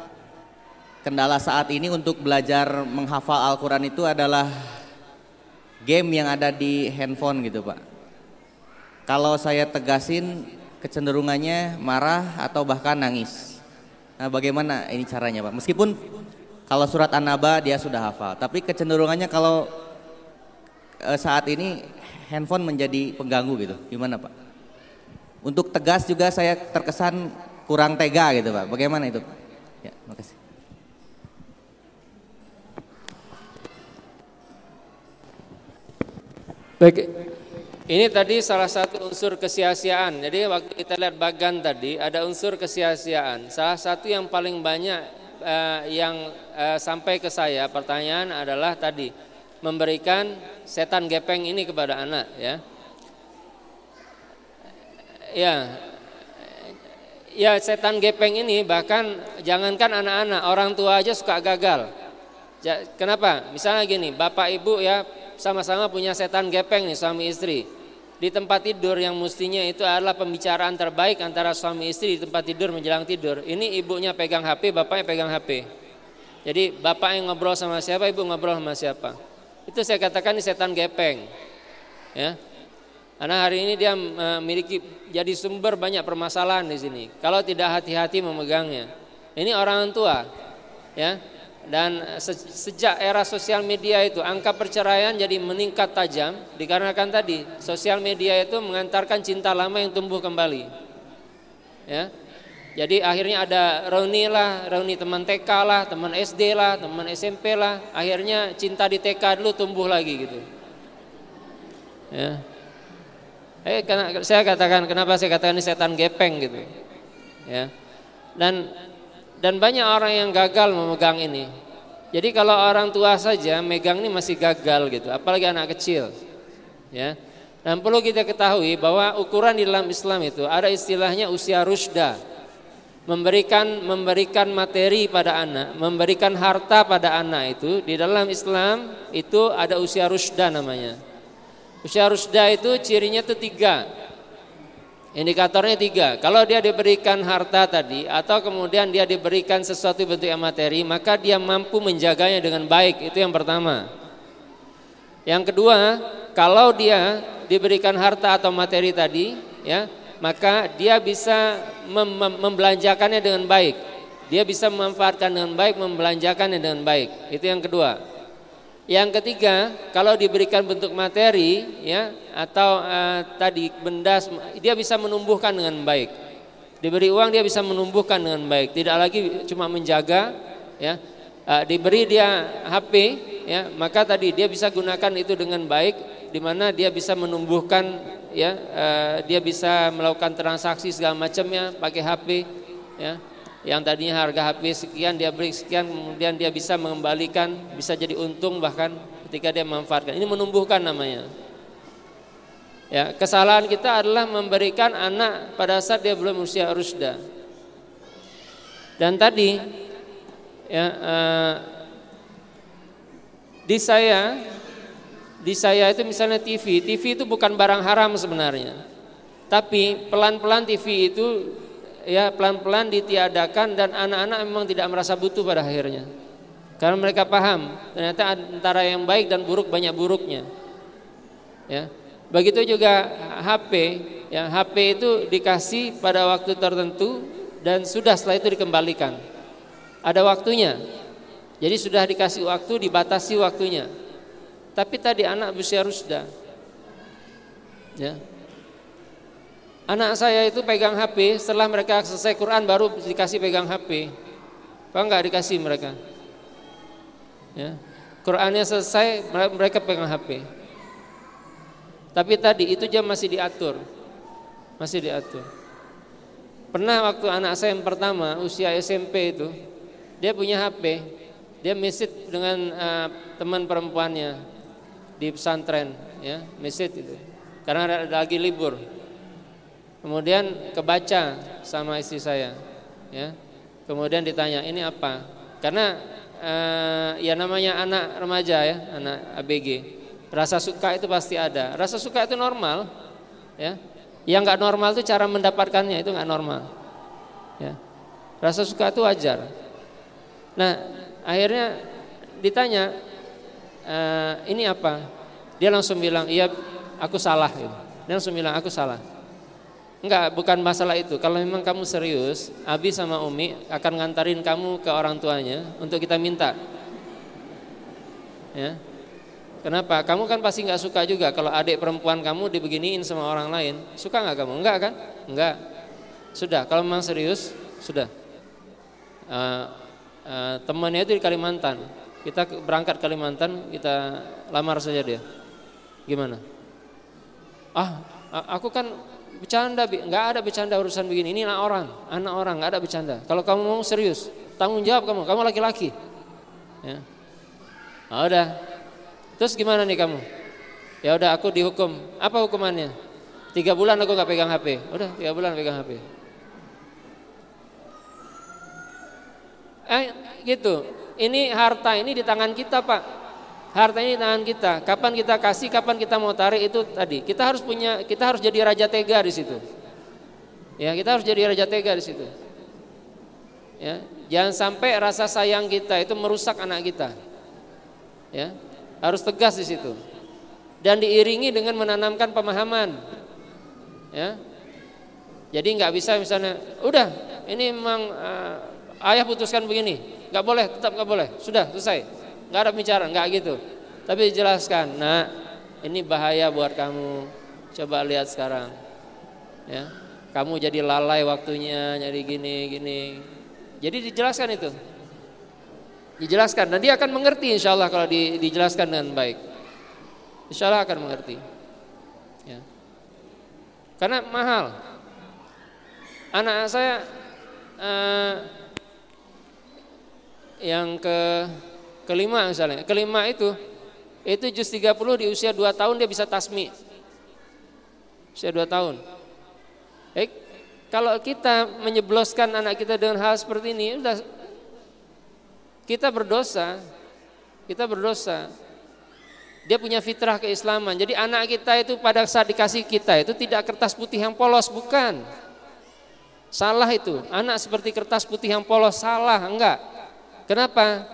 kendala saat ini untuk belajar menghafal Al-Quran itu adalah game yang ada di handphone gitu Pak. Kalau saya tegasin kecenderungannya marah atau bahkan nangis. Nah bagaimana ini caranya Pak? Meskipun kalau surat An-Naba dia sudah hafal, tapi kecenderungannya kalau eh, saat ini handphone menjadi pengganggu gitu. Gimana Pak? Untuk tegas juga saya terkesan kurang tega gitu Pak. Bagaimana itu Pak? Ya, makasih. Baik. Ini tadi salah satu unsur kesia Jadi waktu kita lihat bagan tadi ada unsur kesia Salah satu yang paling banyak eh, yang eh, sampai ke saya pertanyaan adalah tadi memberikan setan gepeng ini kepada anak ya. Ya. Ya setan gepeng ini bahkan jangankan anak-anak, orang tua aja suka gagal. Kenapa? Misalnya gini, bapak ibu ya sama-sama punya setan gepeng nih suami istri. Di tempat tidur yang mestinya itu adalah pembicaraan terbaik antara suami istri di tempat tidur menjelang tidur. Ini ibunya pegang HP, bapaknya pegang HP. Jadi bapak yang ngobrol sama siapa, ibu ngobrol sama siapa. Itu saya katakan ini setan gepeng. Ya. Karena hari ini dia e, memiliki jadi sumber banyak permasalahan di sini. Kalau tidak hati-hati memegangnya. Ini orang tua. Ya, dan eh, sejak era sosial media itu angka perceraian jadi meningkat tajam dikarenakan tadi sosial media itu mengantarkan cinta lama yang tumbuh kembali. Ya. Jadi akhirnya ada reuni lah, reuni teman TK lah, teman SD lah, teman SMP lah. Akhirnya cinta di TK dulu tumbuh lagi gitu. Ya. Eh, saya katakan kenapa saya katakan ini setan gepeng gitu. Ya. Dan dan banyak orang yang gagal memegang ini. Jadi kalau orang tua saja megang ini masih gagal gitu, apalagi anak kecil. Ya. Dan perlu kita ketahui bahwa ukuran di dalam Islam itu ada istilahnya usia rusda. Memberikan memberikan materi pada anak, memberikan harta pada anak itu di dalam Islam itu ada usia rusda namanya. Usia rusda itu cirinya itu tiga Indikatornya tiga. Kalau dia diberikan harta tadi atau kemudian dia diberikan sesuatu bentuk yang materi, maka dia mampu menjaganya dengan baik. Itu yang pertama. Yang kedua, kalau dia diberikan harta atau materi tadi, ya, maka dia bisa mem mem membelanjakannya dengan baik. Dia bisa memanfaatkan dengan baik, membelanjakannya dengan baik. Itu yang kedua. Yang ketiga, kalau diberikan bentuk materi ya atau uh, tadi benda dia bisa menumbuhkan dengan baik. Diberi uang dia bisa menumbuhkan dengan baik, tidak lagi cuma menjaga ya. Uh, diberi dia HP ya, maka tadi dia bisa gunakan itu dengan baik di mana dia bisa menumbuhkan ya, uh, dia bisa melakukan transaksi segala macamnya pakai HP ya yang tadinya harga HP sekian dia beli sekian kemudian dia bisa mengembalikan bisa jadi untung bahkan ketika dia memanfaatkan ini menumbuhkan namanya ya kesalahan kita adalah memberikan anak pada saat dia belum usia rusda dan tadi ya uh, di saya di saya itu misalnya TV TV itu bukan barang haram sebenarnya tapi pelan-pelan TV itu ya pelan-pelan ditiadakan dan anak-anak memang tidak merasa butuh pada akhirnya. Karena mereka paham ternyata antara yang baik dan buruk banyak buruknya. Ya. Begitu juga HP, ya HP itu dikasih pada waktu tertentu dan sudah setelah itu dikembalikan. Ada waktunya. Jadi sudah dikasih waktu, dibatasi waktunya. Tapi tadi anak berusia rusda. Ya, Anak saya itu pegang HP, setelah mereka selesai Quran baru dikasih pegang HP. Apa enggak dikasih mereka? Ya. Qurannya selesai, mereka pegang HP. Tapi tadi itu jam masih diatur. Masih diatur. Pernah waktu anak saya yang pertama usia SMP itu, dia punya HP, dia mesit dengan uh, teman perempuannya di pesantren, ya, mesit itu. Karena lagi libur, Kemudian kebaca sama istri saya, ya. Kemudian ditanya, "Ini apa?" Karena eh, ya namanya anak remaja ya, anak ABG. Rasa suka itu pasti ada. Rasa suka itu normal, ya. Yang nggak normal itu cara mendapatkannya itu nggak normal, ya. Rasa suka itu wajar. Nah, akhirnya ditanya, eh, "Ini apa?" Dia langsung bilang, "Iya, aku salah." Gitu. Dia langsung bilang, "Aku salah." Enggak, bukan masalah itu. Kalau memang kamu serius, Abi sama Umi akan ngantarin kamu ke orang tuanya untuk kita minta. Ya. Kenapa? Kamu kan pasti nggak suka juga kalau adik perempuan kamu dibeginiin sama orang lain. Suka nggak kamu? Enggak kan? Enggak. Sudah. Kalau memang serius, sudah. Uh, uh, temannya itu di Kalimantan. Kita berangkat Kalimantan, kita lamar saja dia. Gimana? Ah, aku kan Bercanda, nggak ada bercanda urusan begini. Ini anak orang, anak orang, nggak ada bercanda. Kalau kamu mau serius, tanggung jawab kamu. Kamu laki-laki. Ya. Ah, udah. Terus gimana nih kamu? Ya udah aku dihukum. Apa hukumannya? Tiga bulan aku nggak pegang HP. Udah tiga bulan pegang HP. Eh, gitu. Ini harta ini di tangan kita pak. Hartanya di tangan kita. Kapan kita kasih, kapan kita mau tarik itu tadi. Kita harus punya, kita harus jadi raja tega di situ. Ya, kita harus jadi raja tega di situ. Ya, jangan sampai rasa sayang kita itu merusak anak kita. Ya, harus tegas di situ. Dan diiringi dengan menanamkan pemahaman. Ya, jadi nggak bisa misalnya, udah ini memang uh, ayah putuskan begini, nggak boleh, tetap nggak boleh, sudah selesai nggak ada bicara nggak gitu tapi dijelaskan nah ini bahaya buat kamu coba lihat sekarang ya kamu jadi lalai waktunya jadi gini gini jadi dijelaskan itu dijelaskan nanti akan mengerti insya Allah kalau di, dijelaskan dengan baik insya Allah akan mengerti ya. karena mahal anak saya uh, yang ke kelima misalnya kelima itu itu juz 30 di usia 2 tahun dia bisa tasmi usia 2 tahun eh, kalau kita menyebloskan anak kita dengan hal seperti ini udah kita berdosa kita berdosa dia punya fitrah keislaman. Jadi anak kita itu pada saat dikasih kita itu tidak kertas putih yang polos, bukan. Salah itu. Anak seperti kertas putih yang polos salah, enggak. Kenapa?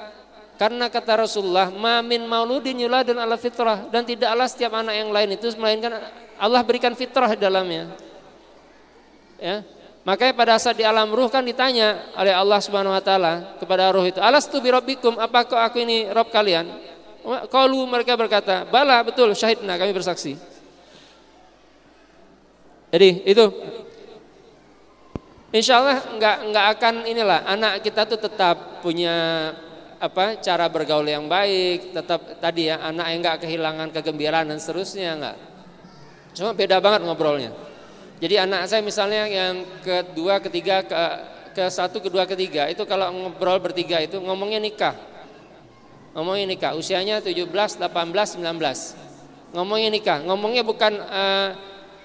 Karena kata Rasulullah, mamin mauludin yuladun ala fitrah dan tidaklah setiap anak yang lain itu melainkan Allah berikan fitrah dalamnya. Ya. Makanya pada saat di alam ruh kan ditanya oleh Allah Subhanahu wa taala kepada ruh itu, "Alastu bi rabbikum? Apakah aku ini rob kalian?" Kalau mereka berkata, "Bala, betul, syahidna, kami bersaksi." Jadi itu Insya Allah nggak nggak akan inilah anak kita tuh tetap punya apa cara bergaul yang baik, tetap tadi ya anak yang nggak kehilangan kegembiraan dan seterusnya nggak. Cuma beda banget ngobrolnya. Jadi anak saya misalnya yang kedua, ketiga, ke, ke satu, kedua, ketiga itu kalau ngobrol bertiga itu ngomongnya nikah. Ngomongnya nikah, usianya 17, 18, 19. Ngomongnya nikah, ngomongnya bukan uh,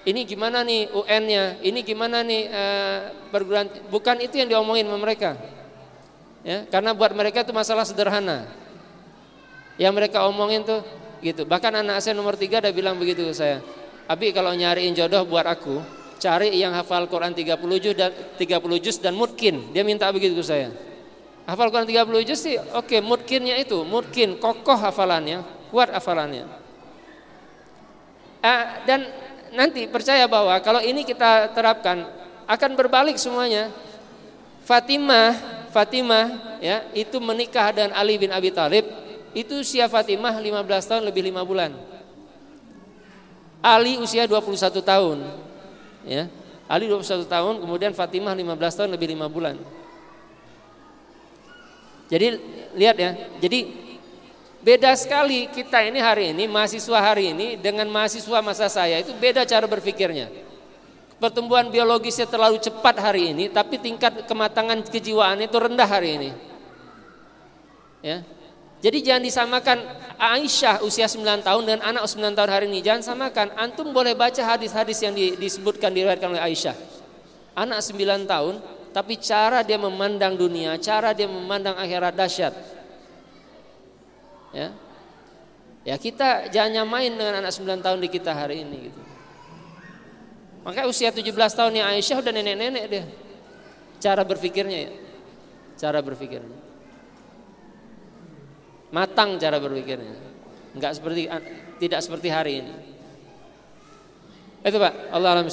ini gimana nih UN-nya, ini gimana nih uh, perguruan, bukan itu yang diomongin sama mereka Ya, karena buat mereka itu masalah sederhana. Yang mereka omongin tuh gitu. Bahkan anak saya nomor tiga ada bilang begitu ke saya. Abi kalau nyariin jodoh buat aku, cari yang hafal Quran 30 juz dan 30 juz dan mungkin Dia minta begitu ke saya. Hafal Quran 30 juz sih oke, okay, mungkinnya itu, mungkin kokoh hafalannya, kuat hafalannya. Uh, dan nanti percaya bahwa kalau ini kita terapkan akan berbalik semuanya. Fatimah Fatimah ya itu menikah dengan Ali bin Abi Thalib itu usia Fatimah 15 tahun lebih 5 bulan. Ali usia 21 tahun. Ya. Ali 21 tahun, kemudian Fatimah 15 tahun lebih 5 bulan. Jadi lihat ya. Jadi beda sekali kita ini hari ini mahasiswa hari ini dengan mahasiswa masa saya itu beda cara berpikirnya pertumbuhan biologisnya terlalu cepat hari ini, tapi tingkat kematangan kejiwaannya itu rendah hari ini. Ya. Jadi jangan disamakan Aisyah usia 9 tahun dengan anak 9 tahun hari ini. Jangan samakan. Antum boleh baca hadis-hadis yang disebutkan diriwayatkan oleh Aisyah. Anak 9 tahun tapi cara dia memandang dunia, cara dia memandang akhirat dahsyat. Ya. Ya kita jangan nyamain dengan anak 9 tahun di kita hari ini gitu. Makanya usia 17 tahun yang Aisyah udah nenek-nenek deh, Cara berpikirnya ya. Cara berpikirnya. Matang cara berpikirnya. Enggak seperti tidak seperti hari ini. Itu Pak, Allah alam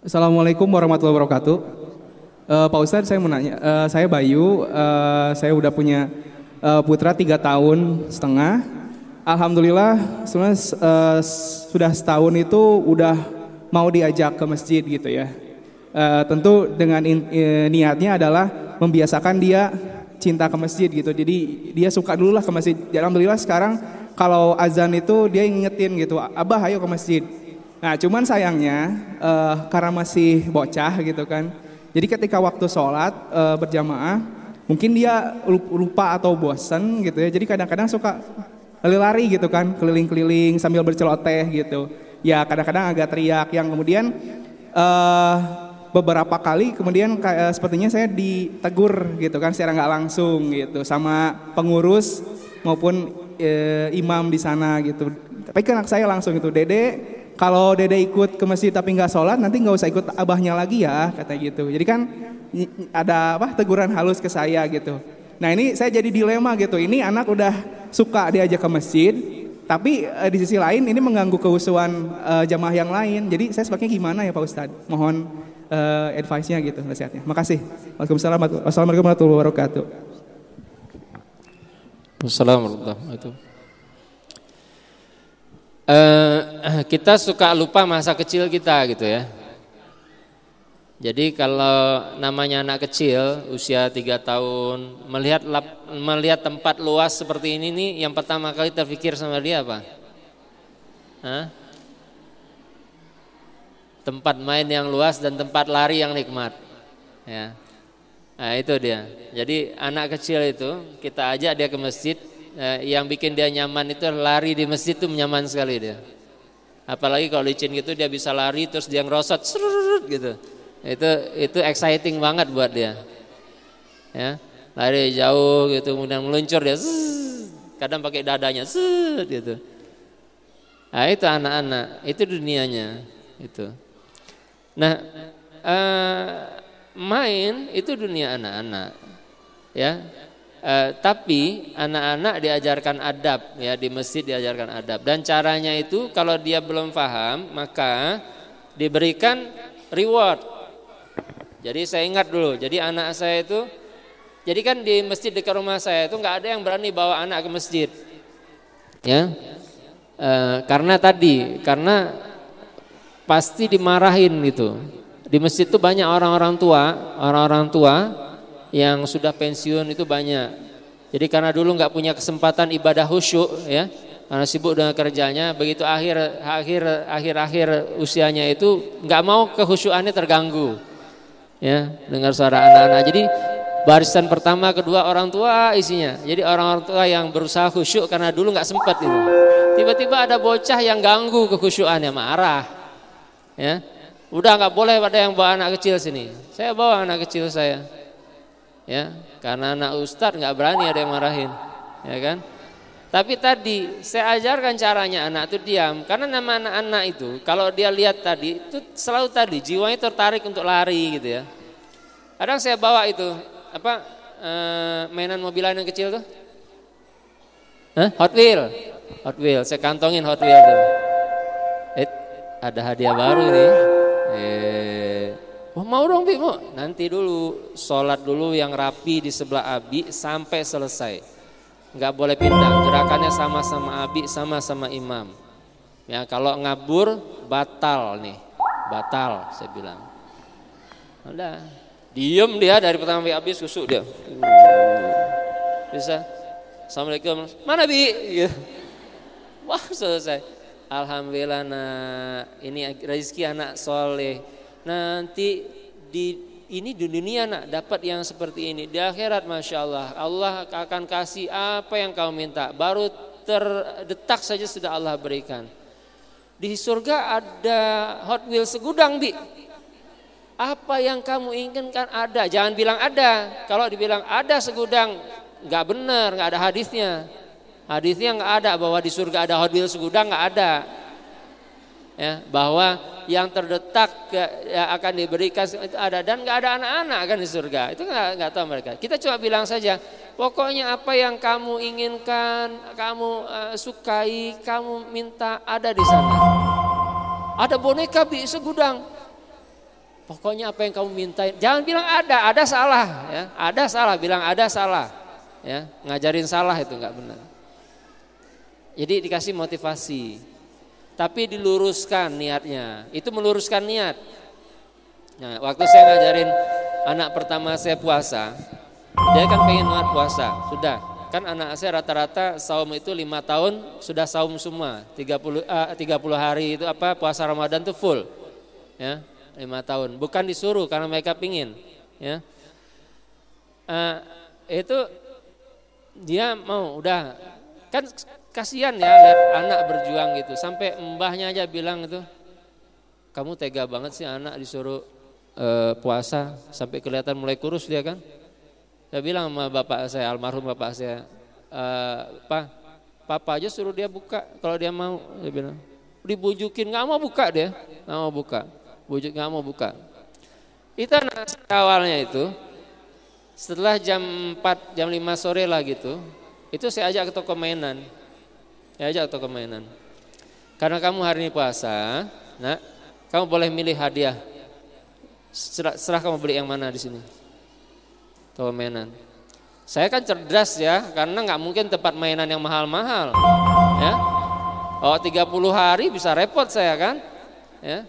Assalamualaikum warahmatullahi wabarakatuh. Uh, Pak Ustadz saya mau nanya, uh, saya Bayu, uh, saya udah punya uh, putra tiga tahun setengah, alhamdulillah sebenarnya uh, sudah setahun itu udah mau diajak ke masjid gitu ya. Uh, tentu dengan in, uh, niatnya adalah membiasakan dia cinta ke masjid gitu. Jadi dia suka dulu lah ke masjid. Alhamdulillah sekarang kalau azan itu dia ingetin gitu, abah ayo ke masjid. Nah cuman sayangnya uh, karena masih bocah gitu kan. Jadi ketika waktu sholat uh, berjamaah mungkin dia lupa atau bosan gitu ya. Jadi kadang-kadang suka lari-lari gitu kan, keliling-keliling sambil berceloteh gitu. Ya kadang-kadang agak teriak yang kemudian uh, beberapa kali kemudian uh, sepertinya saya ditegur gitu kan secara nggak langsung gitu sama pengurus maupun uh, imam di sana gitu. Tapi kan anak saya langsung itu Dede kalau Dede ikut ke masjid tapi nggak sholat nanti nggak usah ikut abahnya lagi ya kata gitu. Jadi kan ada apa teguran halus ke saya gitu. Nah ini saya jadi dilema gitu. Ini anak udah suka diajak ke masjid, tapi eh, di sisi lain ini mengganggu keusuhan uh, eh, jamaah yang lain. Jadi saya sebaiknya gimana ya Pak Ustadz? Mohon uh, advice-nya gitu, nasihatnya. Makasih. Waalaikumsalam. Wassalamualaikum warahmatullahi wabarakatuh. Wassalamualaikum warahmatullahi wabarakatuh. Uh, kita suka lupa masa kecil kita gitu ya jadi kalau namanya anak kecil usia tiga tahun melihat lap, melihat tempat luas seperti ini nih yang pertama kali terpikir sama dia apa? Hah? Tempat main yang luas dan tempat lari yang nikmat. Ya. Nah, itu dia. Jadi anak kecil itu kita ajak dia ke masjid eh, yang bikin dia nyaman itu lari di masjid itu nyaman sekali dia. Apalagi kalau licin gitu dia bisa lari terus dia ngerosot gitu itu itu exciting banget buat dia ya lari jauh gitu kemudian meluncur dia kadang pakai dadanya zzz, gitu nah itu anak-anak itu dunianya itu nah uh, main itu dunia anak-anak ya Uh, tapi anak-anak diajarkan adab ya di masjid diajarkan adab dan caranya itu kalau dia belum paham maka diberikan reward jadi saya ingat dulu, jadi anak saya itu jadi kan di masjid dekat rumah saya itu nggak ada yang berani bawa anak ke masjid. Ya. E, karena tadi, karena pasti dimarahin gitu. Di masjid itu banyak orang-orang tua, orang-orang tua yang sudah pensiun itu banyak. Jadi karena dulu nggak punya kesempatan ibadah khusyuk ya, karena sibuk dengan kerjanya, begitu akhir akhir akhir akhir usianya itu nggak mau kehusuannya terganggu ya dengar suara anak-anak jadi barisan pertama kedua orang tua isinya jadi orang-orang tua yang berusaha khusyuk karena dulu nggak sempat itu tiba-tiba ada bocah yang ganggu kekhusyukannya marah ya udah nggak boleh pada yang bawa anak kecil sini saya bawa anak kecil saya ya karena anak ustadz nggak berani ada yang marahin ya kan tapi tadi saya ajarkan caranya anak itu diam karena nama anak-anak itu kalau dia lihat tadi itu selalu tadi jiwanya tertarik untuk lari gitu ya. Kadang saya bawa itu apa eh, mainan mobil yang kecil tuh. Hah? Hot Wheel. Hot Wheel, saya kantongin Hot Wheel tuh. Eh, ada hadiah baru nih. Eh, mau dong Bimo, nanti dulu sholat dulu yang rapi di sebelah Abi sampai selesai nggak boleh pindah. Gerakannya sama-sama abi, sama-sama imam. Ya kalau ngabur batal nih, batal saya bilang. Udah, diem dia dari pertama abis habis susu dia. Bisa. Assalamualaikum. Mana bi? Gitu. Wah selesai. Alhamdulillah nah ini rezeki anak soleh. Nanti di ini di dunia nak dapat yang seperti ini. Di akhirat masya Allah, Allah akan kasih apa yang kau minta. Baru terdetak saja sudah Allah berikan. Di surga ada Hot Wheels segudang bi. Apa yang kamu inginkan ada. Jangan bilang ada. Kalau dibilang ada segudang, nggak benar, nggak ada hadisnya. Hadisnya nggak ada bahwa di surga ada Hot Wheels segudang nggak ada ya, bahwa yang terdetak ya, akan diberikan itu ada dan nggak ada anak-anak kan di surga itu nggak tahu mereka kita cuma bilang saja pokoknya apa yang kamu inginkan kamu uh, sukai kamu minta ada di sana ada boneka di segudang pokoknya apa yang kamu mintain jangan bilang ada ada salah ya ada salah bilang ada salah ya ngajarin salah itu nggak benar jadi dikasih motivasi tapi diluruskan niatnya. Itu meluruskan niat. Nah, waktu saya ngajarin anak pertama saya puasa, dia kan pengen banget puasa. Sudah, kan anak saya rata-rata saum itu lima tahun sudah saum semua 30 tiga 30 eh, hari itu apa puasa Ramadan tuh full ya lima tahun bukan disuruh karena mereka pingin ya uh, itu dia mau udah kan Kasihan ya lihat anak berjuang gitu. Sampai mbahnya aja bilang itu, kamu tega banget sih anak disuruh e, puasa sampai kelihatan mulai kurus dia kan. Saya bilang sama bapak saya almarhum bapak saya, e, eh, pak, papa aja suruh dia buka kalau dia mau. Dia bilang dibujukin nggak mau buka dia, nggak mau buka, bujuk nggak mau buka. Itu awalnya itu setelah jam 4 jam 5 sore lah gitu itu saya ajak ke toko mainan ya aja atau kemainan. Karena kamu hari ini puasa, nak, kamu boleh milih hadiah. Serah, serah kamu beli yang mana di sini. Atau kemainan. Saya kan cerdas ya, karena nggak mungkin tempat mainan yang mahal-mahal. Ya. Oh, 30 hari bisa repot saya kan. Ya.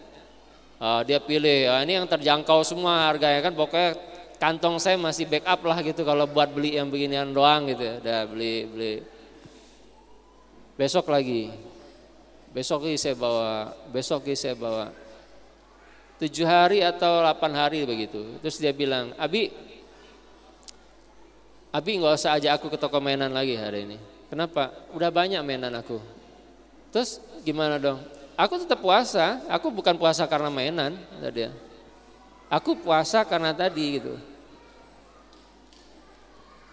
Oh, dia pilih, oh, ini yang terjangkau semua harganya kan pokoknya kantong saya masih backup lah gitu kalau buat beli yang beginian doang gitu. Ya. Udah beli beli Besok lagi. Besok lagi saya bawa, besok lagi saya bawa. Tujuh hari atau delapan hari begitu. Terus dia bilang, Abi, Abi nggak usah aja aku ke toko mainan lagi hari ini. Kenapa? Udah banyak mainan aku. Terus gimana dong? Aku tetap puasa, aku bukan puasa karena mainan, tadi. Aku puasa karena tadi gitu.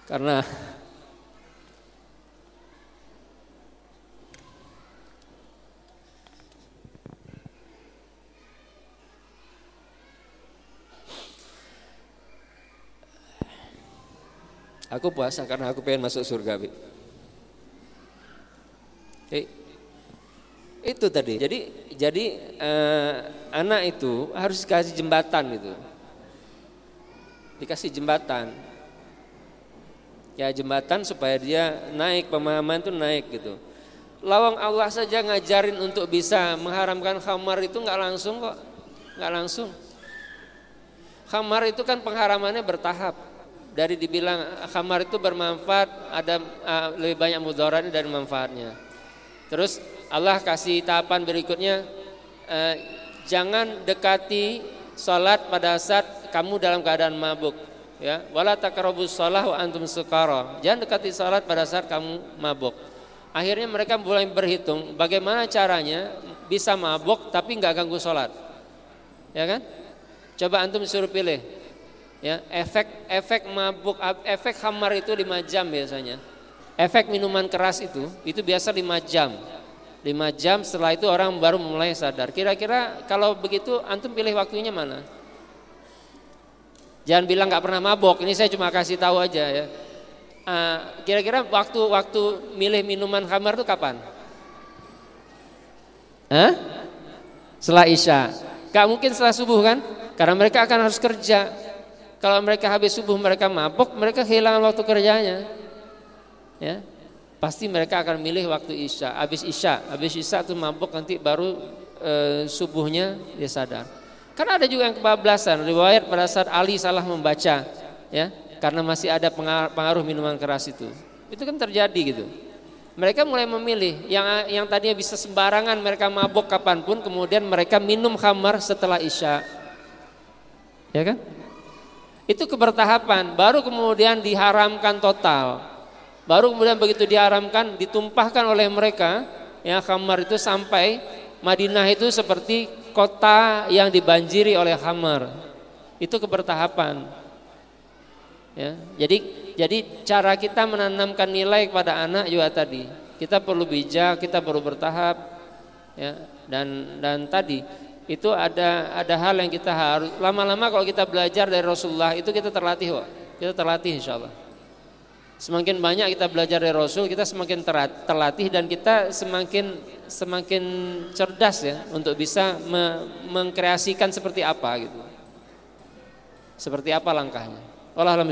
Karena Aku puasa karena aku pengen masuk surga, Bi. Eh, itu tadi. Jadi jadi eh, anak itu harus dikasih jembatan gitu. Dikasih jembatan. Ya jembatan supaya dia naik pemahaman itu naik gitu. Lawang Allah saja ngajarin untuk bisa mengharamkan khamar itu nggak langsung kok, nggak langsung. Khamar itu kan pengharamannya bertahap dari dibilang khamar itu bermanfaat ada uh, lebih banyak mudaratnya dari manfaatnya. Terus Allah kasih tahapan berikutnya uh, jangan dekati salat pada saat kamu dalam keadaan mabuk ya wala taqrabus shalah wa antum sukara jangan dekati salat pada saat kamu mabuk akhirnya mereka mulai berhitung bagaimana caranya bisa mabuk tapi nggak ganggu salat ya kan coba antum suruh pilih Ya, efek efek mabuk, efek hamar itu lima jam biasanya. Efek minuman keras itu itu biasa lima jam. Lima jam setelah itu orang baru mulai sadar. Kira-kira kalau begitu antum pilih waktunya mana? Jangan bilang nggak pernah mabok. Ini saya cuma kasih tahu aja ya. Ah, kira-kira waktu-waktu milih minuman kamar itu kapan? Hah? Setelah isya. Gak mungkin setelah subuh kan? Karena mereka akan harus kerja. Kalau mereka habis subuh mereka mabuk, mereka kehilangan waktu kerjanya. Ya. Pasti mereka akan milih waktu Isya, habis Isya, habis Isya tuh mabuk nanti baru e, subuhnya dia sadar. Karena ada juga yang kebablasan, riwayat pada saat Ali salah membaca, ya, karena masih ada pengaruh, pengaruh minuman keras itu. Itu kan terjadi gitu. Mereka mulai memilih yang yang tadinya bisa sembarangan mereka mabuk kapanpun, kemudian mereka minum khamar setelah isya, ya kan? Itu kebertahapan, baru kemudian diharamkan total. Baru kemudian begitu diharamkan, ditumpahkan oleh mereka, ya khamar itu sampai Madinah itu seperti kota yang dibanjiri oleh khamar. Itu kebertahapan. Ya, jadi jadi cara kita menanamkan nilai kepada anak juga tadi. Kita perlu bijak, kita perlu bertahap. Ya, dan dan tadi itu ada ada hal yang kita harus lama-lama kalau kita belajar dari Rasulullah itu kita terlatih kok kita terlatih insya Allah semakin banyak kita belajar dari Rasul kita semakin terlatih dan kita semakin semakin cerdas ya untuk bisa me mengkreasikan seperti apa gitu seperti apa langkahnya Allah